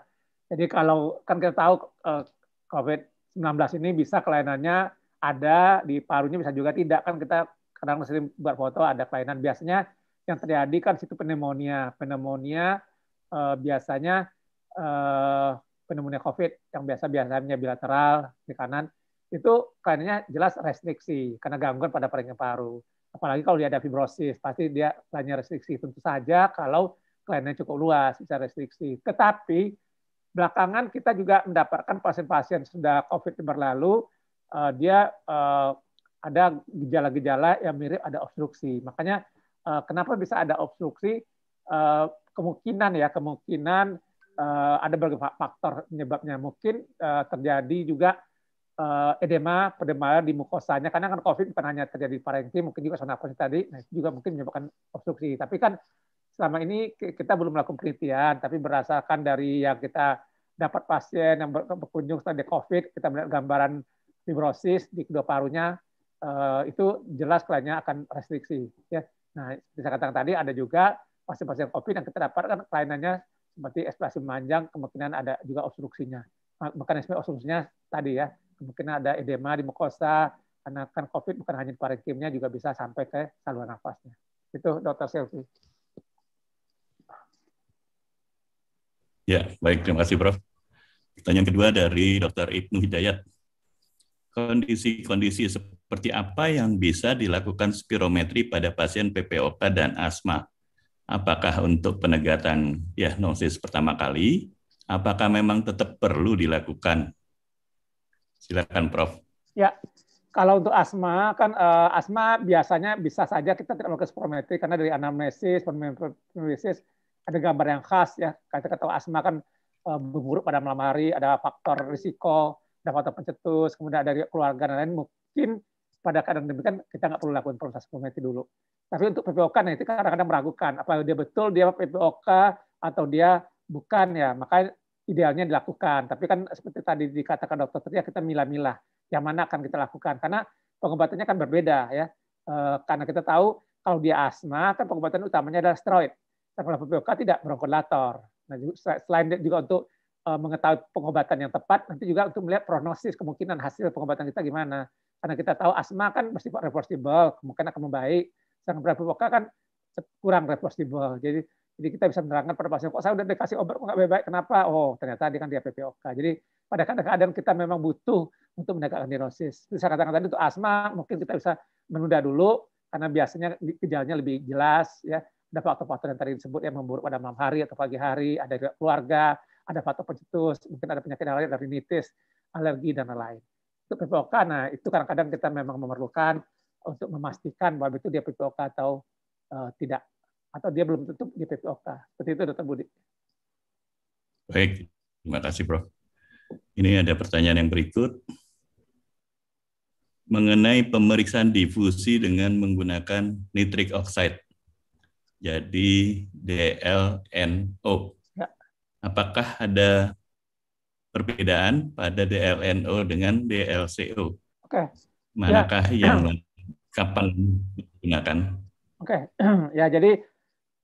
Jadi kalau kan kita tahu eh, COVID-19 ini bisa kelainannya ada di parunya bisa juga tidak kan kita kadang sering buat foto ada kelainan. Biasanya yang terjadi kan situ pneumonia. Pneumonia eh, biasanya eh, pneumonia COVID yang biasa-biasanya bilateral di kanan itu kelainannya jelas restriksi karena gangguan pada peringkat paru. Apalagi kalau dia ada fibrosis, pasti dia lainnya restriksi. Tentu saja kalau kliennya cukup luas, bisa restriksi. Tetapi belakangan kita juga mendapatkan pasien-pasien sudah COVID berlalu, uh, dia uh, ada gejala-gejala yang mirip ada obstruksi. Makanya eh, kenapa bisa ada obstruksi? Eh, kemungkinan ya kemungkinan eh, ada beberapa faktor penyebabnya. Mungkin terjadi juga edema perdebaan di mukosanya karena kan COVID bukan hanya terjadi parenkim, mungkin juga sonaposis tadi nah, juga mungkin menyebabkan obstruksi. Tapi kan selama ini kita belum melakukan penelitian, tapi berdasarkan dari yang kita dapat pasien yang berkunjung setelah COVID, kita melihat gambaran fibrosis di kedua parunya Eh, itu jelas kliennya akan restriksi. Ya. Nah, bisa katakan tadi ada juga pasien-pasien COVID yang kita dapatkan kliennya seperti ekspresi memanjang, kemungkinan ada juga obstruksinya. Mekanisme obstruksinya tadi ya, kemungkinan ada edema di mukosa, karena kan COVID bukan hanya di parenkimnya, juga bisa sampai ke saluran nafasnya. Itu dokter Selvi. Ya, baik. Terima kasih, Prof. Pertanyaan kedua dari Dr. Ibnu Hidayat. Kondisi-kondisi seperti seperti apa yang bisa dilakukan spirometri pada pasien PPOK dan asma? Apakah untuk penegakan diagnosis pertama kali? Apakah memang tetap perlu dilakukan? Silakan, Prof. Ya, kalau untuk asma kan uh, asma biasanya bisa saja kita tidak melakukan spirometri karena dari anamnesis, anamnesis ada gambar yang khas ya. Kita kata asma kan uh, berburuk pada malam hari, ada faktor risiko, ada faktor pencetus, kemudian dari keluarga dan lain mungkin pada keadaan demikian kita nggak perlu lakukan proses community dulu. Tapi untuk PPOK nah itu kadang-kadang meragukan apakah dia betul dia PPOK atau dia bukan ya. Maka idealnya dilakukan. Tapi kan seperti tadi dikatakan dokter ya kita milah-milah yang mana akan kita lakukan karena pengobatannya kan berbeda ya. E, karena kita tahu kalau dia asma kan pengobatan utamanya adalah steroid. Tapi nah, kalau PPOK tidak bronchodilator. Nah, selain juga untuk eh, mengetahui pengobatan yang tepat, nanti juga untuk melihat prognosis kemungkinan hasil pengobatan kita gimana. Karena kita tahu asma kan pasti reversible, kemungkinan akan membaik. berapa vokal kan kurang reversible. Jadi jadi kita bisa menerangkan pada pasien, kok saya udah dikasih obat kok nggak baik-baik, kenapa? Oh, ternyata dia kan dia PPOK. Jadi pada kadang-kadang kita memang butuh untuk menegakkan diagnosis. Itu saya katakan tadi untuk asma, mungkin kita bisa menunda dulu, karena biasanya gejalanya lebih jelas, ya ada faktor-faktor yang tadi disebut yang memburuk pada malam hari atau pagi hari, ada keluarga, ada faktor pencetus, mungkin ada penyakit lain, ada rinitis, alergi, dan lain-lain untuk PPOK. Nah, itu kadang-kadang kita memang memerlukan untuk memastikan bahwa itu dia PPOK atau uh, tidak atau dia belum tentu di PPOK. Seperti itu Dr. Budi. Baik, terima kasih Prof. Ini ada pertanyaan yang berikut mengenai pemeriksaan difusi dengan menggunakan nitric oxide. Jadi DLNO. Ya. Apakah ada perbedaan pada DLNO dengan DLCO. Oke. Okay. Manakah ya. yang kapan digunakan? Oke. Okay. [CLEARS THROAT] ya, jadi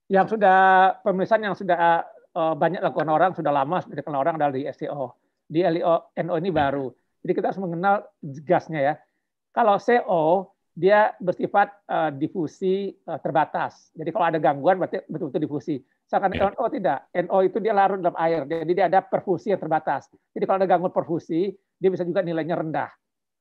yang sudah pemeriksaan yang sudah uh, banyak lakukan orang sudah lama sudah dikenal orang adalah di SCO, Di LIO e ini hmm. baru. Jadi kita harus mengenal gasnya ya. Kalau CO dia bersifat uh, difusi uh, terbatas. Jadi kalau ada gangguan berarti betul-betul difusi. Sedangkan yeah. NO tidak. NO itu dia larut dalam air. Jadi dia ada perfusi yang terbatas. Jadi kalau ada gangguan perfusi, dia bisa juga nilainya rendah.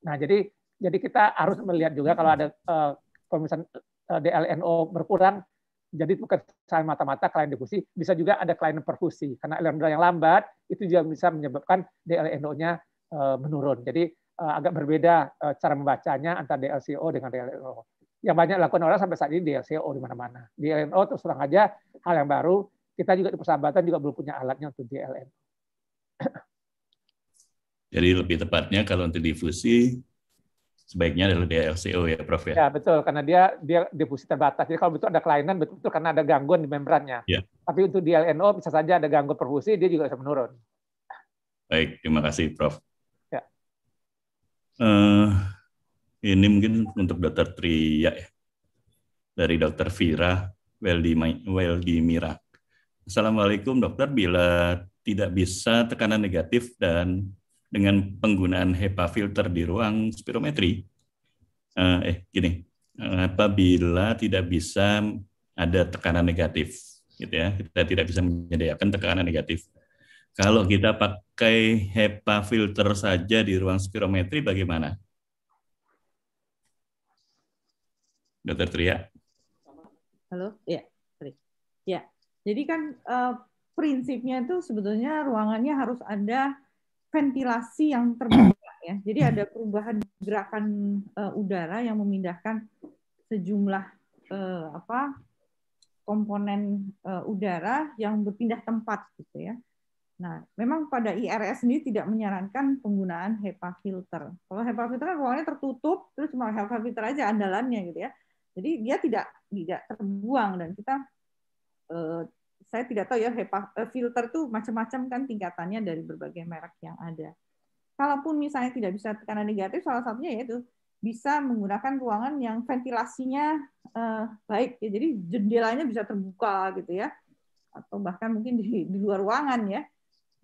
Nah, jadi jadi kita harus melihat juga kalau ada uh, eh, pemeriksaan uh, eh, DLNO berkurang, jadi bukan selain mata-mata klien difusi, bisa juga ada klien perfusi. Karena aliran yang lambat itu juga bisa menyebabkan DLNO-nya uh, eh, menurun. Jadi uh, agak berbeda uh, cara membacanya antara DLCO dengan DLNO yang banyak dilakukan orang sampai saat ini di LCO oh, di mana-mana. Di LNO terus terang aja hal yang baru. Kita juga di persahabatan juga belum punya alatnya untuk di LNO. [COUGHS] Jadi lebih tepatnya kalau untuk difusi sebaiknya adalah di LCO ya Prof ya. Ya betul karena dia dia difusi terbatas. Jadi kalau betul ada kelainan betul-betul karena ada gangguan di membrannya. Ya. Tapi untuk di LNO bisa saja ada gangguan perfusi dia juga bisa menurun. Baik, terima kasih Prof. Ya. Uh, ini mungkin untuk Dokter Tria ya. Dari Dokter Vira Weldi Weldi Mira. Assalamualaikum dokter, bila tidak bisa tekanan negatif dan dengan penggunaan HEPA filter di ruang spirometri, eh, eh gini, apabila tidak bisa ada tekanan negatif, gitu ya, kita tidak bisa menyediakan tekanan negatif. Kalau kita pakai HEPA filter saja di ruang spirometri, bagaimana? Dokter Tria. Ya. Halo, ya, ya. Jadi kan uh, prinsipnya itu sebetulnya ruangannya harus ada ventilasi yang terbuka ya. Jadi ada perubahan gerakan uh, udara yang memindahkan sejumlah uh, apa komponen uh, udara yang berpindah tempat gitu ya. Nah, memang pada IRS ini tidak menyarankan penggunaan HEPA filter. Kalau HEPA filter kan ruangnya tertutup, terus cuma HEPA filter aja andalannya gitu ya. Jadi dia tidak tidak terbuang dan kita eh, saya tidak tahu ya HEPA eh, filter tuh macam-macam kan tingkatannya dari berbagai merek yang ada. Kalaupun misalnya tidak bisa tekanan negatif, salah satunya yaitu bisa menggunakan ruangan yang ventilasinya eh, baik ya jadi jendelanya bisa terbuka gitu ya atau bahkan mungkin di, di luar ruangan ya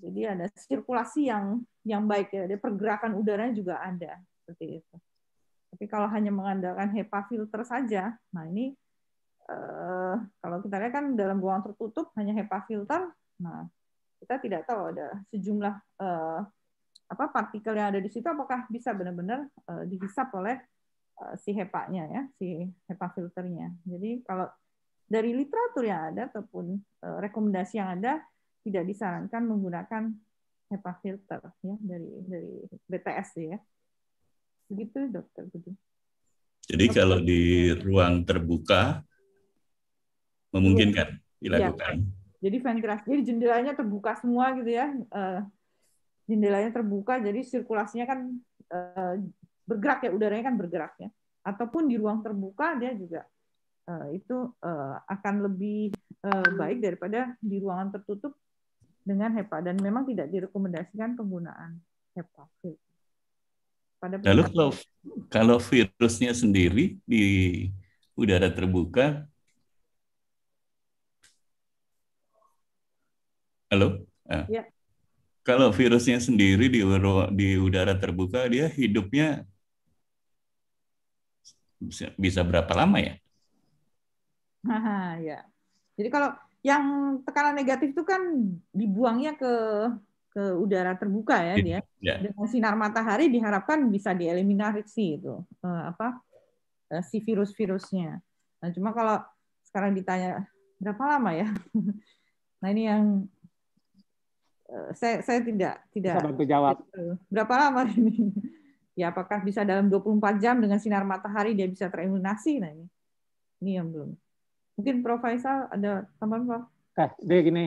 jadi ada sirkulasi yang yang baik ya ada pergerakan udaranya juga ada seperti itu tapi kalau hanya mengandalkan HEPA filter saja, nah ini eh, kalau kita lihat kan dalam ruang tertutup hanya HEPA filter, nah kita tidak tahu ada sejumlah eh, apa partikel yang ada di situ apakah bisa benar-benar eh, dihisap oleh eh, si HEPA-nya ya, si HEPA filternya. Jadi kalau dari literatur yang ada ataupun eh, rekomendasi yang ada tidak disarankan menggunakan HEPA filter ya dari dari BTS ya begitu dokter gitu. Jadi dokter. kalau di ruang terbuka memungkinkan iya. dilakukan. Ya. Jadi ventilasi, jadi jendelanya terbuka semua gitu ya, eh, jendelanya terbuka, jadi sirkulasinya kan eh, bergerak ya, udaranya kan bergerak ya. Ataupun di ruang terbuka dia juga eh, itu akan lebih baik daripada di ruangan tertutup dengan HEPA dan memang tidak direkomendasikan penggunaan HEPA. Pada Lalu kalau kalau virusnya sendiri di udara terbuka, halo? Ah. Ya. Kalau virusnya sendiri di di udara terbuka dia hidupnya bisa, bisa berapa lama ya? Haha, ya. Jadi kalau yang tekanan negatif itu kan dibuangnya ke ke udara terbuka ya iya, dia iya. dengan sinar matahari diharapkan bisa dieliminasi itu eh, apa eh, si virus-virusnya. Nah cuma kalau sekarang ditanya berapa lama ya, [LAUGHS] nah ini yang eh, saya saya tidak tidak bisa bantu jawab. Berapa lama [LAUGHS] ini? ya apakah bisa dalam 24 jam dengan sinar matahari dia bisa tereliminasi? Nah ini ini yang belum. Mungkin Prof ada tambahan pak? Eh, dia gini,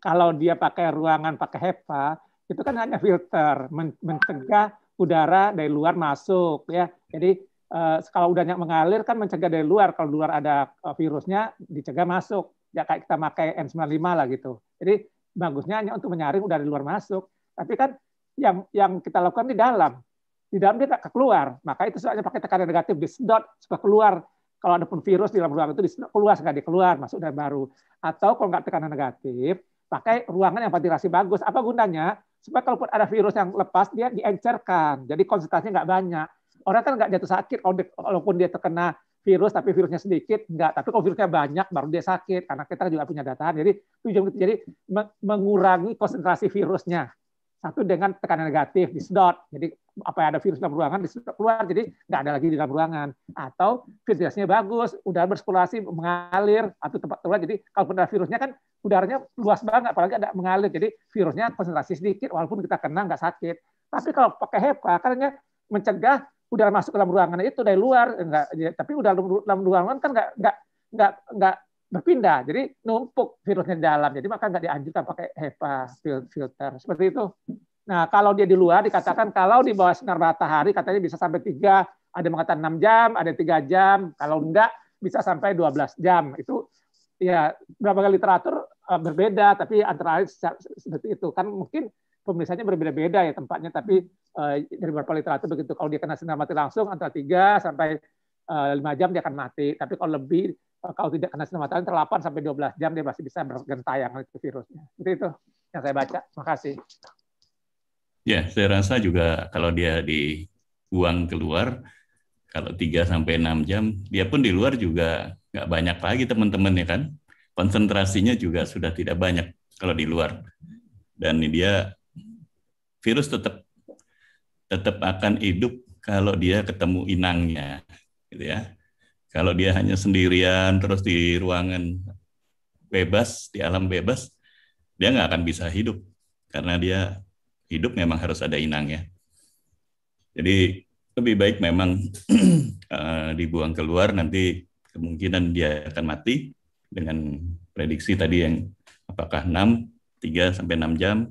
kalau dia pakai ruangan pakai HEPA, itu kan hanya filter mencegah udara dari luar masuk ya. Jadi uh, kalau udaranya mengalir kan mencegah dari luar. Kalau luar ada eh, virusnya dicegah masuk. Ya kayak kita pakai N95 lah gitu. Jadi bagusnya hanya untuk menyaring udara dari luar masuk. Tapi kan yang yang kita lakukan di dalam di dalam dia tak keluar. Maka itu soalnya pakai tekanan negatif disedot supaya keluar. Kalau ada pun virus di dalam ruangan itu disedot keluar sekali keluar masuk dan baru. Atau kalau nggak tekanan negatif, pakai ruangan yang ventilasi bagus. Apa gunanya? Supaya kalaupun ada virus yang lepas, dia diencerkan. Jadi konsentrasinya nggak banyak. Orang kan nggak jatuh sakit walaupun dia terkena virus tapi virusnya sedikit nggak. tapi kalau virusnya banyak baru dia sakit karena kita juga punya data jadi jadi mengurangi konsentrasi virusnya satu dengan tekanan negatif disedot jadi apa ada virus dalam ruangan keluar jadi nggak ada lagi di dalam ruangan atau filtrasinya bagus udara bersirkulasi mengalir atau tempat tertular jadi kalau benar virusnya kan udaranya luas banget apalagi ada mengalir jadi virusnya konsentrasi sedikit walaupun kita kena nggak sakit tapi kalau pakai HEPA karena mencegah udara masuk ke dalam ruangan itu dari luar enggak ya, tapi udara dalam ruangan kan nggak nggak nggak nggak berpindah jadi numpuk virusnya di dalam jadi maka nggak dianjurkan pakai HEPA filter seperti itu Nah, kalau dia di luar dikatakan kalau di bawah sinar matahari katanya bisa sampai tiga ada yang mengatakan 6 jam, ada tiga jam, kalau enggak bisa sampai 12 jam. Itu ya berapa kali literatur eh, berbeda tapi antara lain seperti itu kan mungkin pemeriksaannya berbeda-beda ya tempatnya tapi eh, dari beberapa literatur begitu kalau dia kena sinar mati langsung antara tiga sampai 5 eh, jam dia akan mati. Tapi kalau lebih kalau tidak kena sinar matahari antara 8 sampai 12 jam dia masih bisa bergentayangan itu virusnya. Seperti itu yang saya baca. Terima kasih. Ya, saya rasa juga kalau dia dibuang keluar, kalau 3 sampai 6 jam, dia pun di luar juga nggak banyak lagi teman-teman ya kan. Konsentrasinya juga sudah tidak banyak kalau di luar. Dan dia virus tetap tetap akan hidup kalau dia ketemu inangnya, gitu ya. Kalau dia hanya sendirian terus di ruangan bebas, di alam bebas, dia nggak akan bisa hidup karena dia hidup memang harus ada inang ya. Jadi lebih baik memang [CLEARS THROAT] eh, dibuang keluar nanti kemungkinan dia akan mati dengan prediksi tadi yang apakah 6, 3 sampai 6 jam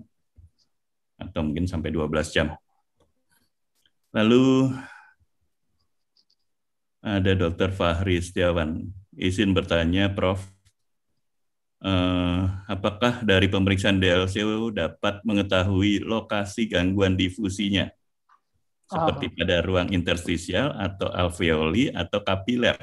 atau mungkin sampai 12 jam. Lalu ada Dr. Fahri Setiawan. Izin bertanya, Prof, Eh, apakah dari pemeriksaan DLCO dapat mengetahui lokasi gangguan difusinya seperti uh, pada ruang interstisial atau alveoli atau kapiler?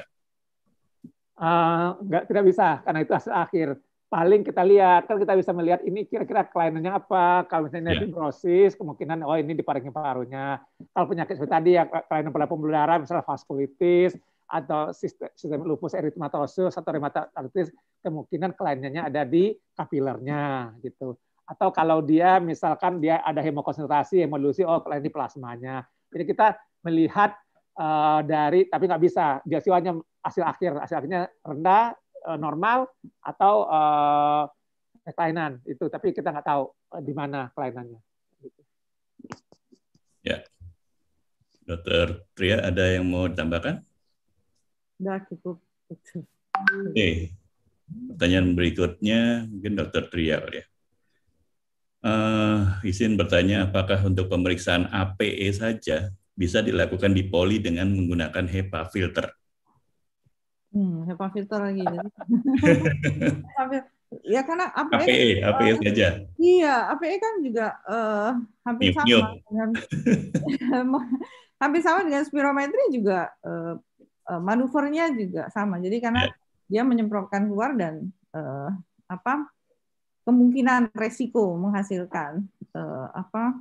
Uh, nggak tidak bisa karena itu hasil akhir. Paling kita lihat kan kita bisa melihat ini kira-kira kelainannya apa. Kalau misalnya yeah. fibrosis kemungkinan oh ini di paru-parunya. Kalau penyakit seperti tadi yang kelainan pada pembuluh darah misalnya vaskulitis, atau sistem lupus eritematosus atau artis kemungkinan kelainannya ada di kapilernya gitu. Atau kalau dia misalkan dia ada hemokonsentrasi, hemolusi, oh kelain di plasmanya. Jadi kita melihat uh, dari tapi nggak bisa biasanya hasil akhir, hasil akhirnya rendah, eh, normal atau uh, eh, kelainan itu, tapi kita nggak tahu di mana kelainannya. Gitu. Ya, Dokter Tria ada yang mau ditambahkan? Sudah cukup. Oke. Pertanyaan berikutnya mungkin Dokter Trial ya. Uh, izin bertanya, apakah untuk pemeriksaan APE saja bisa dilakukan di poli dengan menggunakan HEPA filter? Hmm, HEPA filter lagi. [LAUGHS] ya karena APE, e kan APE, APE uh, saja. Iya, APE kan juga uh, hampir sama dengan [LAUGHS] hampir sama dengan spirometri juga uh, Eh, manuvernya juga sama. Jadi karena ya. dia menyemprotkan keluar dan uh, apa kemungkinan resiko menghasilkan uh, apa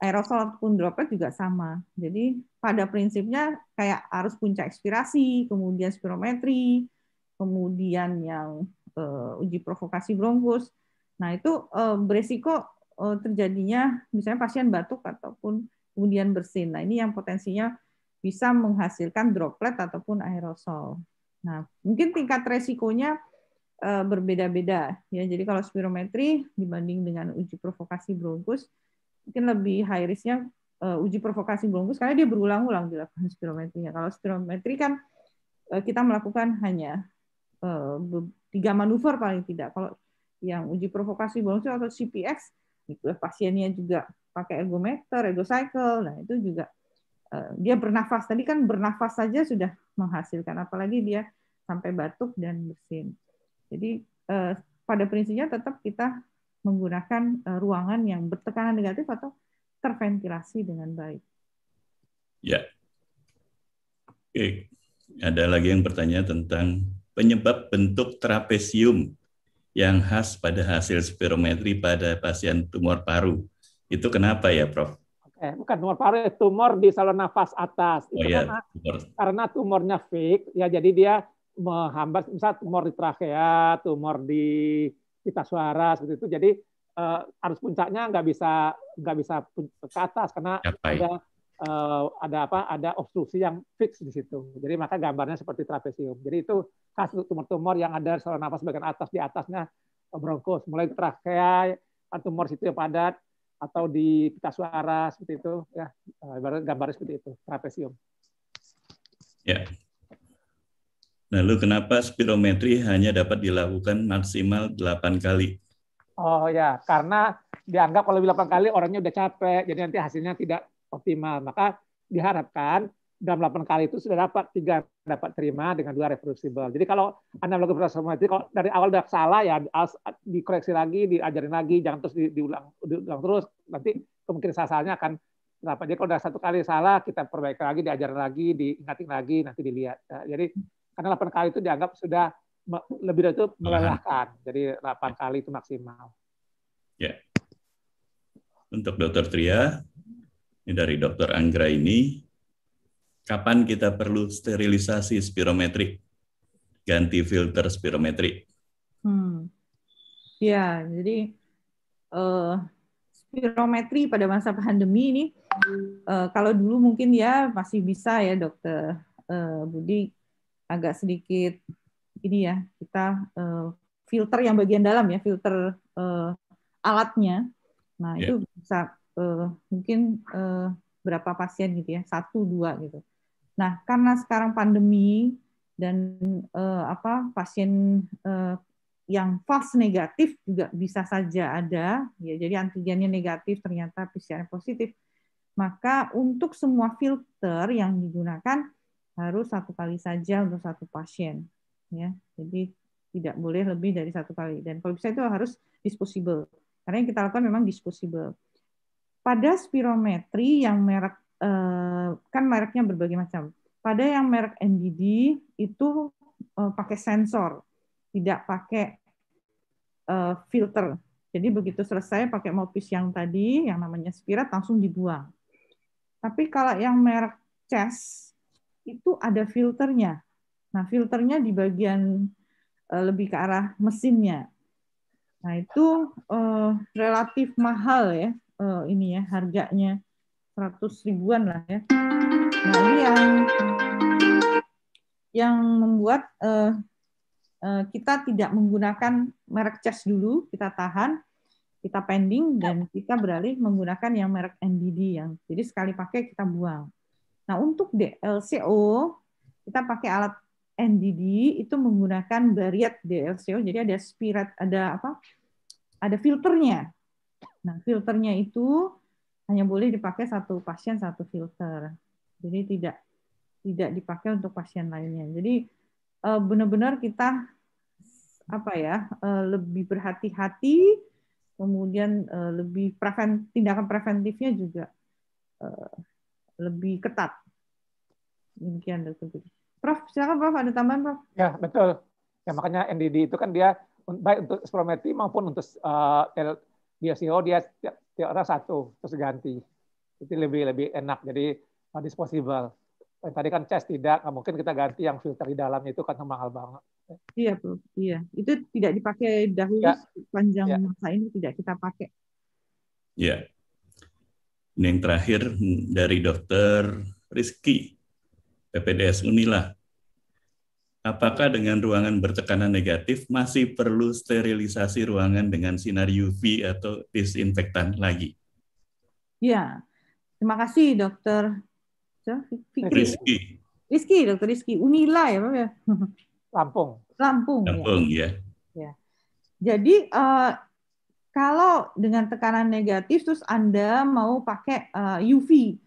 aerosol ataupun droplet juga sama. Jadi pada prinsipnya kayak arus puncak ekspirasi, kemudian spirometri, kemudian yang uh, uji provokasi bronkus. Nah itu uh, beresiko terjadinya misalnya pasien batuk ataupun kemudian bersin. Nah ini yang potensinya bisa menghasilkan droplet ataupun aerosol. Nah, mungkin tingkat resikonya eh, berbeda-beda ya. Jadi kalau spirometri dibanding dengan uji provokasi bronkus mungkin lebih high risknya eh, uji provokasi bronkus karena dia berulang-ulang dilakukan spirometrinya. Kalau spirometri kan eh, kita melakukan hanya tiga manuver paling tidak. Kalau yang uji provokasi bronkus atau CPX pasiennya juga pakai ergometer, ergocycle, nah itu juga Eh, dia bernafas tadi kan bernafas saja sudah menghasilkan apalagi dia sampai batuk dan bersin jadi eh, pada prinsipnya tetap kita menggunakan eh, ruangan yang bertekanan negatif atau terventilasi dengan baik ya oke ada lagi yang bertanya tentang penyebab bentuk trapesium yang khas pada hasil spirometri pada pasien tumor paru itu kenapa ya prof eh bukan tumor paru, eh, tumor di saluran nafas atas. Oh, itu oh, karena, tumor. karena tumornya fake ya jadi dia menghambat, misal tumor di trakea, tumor di pita suara seperti itu. Jadi eh, arus puncaknya nggak bisa nggak bisa ke atas karena Capai. ada eh, ada apa? Ada obstruksi yang fix di situ. Jadi maka gambarnya seperti trapesium. Jadi itu kasus tumor-tumor yang ada saluran nafas bagian atas di atasnya eh, bronkus, mulai trakea, tumor situ yang padat, atau di pita suara seperti itu ya eh, gambar seperti itu trapesium. Ya. Lalu kenapa spirometri hanya dapat dilakukan maksimal 8 kali? Oh ya, karena dianggap kalau 8 kali orangnya udah capek, jadi nanti hasilnya tidak optimal. Maka diharapkan dalam 8 kali itu sudah dapat tiga dapat terima dengan dua reproducible. Jadi kalau Anda melakukan proses kalau dari awal sudah salah ya dikoreksi lagi, diajarin lagi, jangan terus diulang, diulang terus. Nanti kemungkinan salah-salahnya akan berapa. Jadi kalau sudah satu kali salah, kita perbaiki lagi, diajarin lagi, diingatin lagi, nanti dilihat. Nah, jadi karena 8 kali itu dianggap sudah lebih dari itu melelahkan. Jadi 8 kali itu maksimal. Ya. Untuk Dokter Tria, ini dari Dokter Anggra ini, kapan kita perlu sterilisasi spirometri, ganti filter spirometri. Hmm. Ya, jadi uh, spirometri pada masa pandemi ini, uh, kalau dulu mungkin ya masih bisa ya dokter uh, Budi agak sedikit ini ya kita uh, filter yang bagian dalam ya filter uh, alatnya, nah yeah. itu bisa uh, mungkin uh, berapa pasien gitu ya satu dua gitu Nah, karena sekarang pandemi dan eh, apa pasien eh, yang false negatif juga bisa saja ada, ya jadi antigennya negatif ternyata PCR positif, maka untuk semua filter yang digunakan harus satu kali saja untuk satu pasien, ya. Jadi tidak boleh lebih dari satu kali dan kalau bisa itu harus disposable. Karena yang kita lakukan memang disposable. Pada spirometri yang merek Eh, kan mereknya berbagai macam. Pada yang merek NDD itu eh, pakai sensor, tidak pakai eh, filter. Jadi begitu selesai pakai mopis yang tadi, yang namanya spirat langsung dibuang. Tapi kalau yang merek Ces itu ada filternya. Nah filternya di bagian lebih ke arah mesinnya. Nah itu relatif mahal ya ini ya harganya 100 ribuan lah ya. Nah, ini yang yang membuat uh, uh, kita tidak menggunakan merek CES dulu, kita tahan, kita pending dan kita beralih menggunakan yang merek NDD yang jadi sekali pakai kita buang. Nah, untuk DLCO kita pakai alat NDD itu menggunakan bariat DLCO. Jadi ada spirit, ada apa? Ada filternya. Nah, filternya itu hanya boleh dipakai satu pasien satu filter. Jadi tidak tidak dipakai untuk pasien lainnya. Jadi eh, benar-benar kita apa ya eh, lebih berhati-hati, kemudian eh, lebih preven, tindakan preventifnya juga lebih ketat. Demikian dokter. Prof, silakan Prof, ada tambahan Prof? Ya, betul. Ya, makanya NDD itu kan dia baik untuk spirometri maupun untuk uh, LDCO dia tiap orang satu terus ganti itu lebih lebih enak jadi uh, disposable yang tadi kan chest tidak nggak mungkin kita ganti yang filter di dalam itu kan mahal banget iya bro iya itu tidak dipakai dahulu ya. panjang ya. masa ini tidak kita pakai iya ini yang terakhir dari dokter Rizky PPDS Unila apakah dengan ruangan bertekanan negatif masih perlu sterilisasi ruangan dengan sinar UV atau disinfektan lagi? Ya, terima kasih dokter ya? Rizky. Rizky, dokter Rizky. Unila ya Pak ya? [LAUGHS] Lampung. Lampung. Ya. Lampung ya. ya. Jadi eh, kalau dengan tekanan negatif terus Anda mau pakai eh, UV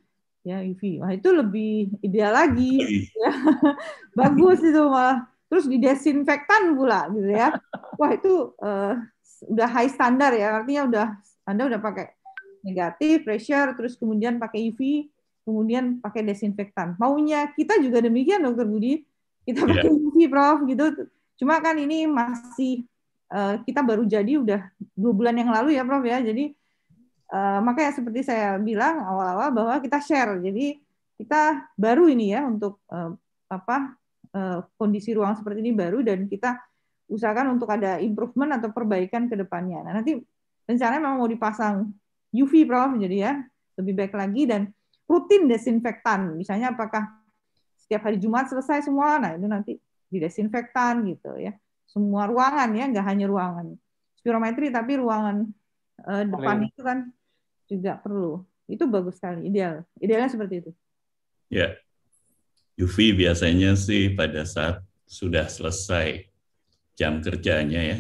ya UV. E Wah itu lebih ideal lagi, ya. [LAUGHS] bagus itu malah. Terus didesinfektan pula gitu ya. Wah itu uh, udah high standar ya, artinya udah Anda udah pakai negatif, pressure, terus kemudian pakai UV, e kemudian pakai desinfektan. Maunya kita juga demikian dokter Budi, kita iya. pakai yeah. UV Prof gitu. Cuma kan ini masih uh, kita baru jadi udah dua bulan yang lalu ya Prof ya, jadi Eh, makanya seperti saya bilang awal-awal bahwa kita share. Jadi kita baru ini ya untuk uh, apa uh, kondisi ruang seperti ini baru dan kita usahakan untuk ada improvement atau perbaikan ke depannya. Nah, nanti rencananya memang mau dipasang UV Prof jadi ya lebih baik lagi dan rutin desinfektan. Misalnya apakah setiap hari Jumat selesai semua, nah itu nanti didesinfektan gitu ya. Semua ruangan ya, nggak hanya ruangan spirometri tapi ruangan uh, depan Lain. itu kan juga perlu. Itu bagus sekali, ideal. Idealnya seperti itu. Ya. UV biasanya sih pada saat sudah selesai jam kerjanya ya,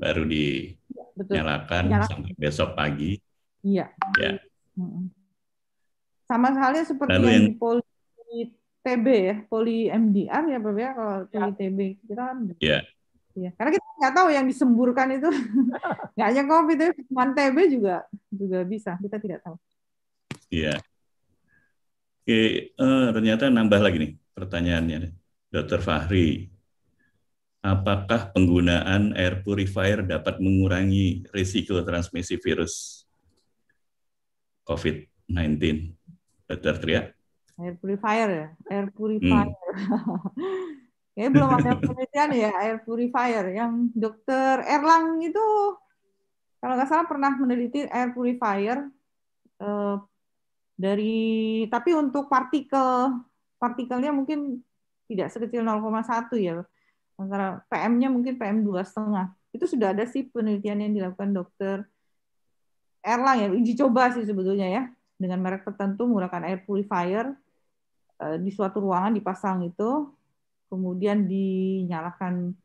baru dinyalakan ya, sampai besok pagi. Iya. Ya. Sama sekali seperti Lalu yang, yang poli TB ya, poli MDR ya Bapak ya kalau ya. poli ya. TB kita kan. Iya. Iya, karena kita nggak tahu yang disemburkan itu [LAUGHS] nggak hanya COVID, tapi vitamin TB juga juga bisa. Kita tidak tahu. Iya. Oke, uh, ternyata nambah lagi nih pertanyaannya, Dokter Fahri. Apakah penggunaan air purifier dapat mengurangi risiko transmisi virus COVID-19? Dokter Tria? Air purifier ya, air hmm. purifier. Hmm. [LAUGHS] Ya belum ada penelitian ya air purifier. Yang dokter Erlang itu kalau nggak salah pernah meneliti air purifier eh, dari tapi untuk partikel partikelnya mungkin tidak sekecil 0,1 ya antara PM-nya mungkin PM dua setengah itu sudah ada sih penelitian yang dilakukan dokter Erlang ya uji coba sih sebetulnya ya dengan merek tertentu menggunakan air purifier eh, di suatu ruangan dipasang itu kemudian dinyalakan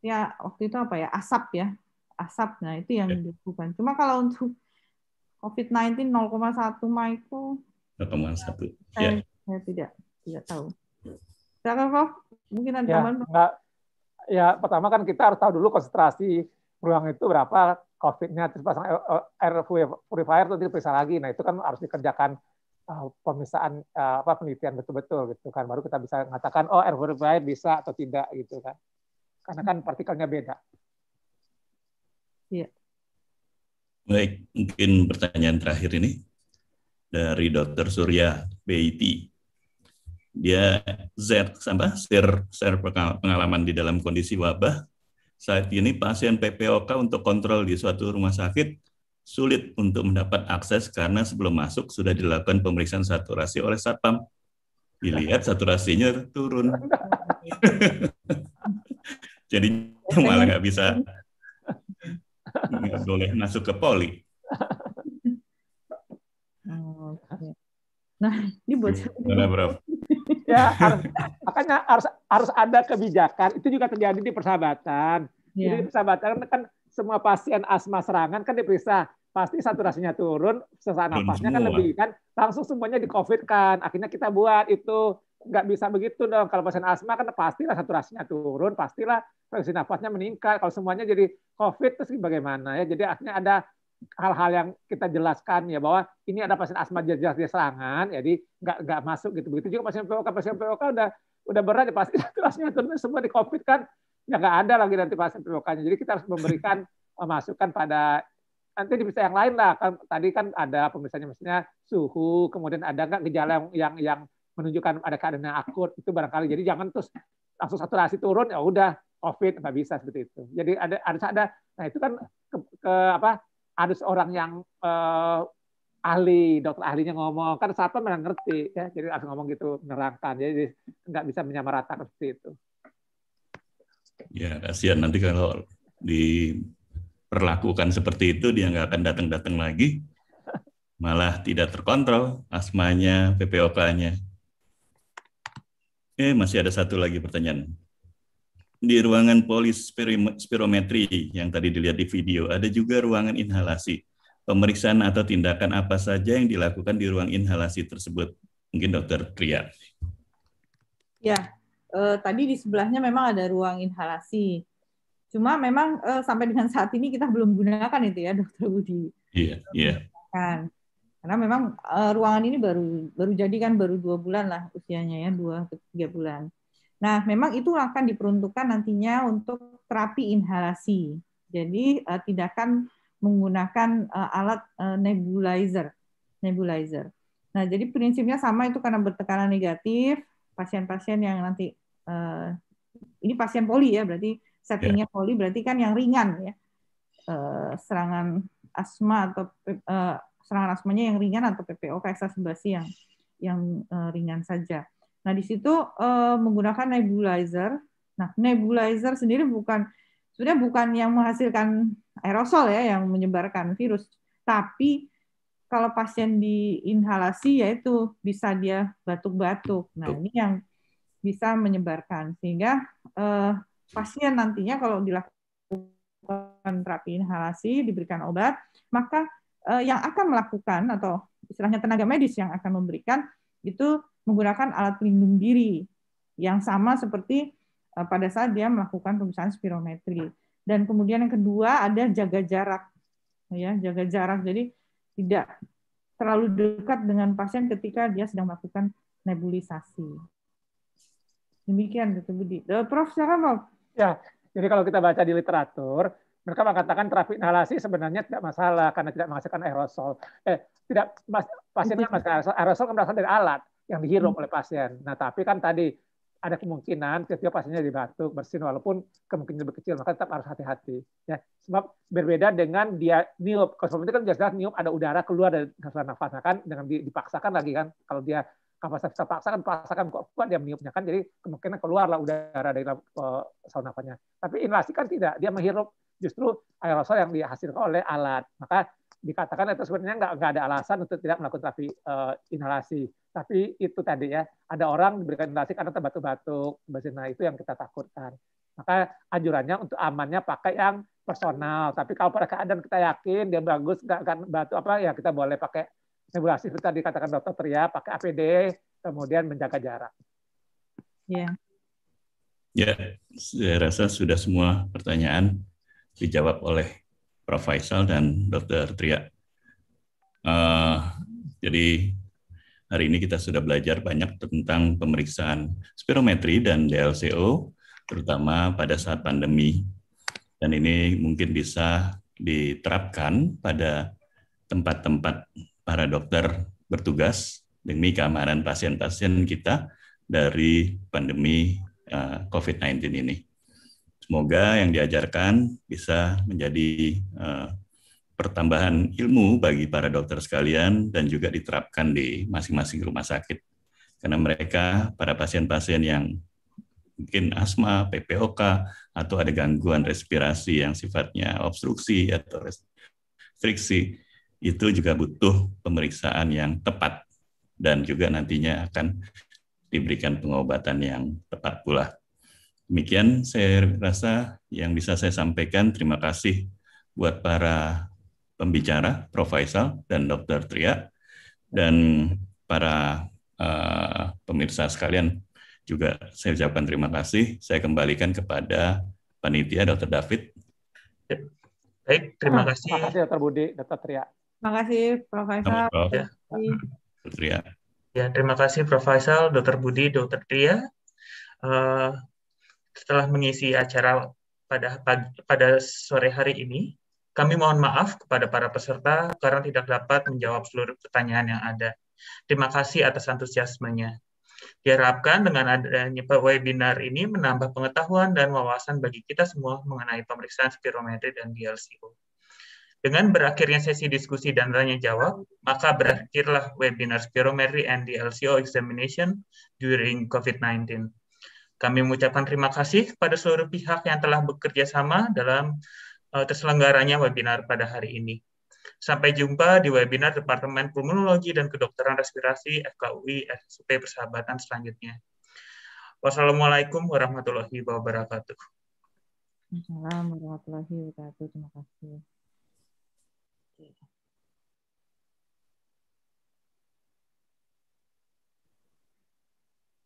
ya waktu itu apa ya asap ya asap nah itu yang ya. dilakukan cuma kalau untuk COVID-19 0,1 mikro 0,1 ya. saya tidak tidak tahu silakan ya, Prof mungkin ada ya, enggak. ya pertama kan kita harus tahu dulu konsentrasi ruang itu berapa COVID-nya terus pasang air eh, purifier terus diperiksa lagi nah itu kan harus dikerjakan uh, pemisahan uh, apa penelitian betul-betul gitu kan baru kita bisa mengatakan oh air purifier bisa atau tidak gitu kan karena kan hmm. partikelnya beda. Iya. Baik, mungkin pertanyaan terakhir ini dari Dr. Surya BIT. Dia Z sampah Share, share pengalaman di dalam kondisi wabah. Saat ini pasien PPOK untuk kontrol di suatu rumah sakit sulit untuk mendapat akses karena sebelum masuk sudah dilakukan pemeriksaan saturasi oleh satpam. Dilihat saturasinya turun. [LAUGHS] Jadi malah nggak bisa nggak boleh masuk ke poli. Nah, ini buat Gimana, ya, makanya harus harus ada kebijakan. Itu juga terjadi di persahabatan. Ya. Jadi di iya. persahabatan kan semua pasien asma serangan kan diperiksa pasti saturasinya turun, sesak nafasnya kan lebih kan langsung semuanya di COVID kan. Akhirnya kita buat itu nggak bisa begitu dong. Kalau pasien asma kan pastilah saturasinya turun, pastilah frekuensi nafasnya meningkat. Kalau semuanya jadi COVID terus bagaimana ya? Jadi akhirnya ada hal-hal yang kita jelaskan ya bahwa ini ada pasien asma jelas dia serangan, jadi nggak nggak masuk gitu. Begitu juga pasien POK, pasien POK udah udah berat ya pasti [LAUGHS] saturasinya turun semua di COVID kan ya nggak ada lagi nanti pasien perlukannya. Jadi kita harus memberikan [LAUGHS] masukan pada nanti di bisa yang lain lah. Kan, tadi kan ada pemeriksaannya maksudnya suhu, kemudian ada nggak gejala yang, yang yang menunjukkan ada keadaan yang akut itu barangkali. Jadi jangan terus langsung saturasi turun ya udah COVID nggak bisa seperti itu. Jadi ada harus ada. Nah itu kan ke, ke apa? Harus orang yang eh, ahli, dokter ahlinya ngomong kan satu memang ngerti ya. Jadi langsung ngomong gitu menerangkan. Jadi nggak bisa menyamaratakan seperti itu. Ya, kasihan nanti kalau diperlakukan seperti itu dia nggak akan datang-datang lagi. Malah tidak terkontrol asmanya, PPOK-nya. Eh, masih ada satu lagi pertanyaan. Di ruangan polis spirometri yang tadi dilihat di video, ada juga ruangan inhalasi. Pemeriksaan atau tindakan apa saja yang dilakukan di ruang inhalasi tersebut? Mungkin dokter Tria. Ya, eh, tadi di sebelahnya memang ada ruang inhalasi. Cuma memang eh, sampai dengan saat ini kita belum gunakan itu ya, Dokter Budi. Iya, yeah, iya. Yeah. Kan. Karena memang eh, ruangan ini baru baru jadi kan baru dua bulan lah usianya ya, dua ke tiga bulan. Nah, memang itu akan diperuntukkan nantinya untuk terapi inhalasi. Jadi eh, tindakan menggunakan eh, alat eh, nebulizer, nebulizer. Nah, jadi prinsipnya sama itu karena bertekanan negatif, pasien-pasien yang nanti uh, ini pasien poli ya, berarti settingnya yeah. poli berarti kan yang ringan ya. Uh, serangan asma atau uh, serangan asmanya yang ringan atau PPO exacerbasi yang yang uh, ringan saja. Nah, di situ uh, menggunakan nebulizer. Nah, nebulizer sendiri bukan sebenarnya bukan yang menghasilkan aerosol ya yang menyebarkan virus, tapi kalau pasien diinhalasi yaitu bisa dia batuk-batuk. Nah, ini yang bisa menyebarkan sehingga eh, pasien nantinya kalau dilakukan terapi inhalasi diberikan obat maka eh, yang akan melakukan atau istilahnya tenaga medis yang akan memberikan itu menggunakan alat pelindung diri yang sama seperti eh, pada saat dia melakukan pemeriksaan spirometri dan kemudian yang kedua ada jaga jarak ya jaga jarak jadi tidak terlalu dekat dengan pasien ketika dia sedang melakukan nebulisasi Demikian, Dr. Budi. Eh, Prof, Syaramov. Ya, jadi kalau kita baca di literatur, mereka mengatakan terapi inhalasi sebenarnya tidak masalah karena tidak menghasilkan aerosol. Eh, tidak mas, pasien aerosol, aerosol kan berasal dari alat yang dihirup hmm. oleh pasien. Nah, tapi kan tadi ada kemungkinan ketika pasiennya dibatuk bersin walaupun kemungkinan lebih kecil maka tetap harus hati-hati ya sebab berbeda dengan dia niup kalau itu kan jelas niup ada udara keluar dari saluran nafas nah, kan dengan dipaksakan lagi kan kalau dia apa saya bisa paksakan paksakan kok kuat dia meniupnya kan jadi kemungkinan keluarlah udara dari uh, eh, saluran nafasnya tapi inhalasi kan tidak dia menghirup justru aerosol yang dihasilkan oleh alat maka dikatakan itu sebenarnya nggak, nggak ada alasan untuk tidak melakukan terapi uh, inhalasi tapi itu tadi ya ada orang diberikan inhalasi karena terbatuk-batuk bersin nah, itu yang kita takutkan maka anjurannya untuk amannya pakai yang personal tapi kalau pada keadaan kita yakin dia bagus nggak akan batuk apa ya kita boleh pakai simulasi itu tadi katakan dokter Tria ya, pakai APD, kemudian menjaga jarak. Ya. Yeah. Ya, saya rasa sudah semua pertanyaan dijawab oleh Prof. Faisal dan Dr. Tria. Uh, jadi hari ini kita sudah belajar banyak tentang pemeriksaan spirometri dan DLCO, terutama pada saat pandemi. Dan ini mungkin bisa diterapkan pada tempat-tempat para dokter bertugas demi keamanan pasien-pasien kita dari pandemi eh, COVID-19 ini. Semoga yang diajarkan bisa menjadi eh, pertambahan ilmu bagi para dokter sekalian dan juga diterapkan di masing-masing rumah sakit. Karena mereka, para pasien-pasien yang mungkin asma, PPOK, atau ada gangguan respirasi yang sifatnya obstruksi atau restriksi, itu juga butuh pemeriksaan yang tepat dan juga nantinya akan diberikan pengobatan yang tepat pula. Demikian saya rasa yang bisa saya sampaikan. Terima kasih buat para pembicara, Prof. Faisal dan Dr. Tria, dan para uh, pemirsa sekalian juga saya ucapkan terima kasih. Saya kembalikan kepada panitia Dr. David. Baik, terima ah, kasih. Terima kasih Dr. Budi, Dr. Tria. Terima kasih Prof. Faisal. Ya. Ya, terima kasih Prof. Faisal, Dr. Budi, Dr. Tria. Uh, eh, setelah mengisi acara pada pada sore hari ini, kami mohon maaf kepada para peserta karena tidak dapat menjawab seluruh pertanyaan yang ada. Terima kasih atas antusiasmenya. Diharapkan dengan adanya webinar ini menambah pengetahuan dan wawasan bagi kita semua mengenai pemeriksaan spirometri dan BLCO. Dengan berakhirnya sesi diskusi dan tanya jawab, maka berakhirlah webinar spirometry and the LCO examination during COVID-19. Kami mengucapkan terima kasih kepada seluruh pihak yang telah bekerja sama dalam uh, terselenggaranya webinar pada hari ini. Sampai jumpa di webinar Departemen Pulmonologi dan Kedokteran Respirasi FKUI RSUP Persahabatan selanjutnya. Wassalamualaikum warahmatullahi wabarakatuh. Assalamualaikum warahmatullahi wabarakatuh. Terima kasih.